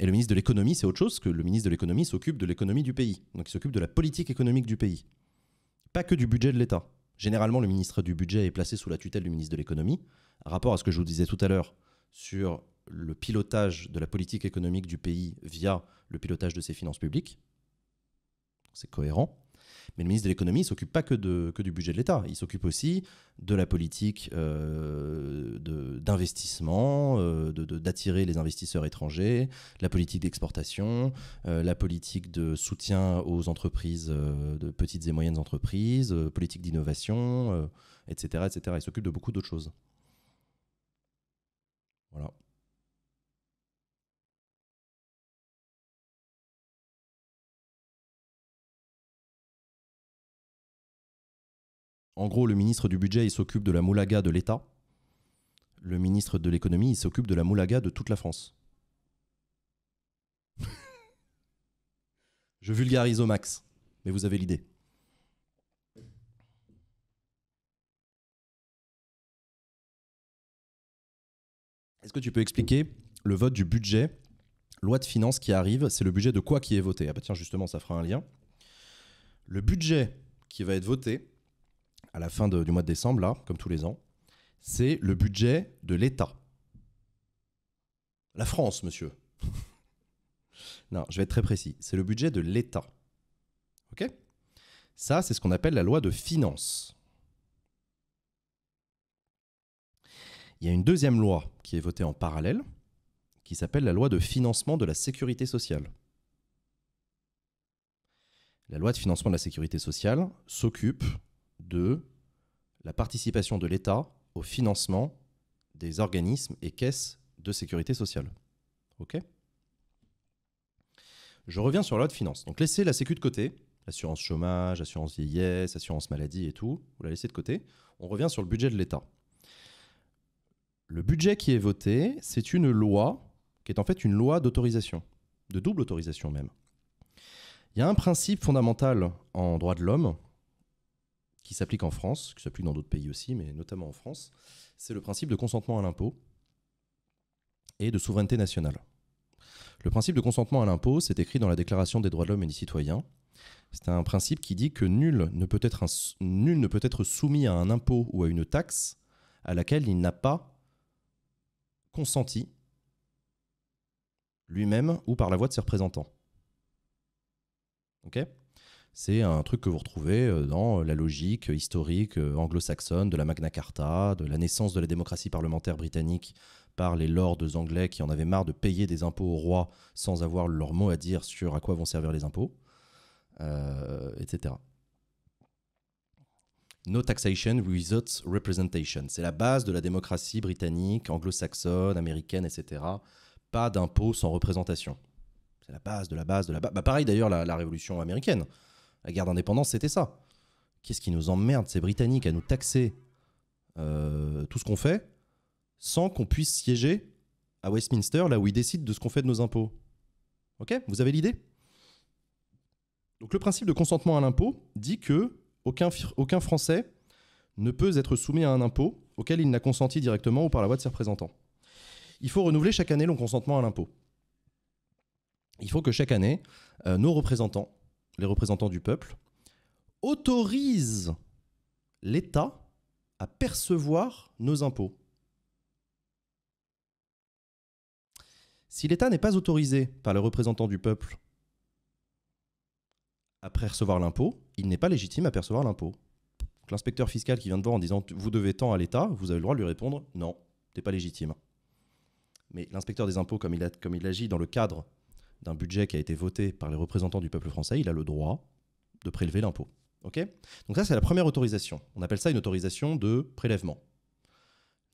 et le ministre de l'économie, c'est autre chose, que le ministre de l'économie s'occupe de l'économie du pays. Donc il s'occupe de la politique économique du pays. Pas que du budget de l'État. Généralement, le ministre du budget est placé sous la tutelle du ministre de l'économie. Rapport à ce que je vous disais tout à l'heure sur le pilotage de la politique économique du pays via le pilotage de ses finances publiques. C'est cohérent. Mais le ministre de l'économie ne s'occupe pas que, de, que, du budget de l'État. Il s'occupe aussi de la politique euh, d'investissement, euh, d'attirer les investisseurs étrangers, la politique d'exportation, euh, la politique de soutien aux entreprises, de petites et moyennes entreprises, politique d'innovation, etc., etc. Il s'occupe de beaucoup d'autres choses. Voilà. en gros, le ministre du budget, il s'occupe de la moulaga de l'État. Le ministre de l'économie, il s'occupe de la moulaga de toute la France. Je vulgarise au max, mais vous avez l'idée. Est-ce que tu peux expliquer le vote du budget, loi de finances qui arrive C'est le budget de quoi qui est voté Ah bah tiens, justement, ça fera un lien. Le budget qui va être voté, à la fin du mois de décembre, là, comme tous les ans, c'est le budget de l'État. La France, monsieur. non, je vais être très précis. C'est le budget de l'État. OK Ça, c'est ce qu'on appelle la loi de finances. Il y a une deuxième loi qui est votée en parallèle, qui s'appelle la loi de financement de la sécurité sociale. La loi de financement de la sécurité sociale s'occupe de la participation de l'État au financement des organismes et caisses de sécurité sociale. OK Je reviens sur la de finance. Donc laissez la sécu de côté, assurance chômage, assurance vieillesse, assurance maladie et tout, vous la laissez de côté. On revient sur le budget de l'État. Le budget qui est voté, c'est une loi qui est en fait une loi d'autorisation, de double autorisation même. Il y a un principe fondamental en droit de l'homme qui s'applique en France, qui s'applique dans d'autres pays aussi, mais notamment en France, c'est le principe de consentement à l'impôt et de souveraineté nationale. Le principe de consentement à l'impôt, c'est écrit dans la Déclaration des droits de l'homme et des citoyens. C'est un principe qui dit que nul ne, peut être soumis à un impôt ou à une taxe à laquelle il n'a pas consenti lui-même ou par la voix de ses représentants. OK c'est un truc que vous retrouvez euh, dans euh, la logique historique euh, anglo-saxonne de la Magna Carta, de la naissance de la démocratie parlementaire britannique par les lords anglais qui en avaient marre de payer des impôts au roi sans avoir leur mot à dire sur à quoi vont servir les impôts, etc. No taxation without representation. C'est la base de la démocratie britannique, anglo-saxonne, américaine, etc. Pas d'impôts sans représentation. C'est la base de la base de la base. Bah, pareil d'ailleurs la, révolution américaine. La guerre d'indépendance, c'était ça. Qu'est-ce qui nous emmerde, ces Britanniques, à nous taxer euh, tout ce qu'on fait sans qu'on puisse siéger à Westminster, là où ils décident de ce qu'on fait de nos impôts Ok Vous avez l'idée Donc le principe de consentement à l'impôt dit que aucun, aucun Français ne peut être soumis à un impôt auquel il n'a consenti directement ou par la voie de ses représentants. Il faut renouveler chaque année le consentement à l'impôt. Il faut que chaque année, euh, nos représentants les représentants du peuple, autorisent l'État à percevoir nos impôts. Si l'État n'est pas autorisé par le représentant du peuple à percevoir l'impôt, il n'est pas légitime à percevoir l'impôt. L'inspecteur fiscal qui vient de voir en disant vous devez tant à l'État, vous avez le droit de lui répondre non, n'est pas légitime. Mais l'inspecteur des impôts, comme il, comme il agit dans le cadre d'un budget qui a été voté par les représentants du peuple français, il a le droit de prélever l'impôt. ok Donc ça, c'est la première autorisation. On appelle ça une autorisation de prélèvement.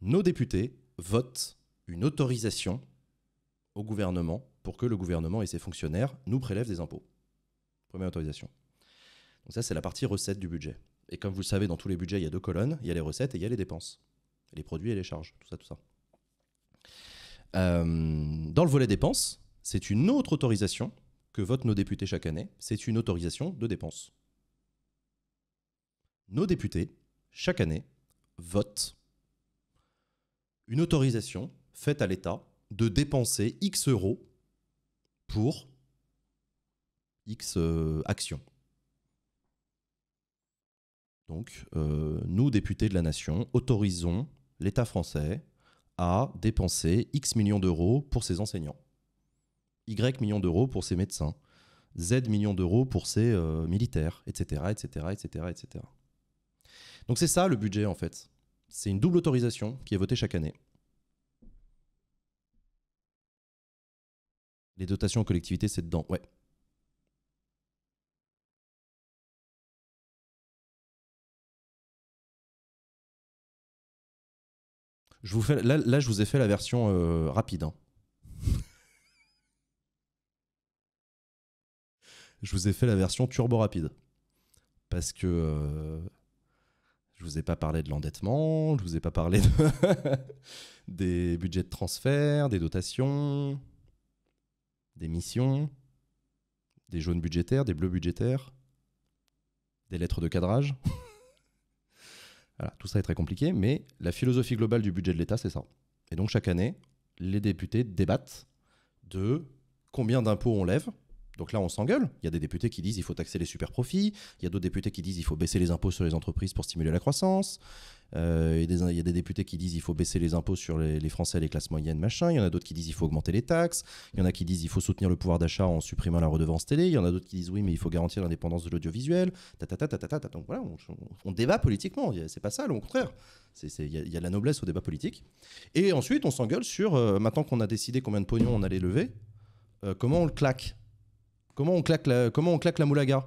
Nos députés votent une autorisation au gouvernement pour que le gouvernement et ses fonctionnaires nous prélèvent des impôts. Première autorisation. Donc ça, c'est la partie recette du budget. Et comme vous le savez, dans tous les budgets, il y a deux colonnes. Il y a les recettes et il y a les dépenses. Les produits et les charges, tout ça, tout ça. Euh, dans le volet dépenses, c'est une autre autorisation que votent nos députés chaque année, c'est une autorisation de dépense. Nos députés, chaque année, votent une autorisation faite à l'État de dépenser X euros pour X euh, actions. Donc, euh, nous, députés de la nation, autorisons l'État français à dépenser X millions d'euros pour ses enseignants. Y millions d'euros pour ses médecins, Z millions d'euros pour ses euh, militaires, etc., etc., etc., etc. Donc c'est ça le budget en fait. C'est une double autorisation qui est votée chaque année. Les dotations aux collectivités, c'est dedans, ouais. Je vous fais, là, je vous ai fait la version euh, rapide. Hein. je vous ai fait la version turbo rapide. Parce que je euh, je vous ai pas parlé de l'endettement, je vous ai pas parlé des budgets de transfert, des dotations, des missions, des jaunes budgétaires, des bleus budgétaires, des lettres de cadrage. voilà, tout ça est très compliqué, mais la philosophie globale du budget de l'État, c'est ça. Et donc chaque année, les députés débattent de combien d'impôts on lève, donc là, on s'engueule. Il y a des députés qui disent il faut taxer les super profits. Il y a d'autres députés qui disent il faut baisser les impôts sur les entreprises pour stimuler la croissance. Euh, il, y a des députés qui disent il faut baisser les impôts sur les, Français et les classes moyennes, machin. Il y en a d'autres qui disent il faut augmenter les taxes. Il y en a qui disent il faut soutenir le pouvoir d'achat en supprimant la redevance télé. Il y en a d'autres qui disent oui, mais il faut garantir l'indépendance de l'audiovisuel. Donc voilà, on, débat politiquement. C'est pas ça, au contraire. Il y, a de la noblesse au débat politique. Et ensuite, on s'engueule sur euh, maintenant qu'on a décidé combien de pognon on allait lever, euh, comment on le claque Comment on claque la, comment on claque la moulaga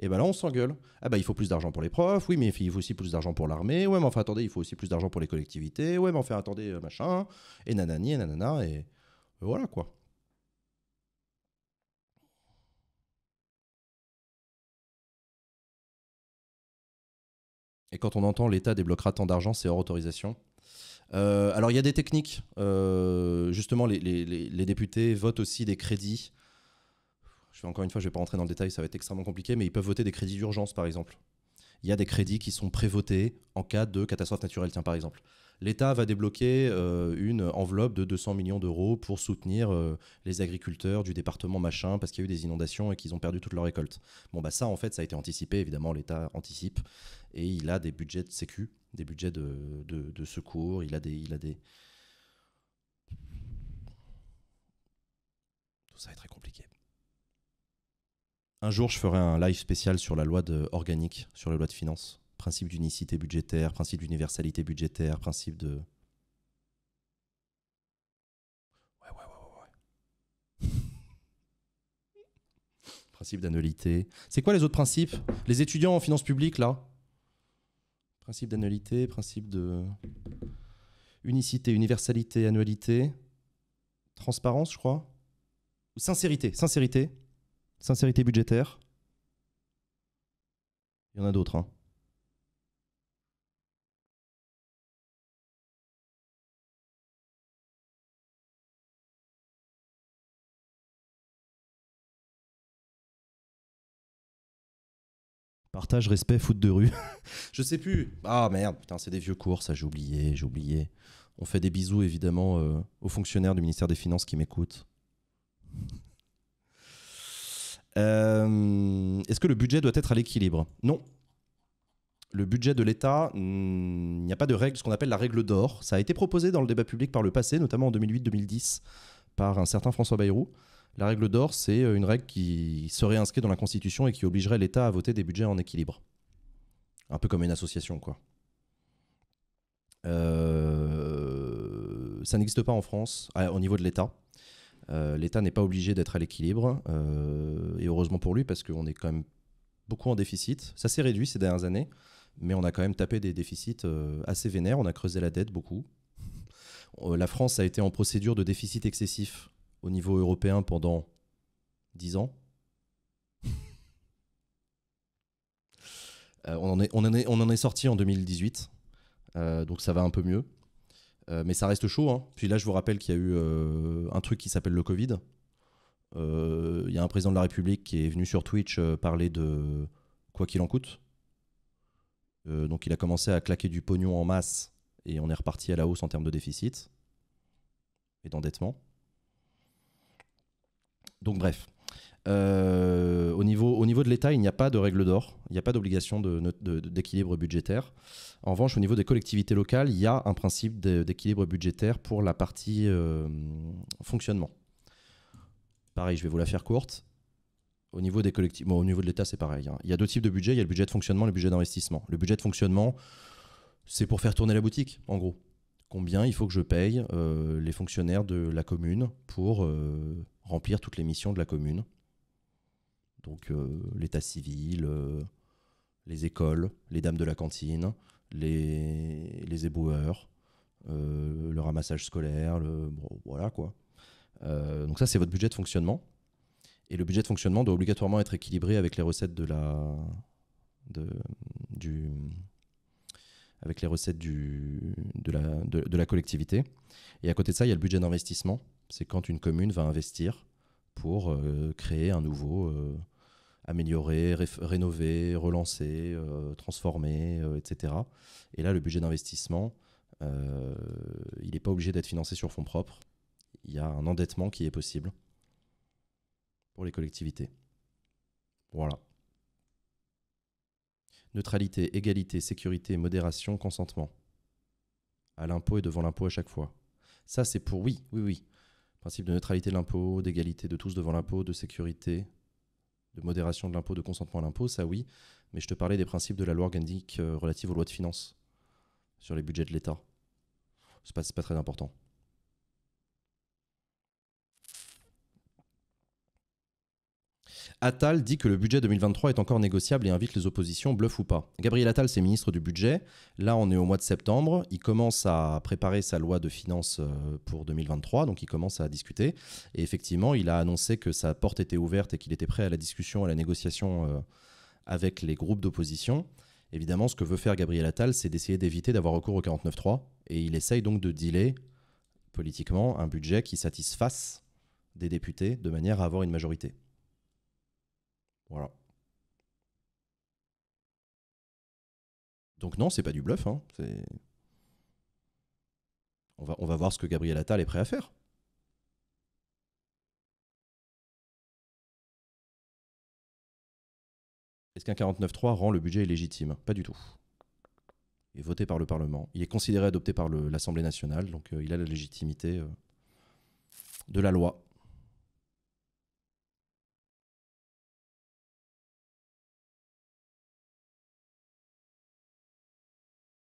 et eh ben là, on s'engueule. Ah bah, il faut plus d'argent pour les profs, oui, mais il faut aussi plus d'argent pour l'armée, ouais, mais enfin, attendez, il faut aussi plus d'argent pour les collectivités, ouais, mais enfin, attendez, euh, machin, et nanani, et nanana, et voilà quoi. Et quand on entend l'État débloquera tant d'argent, c'est hors autorisation. Euh, alors il y a des techniques. Euh, justement, les, les, députés votent aussi des crédits je vais encore une fois, je ne vais pas rentrer dans le détail, ça va être extrêmement compliqué, mais ils peuvent voter des crédits d'urgence, par exemple. Il y a des crédits qui sont prévotés en cas de catastrophe naturelle, tiens, par exemple. L'État va débloquer euh, une enveloppe de 200 millions d'euros pour soutenir euh, les agriculteurs du département machin parce qu'il y a eu des inondations et qu'ils ont perdu toute leur récolte. Bon, bah ça, en fait, ça a été anticipé, évidemment, l'État anticipe et il a des budgets de sécu, des budgets de, secours, il a des. Il a des... Tout ça est très compliqué. Un jour, je ferai un live spécial sur la loi de organique, sur la loi de finances. Principe d'unicité budgétaire, principe d'universalité budgétaire, principe de. Ouais, ouais, ouais, ouais. ouais. principe d'annualité. C'est quoi les autres principes Les étudiants en finances publiques, là Principe d'annualité, principe de. Unicité, universalité, annualité. Transparence, je crois. Ou sincérité. Sincérité. Sincérité budgétaire. Il y en a d'autres. Hein. Partage, respect, foot de rue. je sais plus. Ah merde, putain, c'est des vieux cours, ça j'ai oublié, j'ai oublié. On fait des bisous évidemment euh, aux fonctionnaires du ministère des Finances qui m'écoutent. Euh, est-ce que le budget doit être à l'équilibre Non. Le budget de l'État, hmm, il n'y a pas de règle, ce qu'on appelle la règle d'or. Ça a été proposé dans le débat public par le passé, notamment en 2008-2010, par un certain François Bayrou. La règle d'or, c'est euh, une règle qui serait inscrite dans la Constitution et qui obligerait l'État à voter des budgets en équilibre. Un peu comme une association, quoi. Euh, ça n'existe pas en France, au niveau de l'État. Euh, L'État n'est pas obligé d'être à l'équilibre, euh, et heureusement pour lui, parce qu'on est quand même beaucoup en déficit. Ça s'est réduit ces dernières années, mais on a quand même tapé des déficits euh, assez vénères, on a creusé la dette beaucoup. la France a été en procédure de déficit excessif au niveau européen pendant 10 ans. on, en est, on en est sorti en 2018, donc ça va un peu mieux. Euh, mais ça reste chaud. Hein. Puis là, je vous rappelle qu'il y a eu euh, un truc qui s'appelle le Covid. Euh, il y a un président de la République qui est venu sur Twitch parler de quoi qu'il en coûte. donc il a commencé à claquer du pognon en masse et on est reparti à la hausse en termes de déficit et d'endettement. Donc bref, euh, au, niveau, au niveau de l'État, il n'y a pas de règle d'or, il n'y a pas d'obligation d'équilibre de, budgétaire. En revanche, au niveau des collectivités locales, il y a un principe d'équilibre budgétaire pour la partie euh, fonctionnement. Pareil, je vais vous la faire courte. Au niveau des au niveau de l'État, c'est pareil. Hein. Il y a deux types de budget. Il y a le budget de fonctionnement, et le budget d'investissement. Le budget de fonctionnement, c'est pour faire tourner la boutique, en gros. Combien il faut que je paye euh, les fonctionnaires de la commune pour remplir toutes les missions de la commune donc euh, l'état civil, euh, les écoles, les dames de la cantine, les, les éboueurs, euh, le ramassage scolaire, le, voilà quoi. donc ça c'est votre budget de fonctionnement. Et le budget de fonctionnement doit obligatoirement être équilibré avec les recettes de la. du, avec les recettes du, de, la, collectivité. Et à côté de ça, il y a le budget d'investissement. C'est quand une commune va investir pour créer un nouveau, améliorer, rénover, relancer, euh, transformer, euh, etc. Et là, le budget d'investissement, euh, il n'est pas obligé d'être financé sur fonds propres. Il y a un endettement qui est possible pour les collectivités. Voilà. Neutralité, égalité, sécurité, modération, consentement. À l'impôt et devant l'impôt à chaque fois. Ça, c'est pour oui, oui, oui. Principe de neutralité de l'impôt, d'égalité de tous devant l'impôt, de sécurité, de modération de l'impôt, de consentement à l'impôt, ça oui, mais je te parlais des principes de la loi organique euh, relative aux lois de finances sur les budgets de l'État. C'est pas, pas très important. Attal dit que le budget 2023 est encore négociable et invite les oppositions, bluff ou pas. Gabriel Attal, c'est ministre du budget. Là, on est au mois de septembre. Il commence à préparer sa loi de finances euh, pour 2023, donc il commence à discuter. Et effectivement, il a annoncé que sa porte était ouverte et qu'il était prêt à la discussion, à la négociation euh, avec les groupes d'opposition. Évidemment, ce que veut faire Gabriel Attal, c'est d'essayer d'éviter d'avoir recours au 49-3. Et il essaye donc de dealer politiquement un budget qui satisfasse des députés de manière à avoir une majorité. Voilà. Donc non, c'est pas du bluff. Hein. On, va, on va voir ce que Gabriel Attal est prêt à faire. Est-ce qu'un 49.3 rend le budget légitime Pas du tout. Il est voté par le Parlement. Il est considéré adopté par l'Assemblée nationale, donc euh, il a la légitimité euh, de la loi.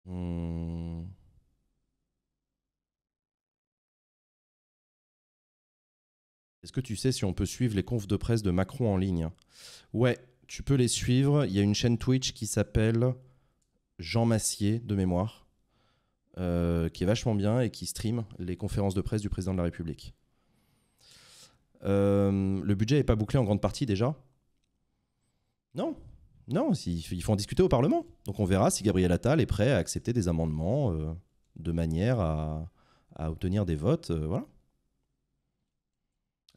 Hmm. Est-ce que tu sais si on peut suivre les confs de presse de Macron en ligne Ouais, tu peux les suivre. Il y a une chaîne Twitch qui s'appelle Jean Massier, de mémoire, euh, qui est vachement bien et qui stream les conférences de presse du président de la République. Euh, le budget n'est pas bouclé en grande partie déjà Non non, il faut en discuter au Parlement. Donc on verra si Gabriel Attal est prêt à accepter des amendements euh, de manière à, obtenir des votes. Euh, voilà.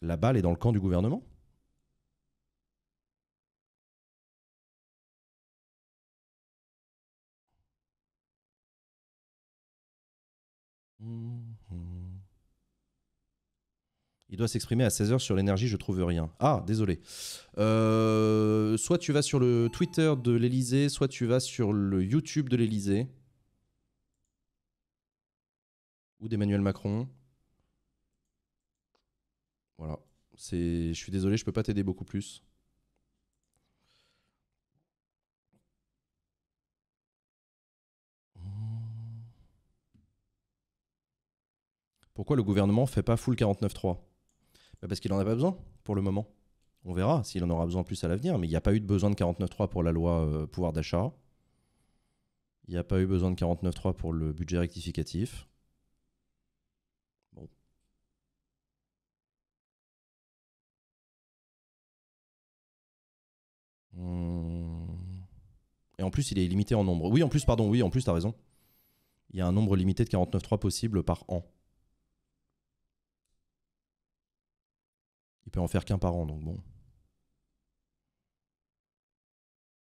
La balle est dans le camp du gouvernement. Hmm. Il doit s'exprimer à 16h sur l'énergie, je trouve rien. Ah, désolé. Euh, soit tu vas sur le Twitter de l'Elysée, soit tu vas sur le YouTube de l'Elysée. Ou d'Emmanuel Macron. Voilà. Je suis désolé, je ne peux pas t'aider beaucoup plus. Pourquoi le gouvernement fait pas full 49.3 bah, parce qu'il n'en a pas besoin pour le moment. On verra s'il en aura besoin plus à l'avenir, mais il n'y a pas eu de besoin de 49.3 pour la loi euh, pouvoir d'achat. Il n'y a pas eu besoin de 49.3 pour le budget rectificatif. Bon. Hmm. Et en plus, il est limité en nombre. Oui, en plus, pardon, oui, en plus, as raison. Il y a un nombre limité de 49.3 possibles par an. il peut en faire qu'un par an, donc bon.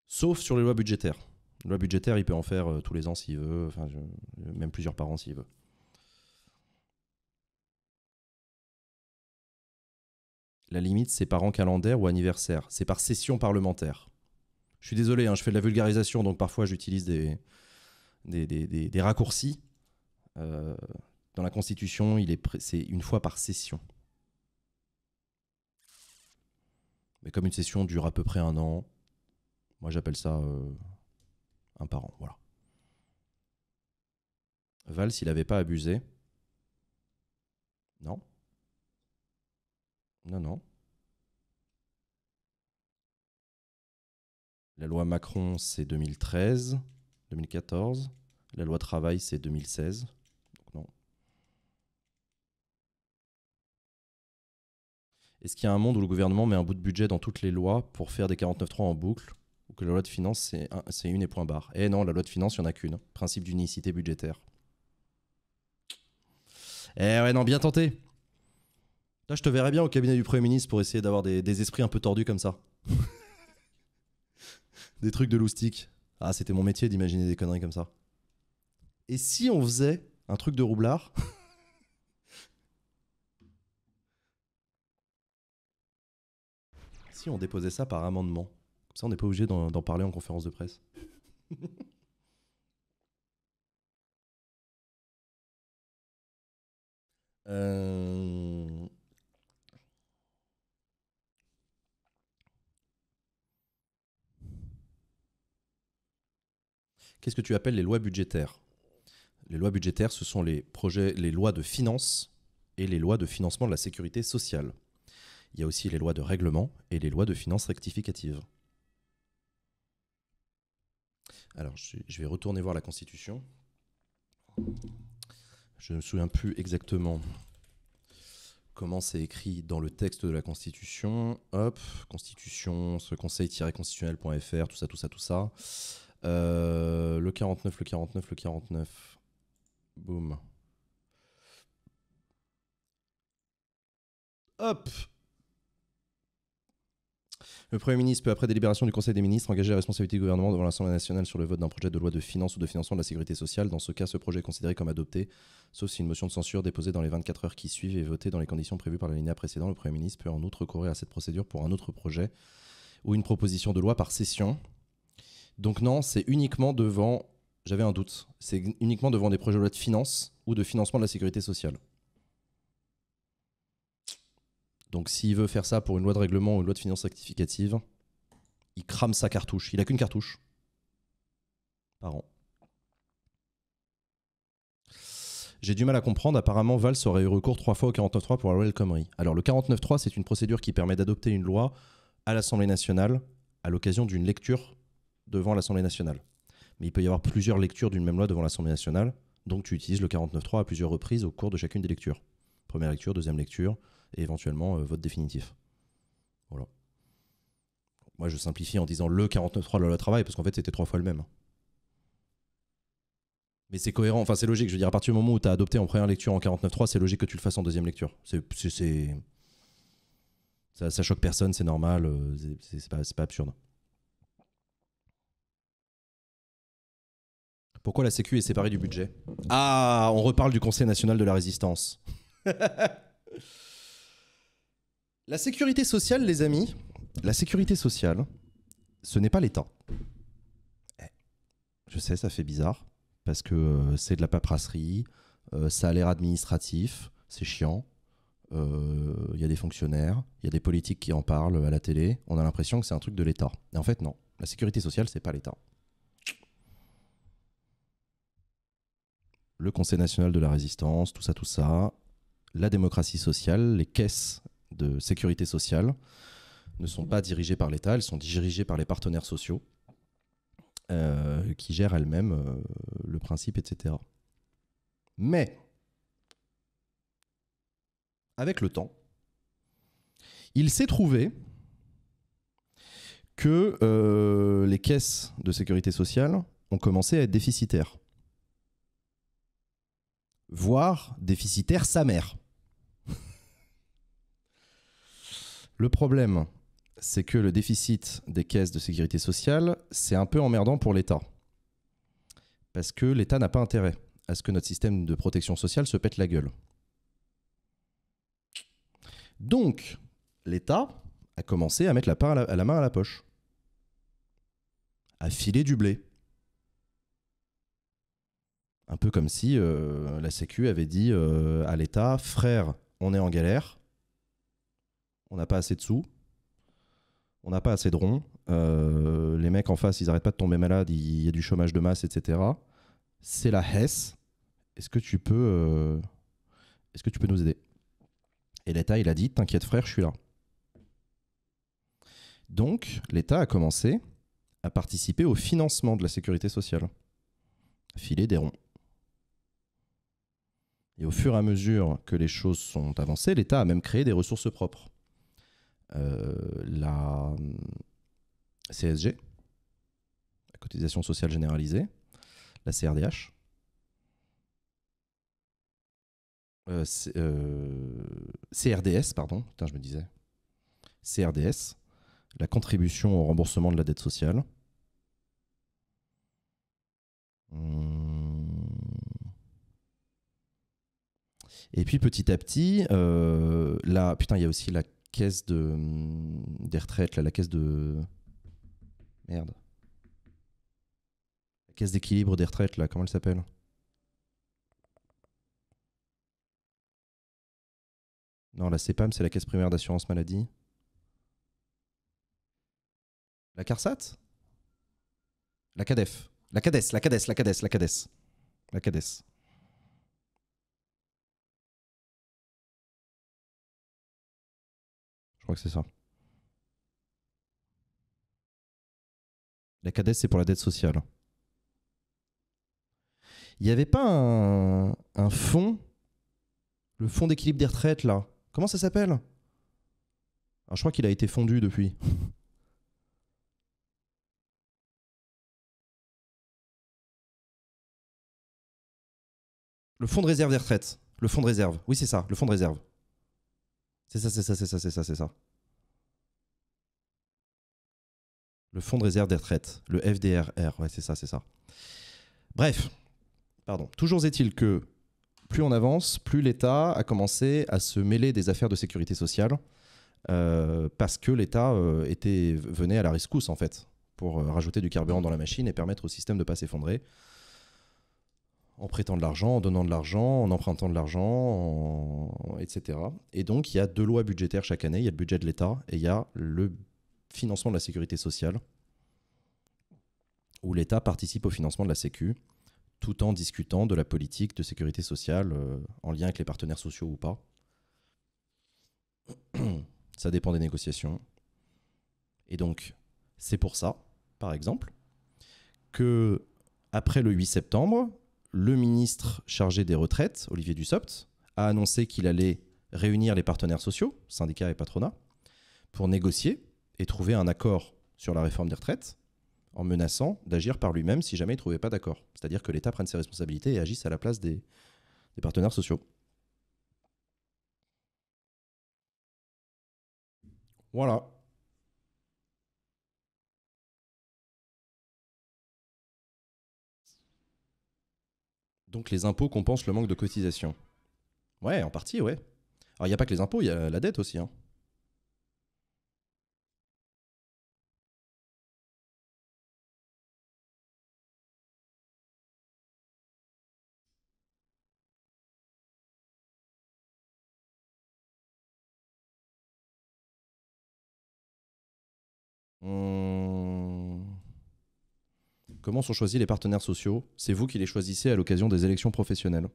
Sauf sur les lois budgétaires. Les lois budgétaires, il peut en faire euh, tous les ans s'il veut, enfin, euh, même plusieurs par an s'il veut. La limite, c'est par an calendaire ou anniversaire. C'est par session parlementaire. Je suis désolé, hein, je fais de la vulgarisation, donc parfois j'utilise des, des, des, des, raccourcis. Euh, dans la Constitution, c'est une fois par session. Mais comme une session dure à peu près un an, moi j'appelle ça euh, un par an. Voilà. Valls, il n'avait pas abusé. Non. Non, non. La loi Macron, c'est 2013, 2014. La loi travail, c'est 2016. Est-ce qu'il y a un monde où le gouvernement met un bout de budget dans toutes les lois pour faire des 49.3 en boucle Ou que la loi de finances, c'est une et point barre Eh non, la loi de finances, il n'y en a qu'une. Principe d'unicité budgétaire. Eh ouais, non, bien tenté. Là, je te verrais bien au cabinet du Premier ministre pour essayer d'avoir des, des, esprits un peu tordus comme ça. des trucs de loustique. Ah, c'était mon métier d'imaginer des conneries comme ça. Et si on faisait un truc de roublard si on déposait ça par amendement Comme ça, on n'est pas obligé d'en parler en conférence de presse. Euh, qu'est-ce que tu appelles les lois budgétaires Les lois budgétaires, ce sont les projets, les lois de finances et les lois de financement de la sécurité sociale il y a aussi les lois de règlement et les lois de finances rectificatives. Alors, je vais retourner voir la Constitution. Je ne me souviens plus exactement comment c'est écrit dans le texte de la Constitution. Hop, Constitution, ce conseil-constitutionnel.fr, tout ça, tout ça, tout ça. Euh, le 49, le 49, le 49. Boum. Hop le Premier ministre peut, après délibération du Conseil des ministres, engager la responsabilité du gouvernement devant l'Assemblée nationale sur le vote d'un projet de loi de finances ou de financement de la sécurité sociale. Dans ce cas, ce projet est considéré comme adopté, sauf si une motion de censure déposée dans les 24 heures qui suivent est votée dans les conditions prévues par la ligne précédente. Le Premier ministre peut en outre recourir à cette procédure pour un autre projet ou une proposition de loi par session. Donc non, c'est uniquement devant, j'avais un doute, c'est uniquement devant des projets de loi de finances ou de financement de la sécurité sociale. Donc s'il veut faire ça pour une loi de règlement ou une loi de finances rectificative, il crame sa cartouche. Il n'a qu'une cartouche par an. J'ai du mal à comprendre. Apparemment, Valls aurait eu recours trois fois au 49.3 pour la loi El Khomri. Alors, le 49.3, c'est une procédure qui permet d'adopter une loi à l'Assemblée nationale à l'occasion d'une lecture devant l'Assemblée nationale. Mais il peut y avoir plusieurs lectures d'une même loi devant l'Assemblée nationale. Donc, tu utilises le 49.3 à plusieurs reprises au cours de chacune des lectures. Première lecture, deuxième lecture, et éventuellement euh, vote définitif. Voilà. Moi, je simplifie en disant le 49.3 de la travail, parce qu'en fait, c'était trois fois le même. Mais c'est cohérent, enfin c'est logique. Je veux dire, à partir du moment où tu as adopté en première lecture en 49.3, c'est logique que tu le fasses en deuxième lecture. C'est, ça, ça, choque personne, c'est normal, euh, c'est, pas, pas, absurde. Pourquoi la Sécu est séparée du budget Ah, on reparle du Conseil national de la résistance. La sécurité sociale, les amis, la sécurité sociale, ce n'est pas l'État. Eh, je sais, ça fait bizarre, parce que euh, c'est de la paperasserie, euh, ça a l'air administratif, c'est chiant. Euh, il y a des fonctionnaires, il y a des politiques qui en parlent à la télé. On a l'impression que c'est un truc de l'État. Et en fait, non. La sécurité sociale, c'est pas l'État. Le Conseil national de la résistance, tout ça, tout ça, la démocratie sociale, les caisses de sécurité sociale ne sont pas dirigées par l'État, elles sont dirigées par les partenaires sociaux euh, qui gèrent elles-mêmes euh, le principe, etc. Mais, avec le temps, il s'est trouvé que euh, les caisses de sécurité sociale ont commencé à être déficitaires, voire déficitaires sa mère. Le problème, c'est que le déficit des caisses de sécurité sociale, c'est un peu emmerdant pour l'État. Parce que l'État n'a pas intérêt à ce que notre système de protection sociale se pète la gueule. Donc, l'État a commencé à mettre la, à la, main à la poche, à filer du blé. Un peu comme si euh, la Sécu avait dit euh, à l'État, frère, on est en galère, on n'a pas assez de sous, on n'a pas assez de ronds, euh, les mecs en face, ils n'arrêtent pas de tomber malades, il y a du chômage de masse, etc. C'est la Hesse. Est-ce que tu peux, euh, est-ce que tu peux nous aider Et l'État, il a dit, t'inquiète frère, je suis là. Donc, l'État a commencé à participer au financement de la sécurité sociale, filer des ronds. Et au fur et à mesure que les choses sont avancées, l'État a même créé des ressources propres. Euh, la hum, CSG, la cotisation sociale généralisée, la CRDH. Euh, CRDS, euh, pardon, putain, je me disais. CRDS, la contribution au remboursement de la dette sociale. Hum. Et puis petit à petit, là, putain, il y a aussi la caisse de, hum, des retraites, là, la caisse de. Merde. La caisse d'équilibre des retraites, là, comment elle s'appelle Non, la CEPAM, c'est la caisse primaire d'assurance maladie. La CARSAT La CADEF. La CADES, la CADES, la CADES, la CADES. La CADES. crois que c'est ça. La CADES, c'est pour la dette sociale. Il n'y avait pas un, fonds, le fonds d'équilibre des retraites, là. Comment ça s'appelle ah, Je crois qu'il a été fondu depuis. le fonds de réserve des retraites. Le fonds de réserve. Oui, c'est ça, le fonds de réserve. C'est ça, c'est ça, c'est ça, c'est ça, c'est ça. Le fonds de réserve des retraites, le FDRR, ouais, c'est ça, c'est ça. Bref, pardon. Toujours est-il que plus on avance, plus l'État a commencé à se mêler des affaires de sécurité sociale euh, parce que l'État euh, était venait à la rescousse en fait pour euh, rajouter du carburant dans la machine et permettre au système de ne pas s'effondrer en prêtant de l'argent, en donnant de l'argent, en empruntant de l'argent, etc. Et donc, il y a deux lois budgétaires chaque année. Il y a le budget de l'État et il y a le financement de la sécurité sociale, où l'État participe au financement de la Sécu, tout en discutant de la politique de sécurité sociale euh, en lien avec les partenaires sociaux ou pas. Ça dépend des négociations. Et donc, c'est pour ça, par exemple, que après le 8 septembre, le ministre chargé des retraites, Olivier Dussopt, a annoncé qu'il allait réunir les partenaires sociaux, syndicats et patronats, pour négocier et trouver un accord sur la réforme des retraites, en menaçant d'agir par lui-même si jamais il ne trouvait pas d'accord. C'est-à-dire que l'État prenne ses responsabilités et agisse à la place des, des partenaires sociaux. Voilà. Donc les impôts compensent le manque de cotisation. Ouais, en partie, ouais. Alors il n'y a pas que les impôts, il y a la dette aussi. Hein. Comment sont choisis les partenaires sociaux C'est vous qui les choisissez à l'occasion des élections professionnelles.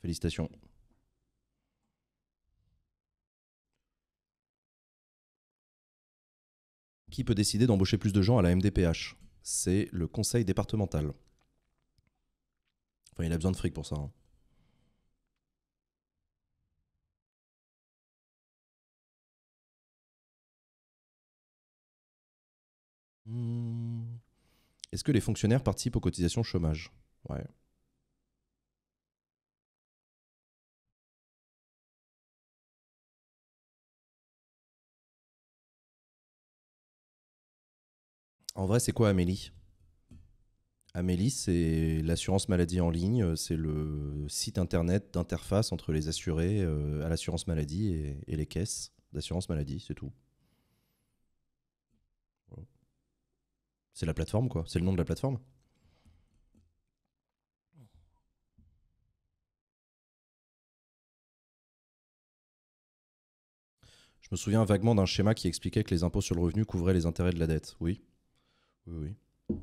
Félicitations. Qui peut décider d'embaucher plus de gens à la MDPH C'est le conseil départemental. Enfin, il a besoin de fric pour ça. Hein. Hmm. Est-ce que les fonctionnaires participent aux cotisations chômage Ouais. En vrai, c'est quoi Amélie Amélie, c'est l'assurance maladie en ligne, euh, c'est le site internet d'interface entre les assurés euh, à l'assurance maladie et, les caisses d'assurance maladie, c'est tout. C'est la plateforme, quoi. C'est le nom de la plateforme. Je me souviens vaguement d'un schéma qui expliquait que les impôts sur le revenu couvraient les intérêts de la dette. Oui. Oui, oui.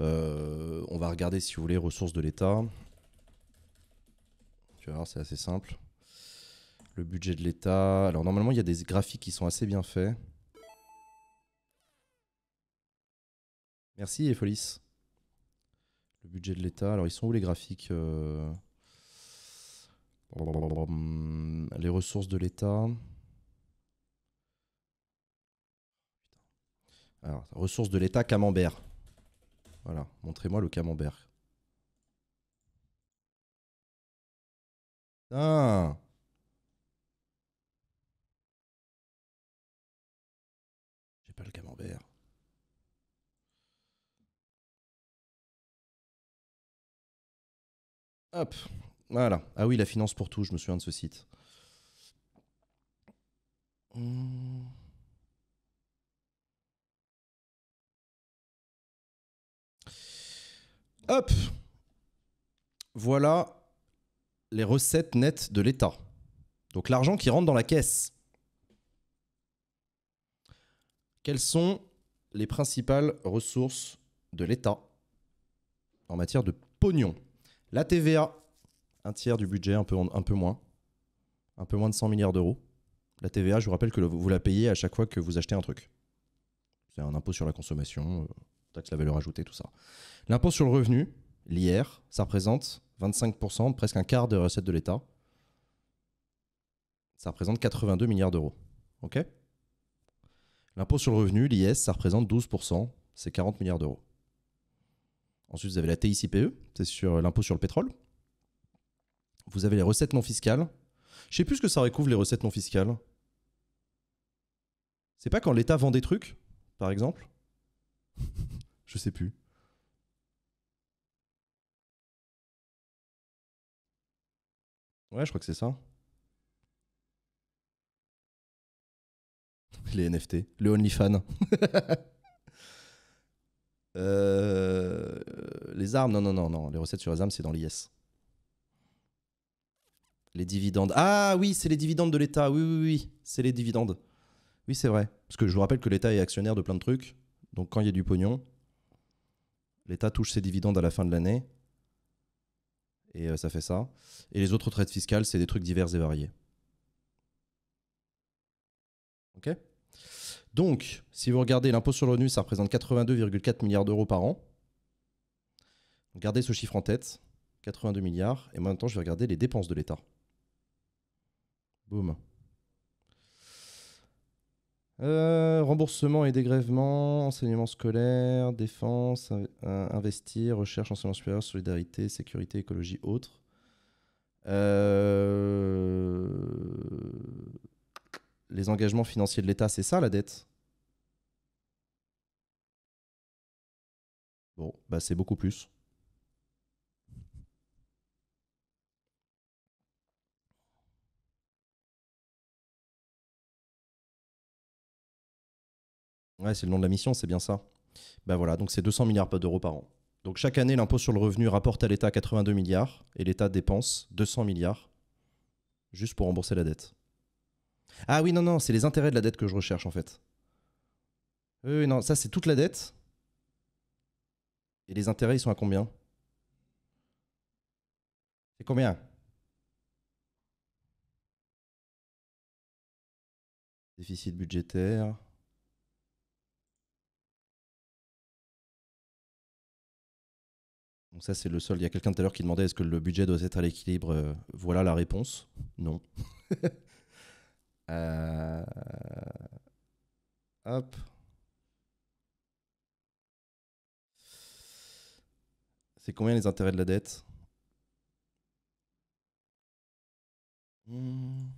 Euh, on va regarder, si vous voulez, ressources de l'État. Tu vas voir, c'est assez simple. Le budget de l'État. Alors, normalement, il y a des graphiques qui sont assez bien faits. Merci, Efolis. Le budget de l'État. Alors, ils sont où les graphiques euh, Les ressources de l'État. Alors, ressources de l'État, camembert. Voilà, montrez-moi le camembert. Ah J'ai pas le camembert. Hop, voilà. Ah oui, la finance pour tout, je me souviens de ce site. Hum. Hop Voilà les recettes nettes de l'État. Donc l'argent qui rentre dans la caisse. Quelles sont les principales ressources de l'État en matière de pognon la TVA, un tiers du budget, un peu, moins, un peu moins de 100 milliards d'euros. La TVA, je vous rappelle que vous la payez à chaque fois que vous achetez un truc. C'est un impôt sur la consommation, euh, taxe la valeur ajoutée, tout ça. L'impôt sur le revenu, l'IR, ça représente 25%, presque un quart de recettes de l'État. Ça représente 82 milliards d'euros. OK L'impôt sur le revenu, l'IS, ça représente 12%, c'est 40 milliards d'euros. Ensuite, vous avez la TICPE, c'est sur euh, l'impôt sur le pétrole. Vous avez les recettes non fiscales. Je sais plus ce que ça recouvre les recettes non fiscales. C'est pas quand l'État vend des trucs, par exemple Je sais plus. Ouais, je crois que c'est ça. Les NFT, le fan. Euh, les armes, non, non, non, non. Les recettes sur les armes, c'est dans l'IS. Les dividendes. Ah oui, c'est les dividendes de l'État. Oui, oui, oui, c'est les dividendes. Oui, c'est vrai. Parce que je vous rappelle que l'État est actionnaire de plein de trucs. Donc quand il y a du pognon, l'État touche ses dividendes à la fin de l'année. Et euh, ça fait ça. Et les autres retraites fiscales, c'est des trucs divers et variés. Ok donc, si vous regardez l'impôt sur le revenu, ça représente 82,4 milliards d'euros par an. gardez ce chiffre en tête, 82 milliards. Et maintenant, je vais regarder les dépenses de l'État. Boum. Euh, remboursement et dégrèvement, enseignement scolaire, défense, euh, investir, recherche, enseignement supérieur, solidarité, sécurité, écologie, autres. Euh, les engagements financiers de l'État, c'est ça la dette Bon, bah c'est beaucoup plus. Ouais, c'est le nom de la mission, c'est bien ça. Bah voilà, donc c'est 200 milliards d'euros par an. Donc chaque année, l'impôt sur le revenu rapporte à l'État 82 milliards et l'État dépense 200 milliards juste pour rembourser la dette. Ah oui, non, non, c'est les intérêts de la dette que je recherche en fait. Oui, non, ça c'est toute la dette et les intérêts, ils sont à combien C'est combien Déficit budgétaire. Donc ça, c'est le seul Il y a quelqu'un tout à l'heure qui demandait est-ce que le budget doit être à l'équilibre euh, Voilà la réponse. Non. Euh, hop. C'est combien les intérêts de la dette Il hmm.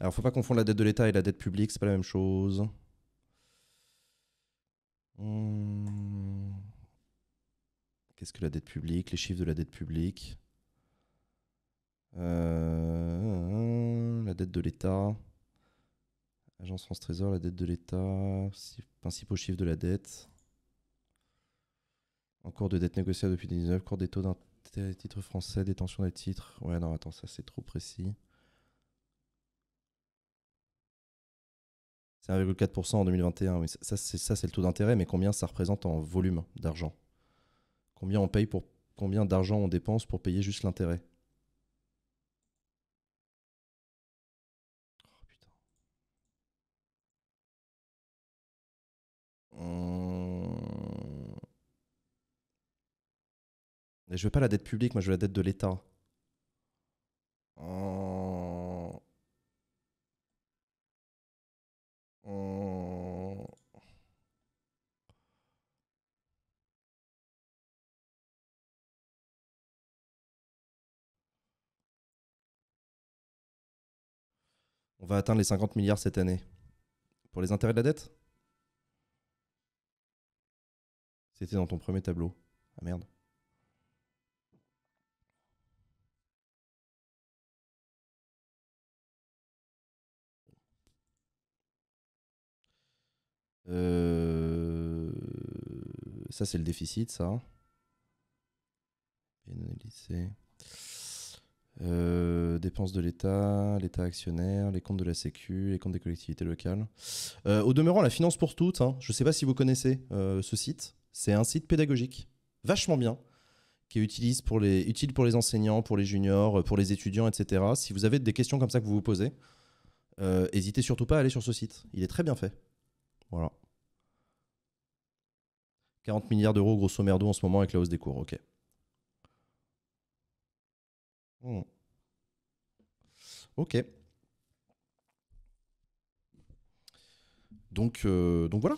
Alors, faut pas confondre la dette de l'État et la dette publique, c'est pas la même chose. Hmm. Qu'est-ce que la dette publique Les chiffres de la dette publique euh, La dette de l'État Agence France Trésor, la dette de l'État, principaux chiffres de la dette. cours de dette négociée depuis 2019, cours des taux d'intérêt titres français, détention des titres. Ouais, non, attends, ça c'est trop précis. C'est 1,4% en 2021. ça, c'est le taux d'intérêt, mais combien ça représente en volume d'argent Combien on paye pour combien d'argent on dépense pour payer juste l'intérêt Je je veux pas la dette publique, moi je veux la dette de l'État. On va atteindre les 50 milliards cette année. Pour les intérêts de la dette C'était dans ton premier tableau. Ah merde. Euh, ça, c'est le déficit, ça. Euh, dépenses de l'État, l'État actionnaire, les comptes de la Sécu, les comptes des collectivités locales. Euh, au demeurant, la finance pour toutes. Hein. Je ne sais pas si vous connaissez ce site. C'est un site pédagogique, vachement bien, qui est utile pour les enseignants, pour les juniors, pour les étudiants, etc. Si vous avez des questions comme ça que vous vous posez, euh, n'hésitez surtout pas à aller sur ce site. Il est très bien fait. Voilà. 40 milliards d'euros, grosso merdo, en ce moment avec la hausse des cours. Ok. Hmm. Ok. Donc, euh, donc voilà.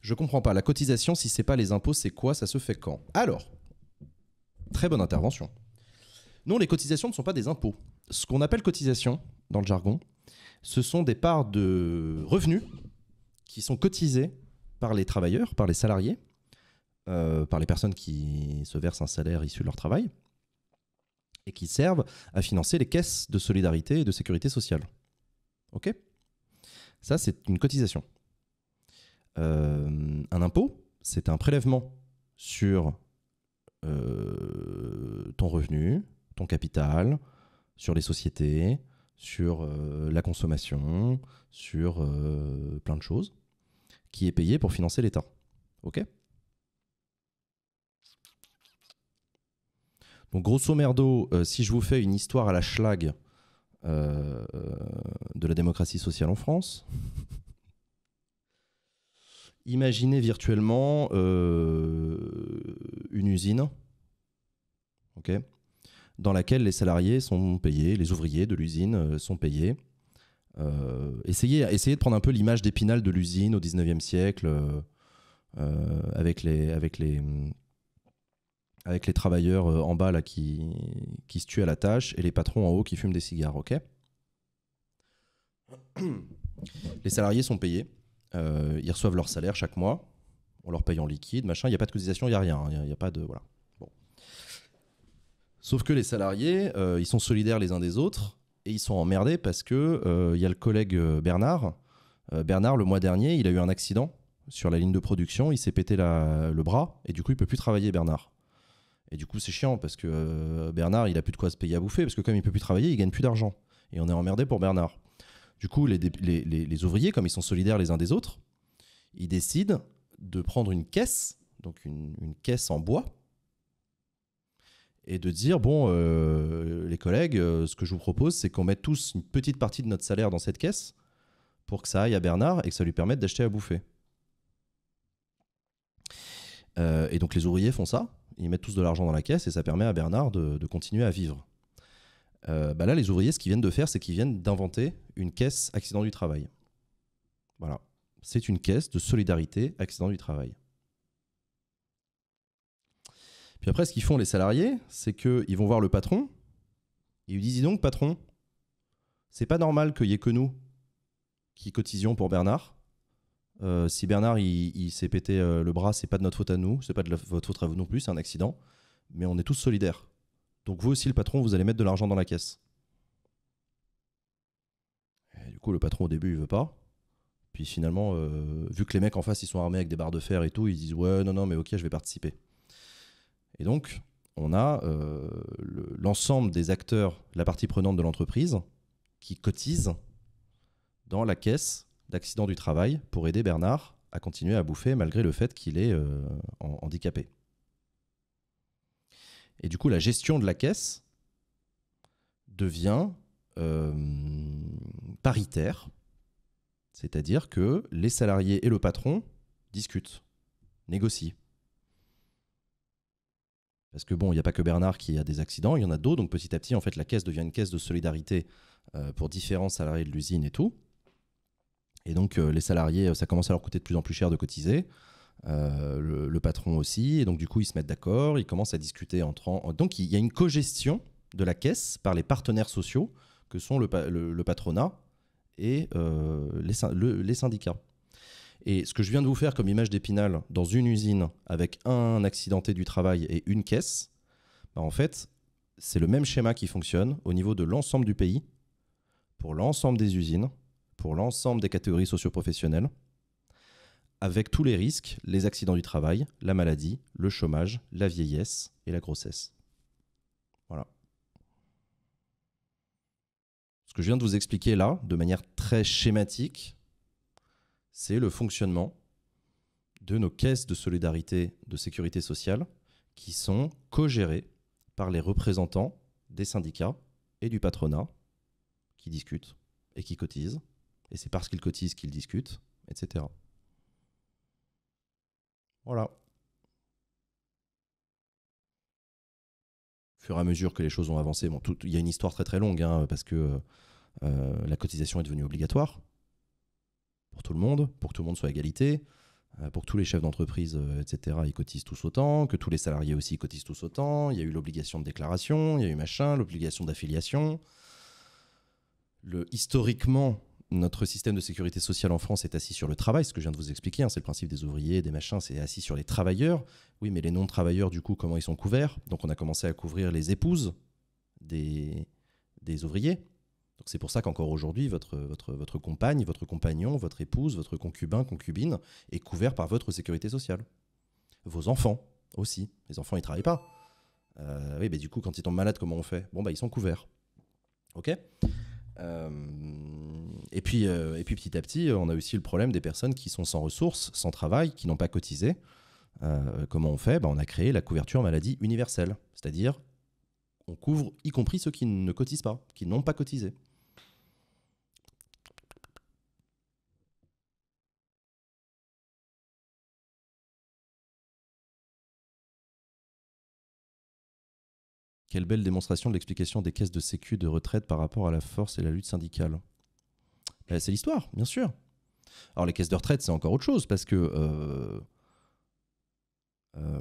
Je comprends pas. La cotisation, si c'est pas les impôts, c'est quoi Ça se fait quand Alors, très bonne intervention. Non, les cotisations ne sont pas des impôts. Ce qu'on appelle cotisation, dans le jargon, ce sont des parts de revenus qui sont cotisées par les travailleurs, par les salariés, euh, par les personnes qui se versent un salaire issu de leur travail, et qui servent à financer les caisses de solidarité et de sécurité sociale. OK Ça, c'est une cotisation. Euh, un impôt, c'est un prélèvement sur euh, ton revenu, ton capital, sur les sociétés, sur euh, la consommation, sur plein de choses, qui est payé pour financer l'État. OK Donc grosso merdo, si je vous fais une histoire à la schlag de la démocratie sociale en France, Imaginez virtuellement euh, une usine dans laquelle les salariés sont payés, les ouvriers de l'usine euh, sont payés. Euh, essayez, de prendre un peu l'image d'épinal de l'usine au 19e siècle avec, les, avec, les, mm, avec les travailleurs en bas qui, qui se tuent à la tâche et les patrons en haut qui fument des cigares. ok les salariés sont payés euh, ils reçoivent leur salaire chaque mois, on leur paye en liquide, machin. Il n'y a pas de cotisation, il n'y a rien. Il n'y a, pas de. Voilà. Bon. Sauf que les salariés, euh, ils sont solidaires les uns des autres et ils sont emmerdés parce que euh, il y a le collègue Bernard. Bernard, le mois dernier, il a eu un accident sur la ligne de production, il s'est pété le bras et du coup, il peut plus travailler, Bernard. Et du coup, c'est chiant parce que Bernard, il a plus de quoi se payer à bouffer parce que comme il peut plus travailler, il gagne plus d'argent. Et on est emmerdé pour Bernard. Du coup, les, ouvriers, comme ils sont solidaires les uns des autres, ils décident de prendre une caisse, donc une, caisse en bois, et de dire bon, euh, les collègues, euh, ce que je vous propose, c'est qu'on mette tous une petite partie de notre salaire dans cette caisse pour que ça aille à Bernard et que ça lui permette d'acheter à bouffer. Euh, et donc les ouvriers font ça, ils mettent tous de l'argent dans la caisse et ça permet à Bernard de continuer à vivre. Euh, bah là, les ouvriers, ce qu'ils viennent de faire, c'est qu'ils viennent d'inventer une caisse accident du travail. Voilà. C'est une caisse de solidarité accident du travail. Puis après, ce qu'ils font les salariés, c'est qu'ils vont voir le patron. Et ils lui disent Dis donc, patron, c'est pas normal qu'il y ait que nous qui cotisions pour Bernard. Euh, si Bernard il, s'est pété euh, le bras, c'est pas de notre faute à nous, c'est pas de votre faute à vous non plus, c'est un accident. Mais on est tous solidaires. Donc vous aussi, le patron, vous allez mettre de l'argent dans la caisse. du coup, le patron, au début, il veut pas. Puis finalement, euh, vu que les mecs en face, ils sont armés avec des barres de fer et tout, ils disent ouais, non, non, mais ok, je vais participer. Et donc, on a euh, l'ensemble des acteurs, la partie prenante de l'entreprise, qui cotisent dans la caisse d'accident du travail pour aider Bernard à continuer à bouffer malgré le fait qu'il est euh, handicapé. Et du coup, la gestion de la caisse devient euh, paritaire, c'est-à-dire que les salariés et le patron discutent, négocient. Parce que bon, il n'y a pas que Bernard qui a des accidents, il y en a d'autres, donc petit à petit, en fait, la caisse devient une caisse de solidarité euh, pour différents salariés de l'usine et tout. Et donc, euh, les salariés, ça commence à leur coûter de plus en plus cher de cotiser. Euh, le, patron aussi. Et donc, du coup, ils se mettent d'accord, ils commencent à discuter entre. Donc, il y a une cogestion de la caisse par les partenaires sociaux que sont le, patronat et euh, les, syndicats. Et ce que je viens de vous faire comme image d'épinal dans une usine avec un accidenté du travail et une caisse, bah, en fait, c'est le même schéma qui fonctionne au niveau de l'ensemble du pays, pour l'ensemble des usines, pour l'ensemble des catégories socioprofessionnelles avec tous les risques, les accidents du travail, la maladie, le chômage, la vieillesse et la grossesse. Voilà. Ce que je viens de vous expliquer là, de manière très schématique, c'est le fonctionnement de nos caisses de solidarité de sécurité sociale qui sont co-gérées par les représentants des syndicats et du patronat qui discutent et qui cotisent. Et c'est parce qu'ils cotisent qu'ils discutent, etc. Voilà. Au fur et à mesure que les choses ont avancé, bon, il y a une histoire très très longue, hein, parce que euh, la cotisation est devenue obligatoire pour tout le monde, pour que tout le monde soit à égalité, euh, pour que tous les chefs d'entreprise, euh, etc., ils cotisent tous autant, que tous les salariés aussi cotisent tous autant. Il y a eu l'obligation de déclaration, il y a eu machin, l'obligation d'affiliation. Le, historiquement, notre système de sécurité sociale en France est assis sur le travail, ce que je viens de vous expliquer, hein, c'est le principe des ouvriers, des machins, c'est assis sur les travailleurs. Oui, mais les non-travailleurs, du coup, comment ils sont couverts Donc on a commencé à couvrir les épouses des, des ouvriers. Donc c'est pour ça qu'encore aujourd'hui, votre, votre, votre compagne, votre compagnon, votre épouse, votre concubin, concubine est couvert par votre sécurité sociale. Vos enfants aussi. Les enfants, ils travaillent pas. Euh, oui, mais du coup, quand ils tombent malades, comment on fait Bon, bah, ils sont couverts. OK euh, et puis, euh, et puis petit à petit, euh, on a aussi le problème des personnes qui sont sans ressources, sans travail, qui n'ont pas cotisé. Euh, comment on fait ben, On a créé la couverture maladie universelle, c'est-à-dire on couvre y compris ceux qui ne cotisent pas, qui n'ont pas cotisé. Quelle belle démonstration de l'explication des caisses de sécu de retraite par rapport à la force et la lutte syndicale. Bah, c'est l'histoire, bien sûr. Alors les caisses de retraite, c'est encore autre chose parce que. Euh, euh,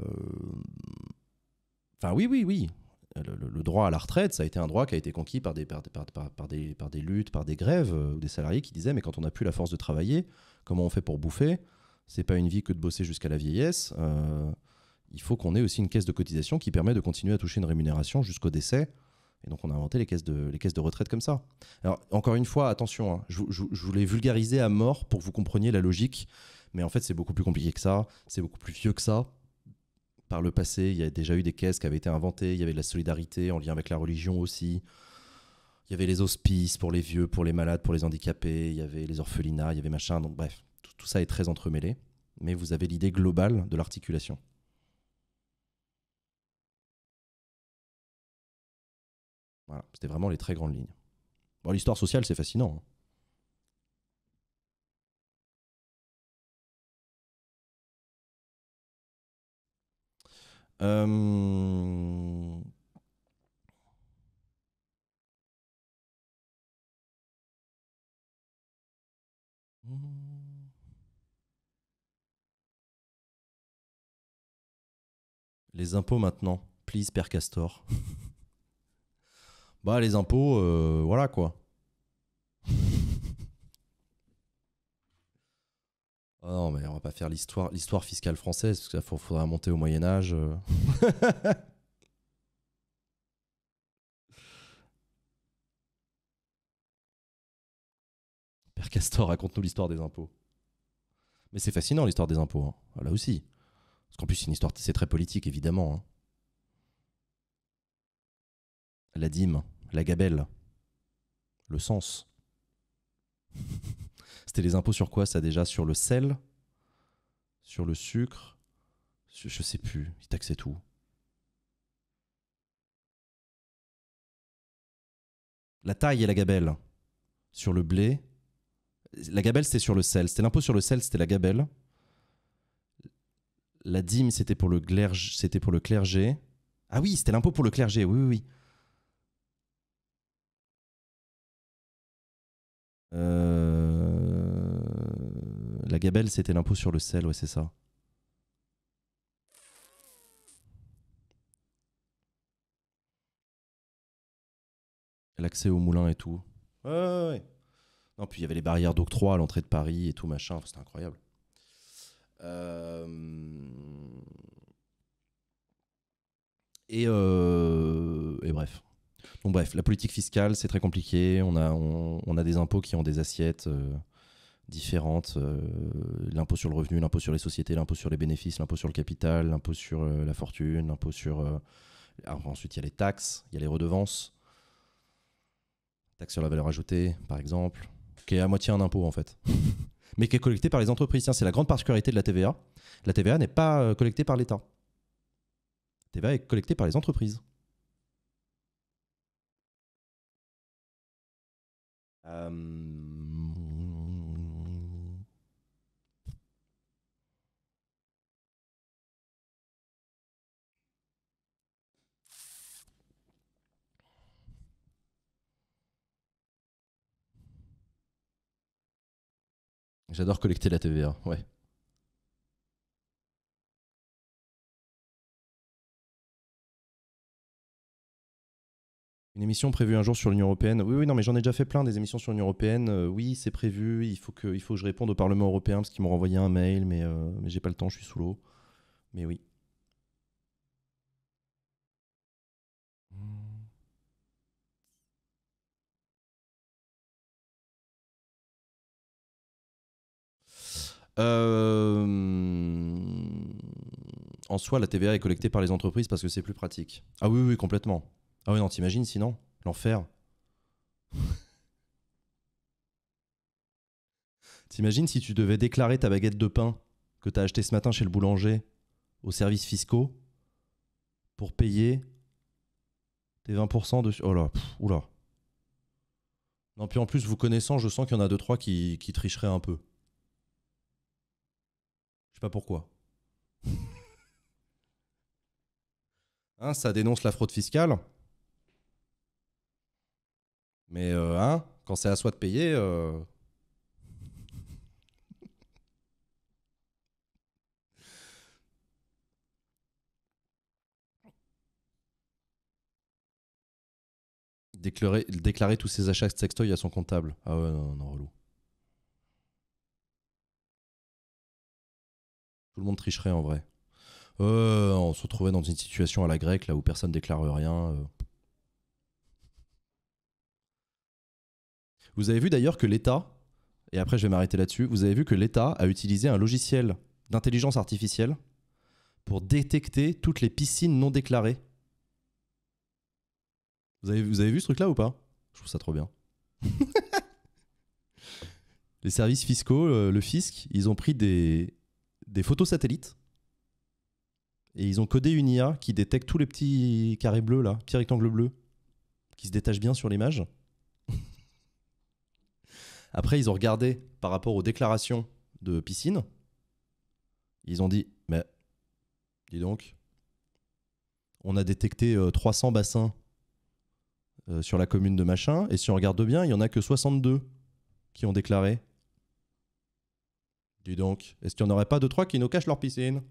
enfin, oui, oui, oui. Le, droit à la retraite, ça a été un droit qui a été conquis par des, des, par des luttes, par des grèves, euh, ou des salariés qui disaient Mais quand on n'a plus la force de travailler, comment on fait pour bouffer C'est pas une vie que de bosser jusqu'à la vieillesse. il faut qu'on ait aussi une caisse de cotisation qui permet de continuer à toucher une rémunération jusqu'au décès et donc on a inventé les caisses de, retraite comme ça. Alors encore une fois, attention, hein, je, je, je voulais vulgariser à mort pour que vous compreniez la logique, mais en fait c'est beaucoup plus compliqué que ça, c'est beaucoup plus vieux que ça. Par le passé, il y a déjà eu des caisses qui avaient été inventées, il y avait de la solidarité en lien avec la religion aussi. Il y avait les hospices pour les vieux, pour les malades, pour les handicapés, il y avait les orphelinats, il y avait machin, donc bref, tout ça est très entremêlé, mais vous avez l'idée globale de l'articulation. c'était vraiment les très grandes lignes. Bon, l'histoire sociale, c'est fascinant. Hein. Euh, hmm. Les impôts maintenant, please, Père Castor. bah les impôts, euh, voilà quoi. oh non, mais on va pas faire l'histoire, l'histoire fiscale française, parce qu'il ça faudra monter au Moyen Âge. Euh. Père Castor, raconte-nous l'histoire des impôts. Mais c'est fascinant l'histoire des impôts, hein. ah, là aussi. Parce qu'en plus, c'est une histoire, c'est très politique, évidemment. Hein. La dîme la gabelle, le sens. C'était les impôts sur quoi ça déjà Sur le sel, sur le sucre, je sais plus, ils taxaient tout. La taille et la gabelle, sur le blé. La gabelle, c'était sur le sel. C'était l'impôt sur le sel, c'était la gabelle. La dîme, c'était pour, le c'était pour le clergé. Ah oui, c'était l'impôt pour le clergé, oui, oui, oui. Euh, la gabelle, c'était l'impôt sur le sel, ouais, c'est ça. L'accès au moulin et tout. Ouais, ouais, ouais. Non, puis il y avait les barrières d'octroi à l'entrée de Paris et tout, machin. C'était incroyable. Euh, et, euh, et bref bref, la politique fiscale, c'est très compliqué. On a, des impôts qui ont des assiettes euh, différentes. Euh, l'impôt sur le revenu, l'impôt sur les sociétés, l'impôt sur les bénéfices, l'impôt sur le capital, l'impôt sur euh, la fortune, l'impôt sur... Ah, ensuite, il y a les taxes, il y a les redevances. Taxe sur la valeur ajoutée, par exemple, qui est à moitié un impôt, en fait. Mais qui est collecté par les entreprises. c'est la grande particularité de la TVA. La TVA n'est pas collectée par l'État. La TVA est collectée par les entreprises. Euh, j'adore collecter la TVA, hein. ouais. Une émission prévue un jour sur l'Union européenne. Oui, oui, non, mais j'en ai déjà fait plein des émissions sur l'Union européenne. Euh, oui, c'est prévu. Il faut que, il faut que je réponde au Parlement européen parce qu'ils m'ont renvoyé un mail, mais, euh, mais j'ai pas le temps, je suis sous l'eau. Mais oui. Euh, en soi, la TVA est collectée par les entreprises parce que c'est plus pratique. Ah oui, oui, complètement. Ah oui, non, t'imagines sinon L'enfer. t'imagines si tu devais déclarer ta baguette de pain que t'as acheté ce matin chez le boulanger aux services fiscaux pour payer tes 20% de... Oh là, oula. Non, puis en plus, vous connaissant, je sens qu'il y en a deux, trois qui, qui tricheraient un peu. Je sais pas pourquoi. hein, ça dénonce la fraude fiscale. Mais euh, hein, quand c'est à soi de payer. Euh. Déclarer, tous ses achats de sextoy à son comptable. Ah ouais, non, non, relou. Tout le monde tricherait en vrai. Euh, on se retrouvait dans une situation à la grecque là où personne déclare rien. Vous avez vu d'ailleurs que l'État, et après je vais m'arrêter là-dessus, vous avez vu que l'État a utilisé un logiciel d'intelligence artificielle pour détecter toutes les piscines non déclarées. Vous avez, vous avez vu ce truc-là ou pas Je trouve ça trop bien. les services fiscaux, euh, le, fisc, ils ont pris des, des photos satellites et ils ont codé une IA qui détecte tous les petits carrés bleus là, petits rectangles bleus, qui se détachent bien sur l'image. Après, ils ont regardé par rapport aux déclarations de piscine. Ils ont dit, mais dis donc, on a détecté 300 euh, bassins euh, sur la commune de Machin, et si on regarde bien, il n'y en a que 62 qui ont déclaré. Dis donc, est-ce qu'il n'y en aurait pas deux, trois qui nous cachent leur piscine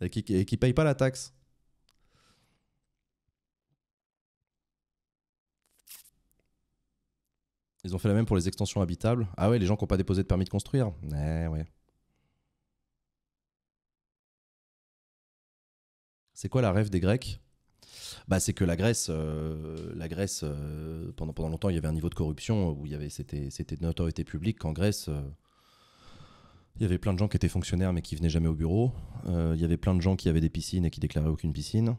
et qui ne payent pas la taxe Ils ont fait la même pour les extensions habitables. Ah ouais, les gens qui n'ont pas déposé de permis de construire. Eh ouais. C'est quoi la rêve des Grecs bah, c'est que la Grèce, euh, la Grèce euh, pendant, pendant longtemps, il y avait un niveau de corruption où il y avait c'était c'était de notoriété publique qu'en Grèce, euh, il y avait plein de gens qui étaient fonctionnaires mais qui venaient jamais au bureau. il y avait plein de gens qui avaient des piscines et qui déclaraient aucune piscine.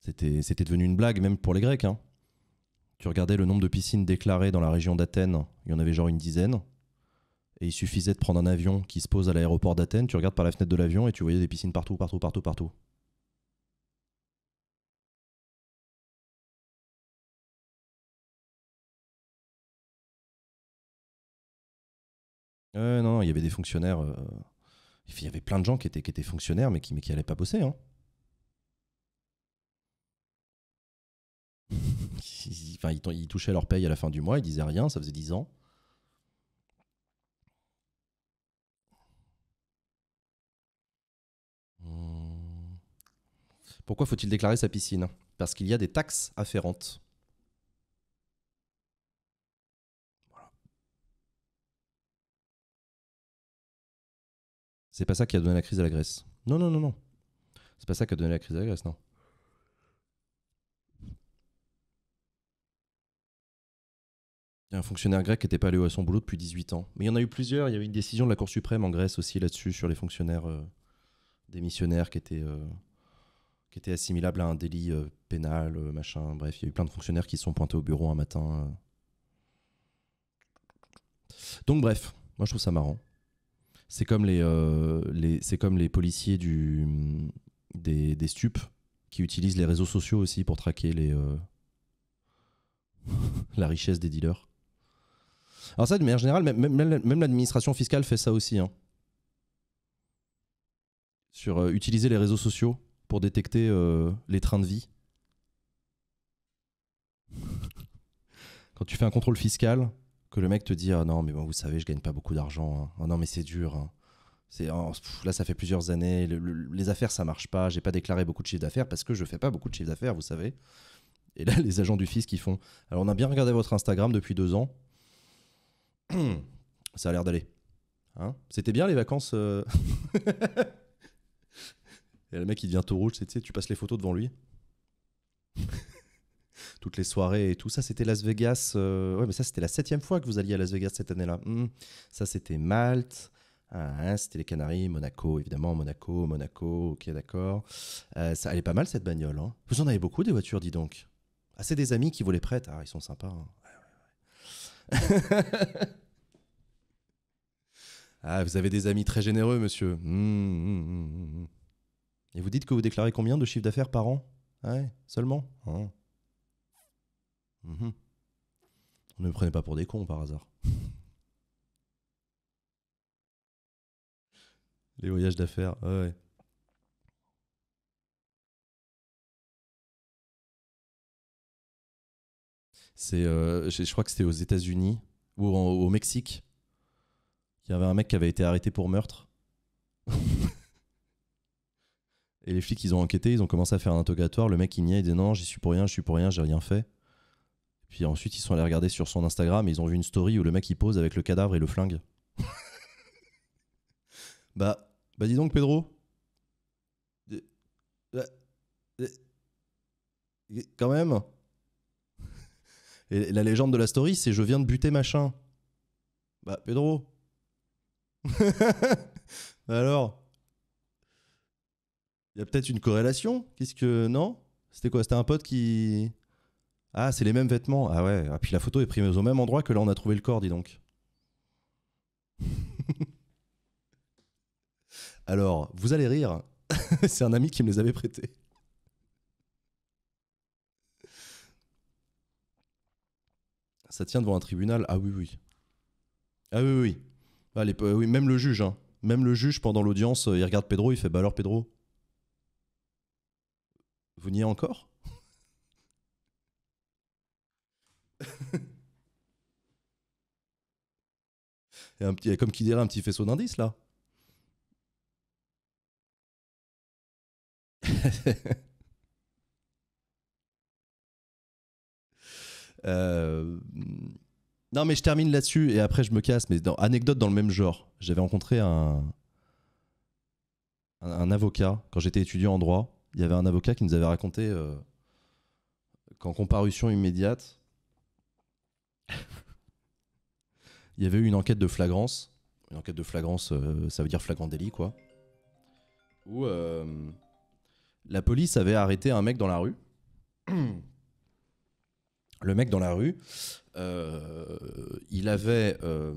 C'était c'était devenu une blague même pour les Grecs. Hein. Tu regardais le nombre de piscines déclarées dans la région d'Athènes, il y en avait genre une dizaine. Et il suffisait de prendre un avion qui se pose à l'aéroport d'Athènes, tu regardes par la fenêtre de l'avion et tu voyais des piscines partout, partout, partout, partout. Euh, non, il y avait des fonctionnaires. Euh, il y avait plein de gens qui étaient, étaient fonctionnaires, mais qui n'allaient mais qui pas bosser. Hein. enfin, ils, touchaient leur paye à la fin du mois, ils disaient rien, ça faisait 10 ans. Hmm. Pourquoi faut-il déclarer sa piscine Parce qu'il y a des taxes afférentes. C'est pas ça qui a donné la crise à la Grèce. Non, non, non, non. C'est pas ça qui a donné la crise à la Grèce, non. Il y a un fonctionnaire grec qui n'était pas allé à son boulot depuis 18 ans. Mais il y en a eu plusieurs. Il y a eu une décision de la Cour suprême en Grèce aussi là-dessus, sur les fonctionnaires euh, démissionnaires qui étaient, euh, qui étaient assimilables à un délit euh, pénal, machin. Bref, il y a eu plein de fonctionnaires qui se sont pointés au bureau un matin. Donc, bref, moi je trouve ça marrant. C'est comme les, c'est comme les policiers mm, des, des stupes qui utilisent les réseaux sociaux aussi pour traquer les, la richesse des dealers. Alors ça, de manière même, l'administration fiscale fait ça aussi. Hein. Sur euh, utiliser les réseaux sociaux pour détecter euh, les trains de vie. Quand tu fais un contrôle fiscal, que le mec te dit ah non mais vous savez je gagne pas beaucoup d'argent hein. ah non mais c'est dur hein. c'est là ça fait plusieurs années les affaires ça marche pas j'ai pas déclaré beaucoup de chiffres d'affaires parce que je fais pas beaucoup de chiffres d'affaires vous savez et là les agents du fisc qui font alors on a bien regardé votre Instagram depuis deux ans ça a l'air d'aller. Hein C'était bien les vacances. Euh et le mec, il devient tout rouge, tu tu passes les photos devant lui. toutes les soirées et tout. Ça, c'était Las Vegas. Euh, ouais, mais ça, c'était la septième fois que vous alliez à Las Vegas cette année-là. Hmm. Ça, c'était Malte. Ah, hein, c'était les Canaries, Monaco, évidemment. Monaco, Monaco, ok, d'accord. Euh, ça allait pas mal cette bagnole. Hein. Vous en avez beaucoup des voitures, dis donc. Assez ah, c'est des amis qui vous les prêtent. Ah, ils sont sympas. Hein. ah, vous avez des amis très généreux, monsieur. Hum, hum, hum, Et vous dites que vous déclarez combien de chiffre d'affaires par an ah Ouais, seulement ah. mhm. On Ne me prenez pas pour des cons par hasard. Les voyages d'affaires, ouais. C'est, euh, je, crois que c'était aux États-Unis ou au Mexique. Il y avait un mec qui avait été arrêté pour meurtre. Et les flics, ils ont enquêté, ils ont commencé à faire un interrogatoire. Le mec, il niait, il dit non, j'y suis pour rien, je suis pour rien, j'ai rien fait. Puis ensuite, ils sont allés regarder sur son Instagram et ils ont vu une story où le mec, il pose avec le cadavre et le flingue. bah, bah dis donc, Pedro. Euh, euh, quand même. Et la légende de la story, c'est je viens de buter machin. Bah, Pedro. Alors Il y a peut-être une corrélation Qu'est-ce que. Non C'était quoi C'était un pote qui. Ah, c'est les mêmes vêtements. Ah ouais, et ah, puis la photo est prise au même endroit que là on a trouvé le corps, dis donc. Alors, vous allez rire. c'est un ami qui me les avait prêtés. ça tient devant un tribunal. Ah oui, oui. Ah oui, oui. Allez bah, euh, oui même le juge, hein. Même le juge, pendant l'audience, euh, il regarde Pedro, il fait Bah alors, Pedro, vous niez encore Il y a un petit, comme qui dirait un petit faisceau d'indices là. Euh, non, mais je termine là-dessus et après je me casse. Mais dans, anecdote dans le même genre, j'avais rencontré un, un, avocat quand j'étais étudiant en droit. Il y avait un avocat qui nous avait raconté euh, qu'en comparution immédiate, il y avait eu une enquête de flagrance. Une enquête de flagrance, euh, ça veut dire flagrant délit, quoi. Où la police avait arrêté un mec dans la rue le mec dans la rue, euh, il avait euh,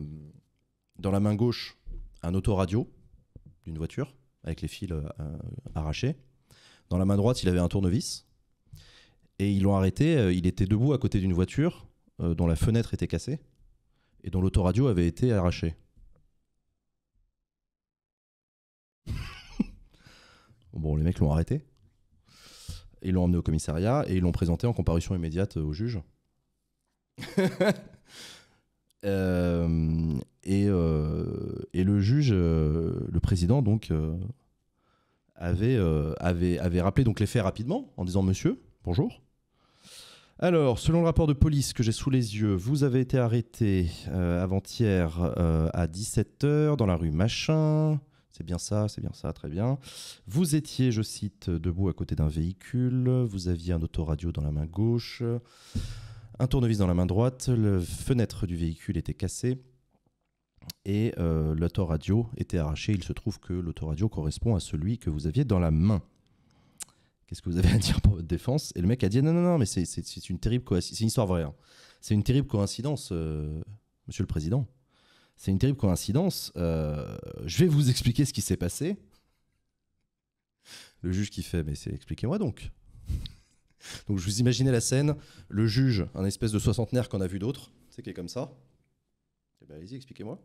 dans la main gauche un autoradio d'une voiture avec les fils euh, arrachés. Dans la main droite, il avait un tournevis. Et ils l'ont arrêté. il était debout à côté d'une voiture dont la fenêtre était cassée et dont l'autoradio avait été arraché. bon, les mecs l'ont arrêté. Ils l'ont emmené au commissariat et ils l'ont présenté en comparution immédiate au juge. Euh, euh, et, le juge, euh, le président, donc, avait, avait, avait rappelé donc, les faits rapidement en disant Monsieur, bonjour. Alors, selon le rapport de police que j'ai sous les yeux, vous avez été arrêté avant-hier à 17h dans la rue Machin. C'est bien ça, c'est bien ça, très bien. Vous étiez, je cite, debout à côté d'un véhicule. Vous aviez un autoradio dans la main gauche un tournevis dans la main droite, la fenêtre du véhicule était cassée et euh, l'autoradio était arraché. Il se trouve que l'autoradio correspond à celui que vous aviez dans la main. Qu'est-ce que vous avez à dire pour votre défense Et le mec a dit non, non, non, mais c'est une terrible coïncidence. C'est une histoire vraie. Hein. C'est une terrible coïncidence, euh, monsieur le président. C'est une terrible coïncidence. Euh, je vais vous expliquer ce qui s'est passé. Le juge qui fait, mais c'est expliquez-moi donc. Donc je vous imaginais la scène, le juge, un espèce de soixantenaire qu'on a vu d'autres, c'est qui est comme ça. Eh ben, allez-y, expliquez-moi.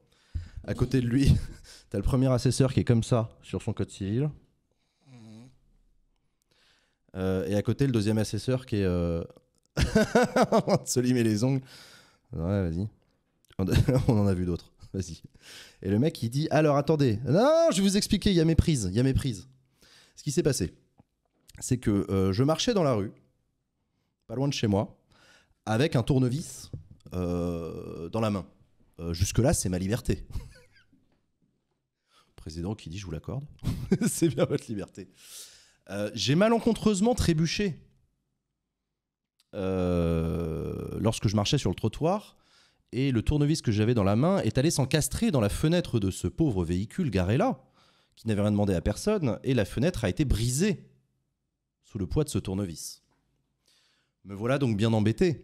À côté de lui, tu as le premier assesseur qui est comme ça sur son code civil. Mhm. Euh, et à côté, le deuxième assesseur qui est. Euh... se limer les ongles. Ouais, vas-y. On en a vu d'autres. Vas-y. Et le mec, il dit Alors attendez. Non, je vais vous expliquer, il y a méprise. Il y a méprise. Ce qui s'est passé, c'est que euh, je marchais dans la rue pas loin de chez moi, avec un tournevis euh, dans la main. Euh, jusque-là, c'est ma liberté. Président qui dit, je vous l'accorde, c'est bien votre liberté. Euh, j'ai malencontreusement trébuché lorsque je marchais sur le trottoir et le tournevis que j'avais dans la main est allé s'encastrer dans la fenêtre de ce pauvre véhicule garé là, qui n'avait rien demandé à personne, et la fenêtre a été brisée sous le poids de ce tournevis. Me voilà donc bien embêté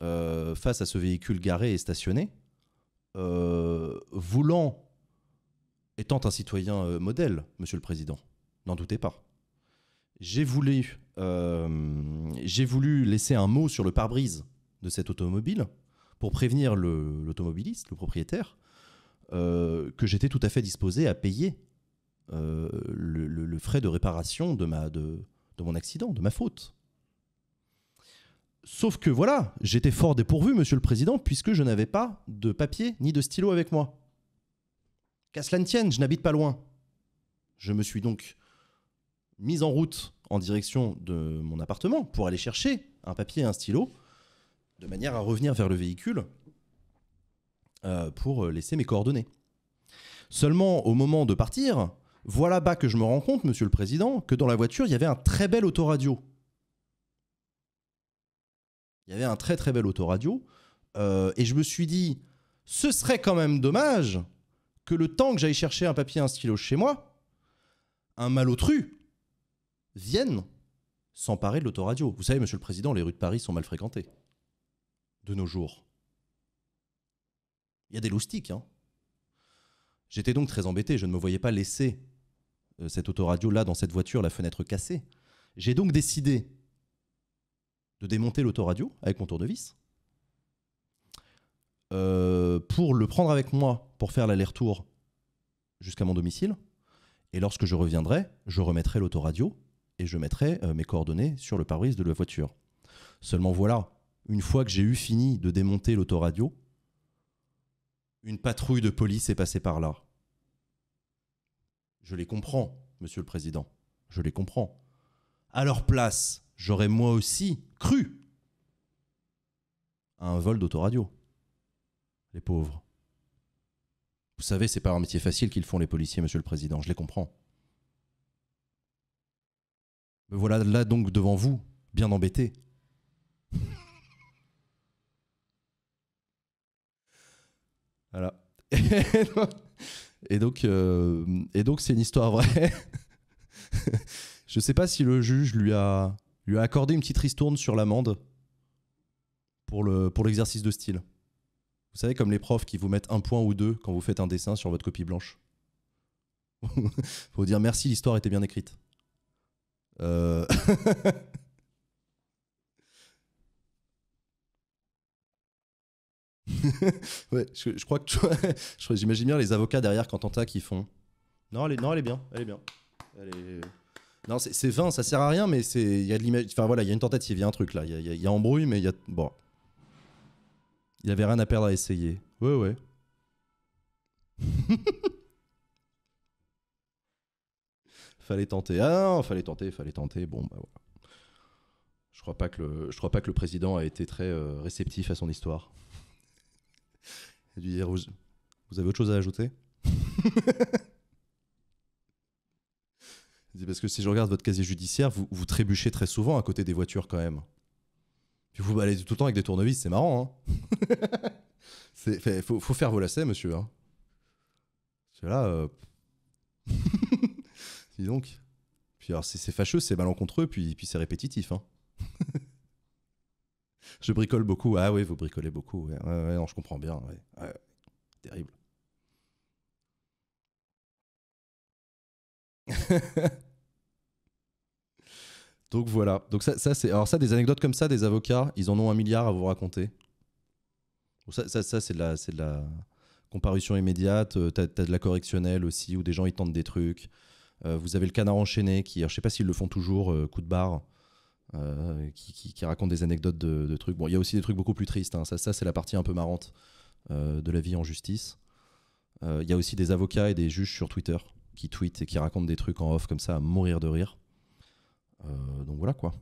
euh, face à ce véhicule garé et stationné, euh, voulant, étant un citoyen euh, modèle, Monsieur le Président, n'en doutez pas. J'ai voulu, laisser un mot sur le pare-brise de cette automobile pour prévenir l'automobiliste, le, propriétaire, que j'étais tout à fait disposé à payer le, frais de réparation de mon accident, de ma faute. Sauf que voilà, j'étais fort dépourvu, monsieur le président, puisque je n'avais pas de papier ni de stylo avec moi. Qu'à cela ne tienne, je n'habite pas loin. Je me suis donc mis en route en direction de mon appartement pour aller chercher un papier et un stylo, de manière à revenir vers le véhicule euh, pour laisser mes coordonnées. Seulement, au moment de partir, voilà bas que je me rends compte, monsieur le président, que dans la voiture, il y avait un très bel autoradio il y avait un très très bel autoradio. Euh, et je me suis dit, ce serait quand même dommage que le temps que j'aille chercher un papier un stylo chez moi, un malotru vienne s'emparer de l'autoradio. Vous savez, monsieur le président, les rues de Paris sont mal fréquentées. De nos jours. Il y a des loustiques, hein. J'étais donc très embêté, je ne me voyais pas laisser euh, cet cette autoradio là dans cette voiture, la fenêtre cassée. J'ai donc décidé de démonter l'autoradio avec mon tour de vis euh, pour le prendre avec moi pour faire l'aller-retour jusqu'à mon domicile. Et lorsque je reviendrai, je remettrai l'autoradio et je mettrai euh, mes coordonnées sur le pare-brise de la voiture. Seulement voilà, une fois que j'ai eu fini de démonter l'autoradio, une patrouille de police est passée par là. Je les comprends, monsieur le président. Je les comprends. À leur place, j'aurais moi aussi cru à un vol d'autoradio. Les pauvres. Vous savez, c'est pas un métier facile qu'ils font les policiers, monsieur le président, je les comprends. Me voilà là donc devant vous, bien embêté. voilà. Et donc, euh, et donc c'est une histoire vraie. je sais pas si le juge lui a lui a accordé une petite ristourne sur l'amende pour l'exercice le, pour de style. Vous savez, comme les profs qui vous mettent un point ou deux quand vous faites un dessin sur votre copie blanche. Faut dire merci, l'histoire était bien écrite. Euh... ouais, je, crois que j'imagine bien les avocats derrière quand qui font. Non, elle est, non, elle est bien, elle est bien. Elle est... Non, c'est vain, ça sert à rien, mais c'est il y a de l'image. Enfin voilà, il y a une tentative, il y a un truc là, il y, y, y, a embrouille, mais il y a bon. Il avait rien à perdre à essayer. Ouais ouais. fallait tenter. Ah non, fallait tenter, fallait tenter. Bon bah voilà. Je crois pas que je crois pas que le président a été très euh, réceptif à son histoire. Du vous avez autre chose à ajouter parce que si je regarde votre casier judiciaire, vous, vous trébuchez très souvent à côté des voitures quand même. Puis vous baladez tout le temps avec des tournevis, c'est marrant. Hein faut, faire vos lacets, monsieur. Hein euh, Dis donc. Puis alors, c'est fâcheux, c'est malencontreux, puis, c'est répétitif. Hein. je bricole beaucoup. Ah oui, vous bricolez beaucoup. non, je comprends bien. Terrible. Donc voilà. Donc ça, c'est. Alors ça, des anecdotes comme ça, des avocats, ils en ont un milliard à vous raconter. Ça, ça, c'est de la, c'est comparution immédiate. Euh, t'as, de la correctionnelle aussi, où des gens ils tentent des trucs. Euh, vous avez le canard enchaîné, qui, je sais pas s'ils le font toujours, euh, coup de barre, qui, raconte des anecdotes de, trucs. Bon, il y a aussi des trucs beaucoup plus tristes. Hein. Ça, ça c'est la partie un peu marrante de la vie en justice. Il y a aussi des avocats et des juges sur Twitter qui tweet et qui raconte des trucs en off comme ça à mourir de rire. Euh, donc voilà quoi.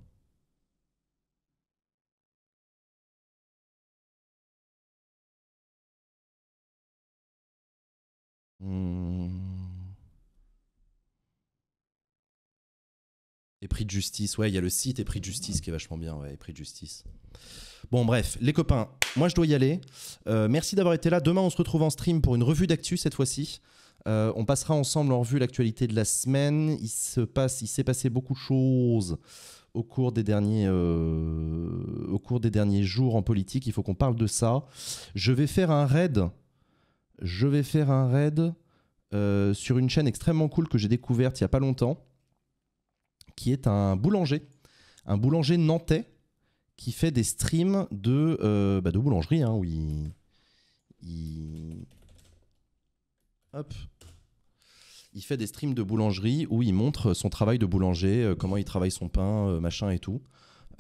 Et hmm. prix de justice, ouais, il y a le site et prix de justice qui est vachement bien, ouais, prix de justice. Bon, bref, les copains, moi je dois y aller. Euh, merci d'avoir été là. Demain, on se retrouve en stream pour une revue d'actu cette fois-ci. Euh, on passera ensemble en revue l'actualité de la semaine. Il se passe, il s'est passé beaucoup de choses au cours des derniers, euh, au cours des derniers jours en politique. Il faut qu'on parle de ça. Je vais faire un raid. Je vais faire un raid euh, sur une chaîne extrêmement cool que j'ai découverte il y a pas longtemps, qui est un boulanger, un boulanger nantais qui fait des streams de, bah, de boulangerie, hein, hop, il fait des streams de boulangerie où il montre son travail de boulanger, euh, comment il travaille son pain, euh, machin et tout.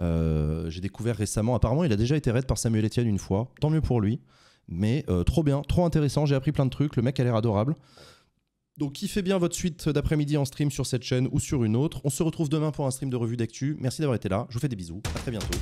Euh, j'ai découvert récemment, apparemment il a déjà été raid par Samuel Etienne une fois, tant mieux pour lui. Mais trop bien, trop intéressant, j'ai appris plein de trucs, le mec a l'air adorable. Donc kiffez bien votre suite d'après-midi en stream sur cette chaîne ou sur une autre. On se retrouve demain pour un stream de revue d'actu. Merci d'avoir été là, je vous fais des bisous, à très bientôt.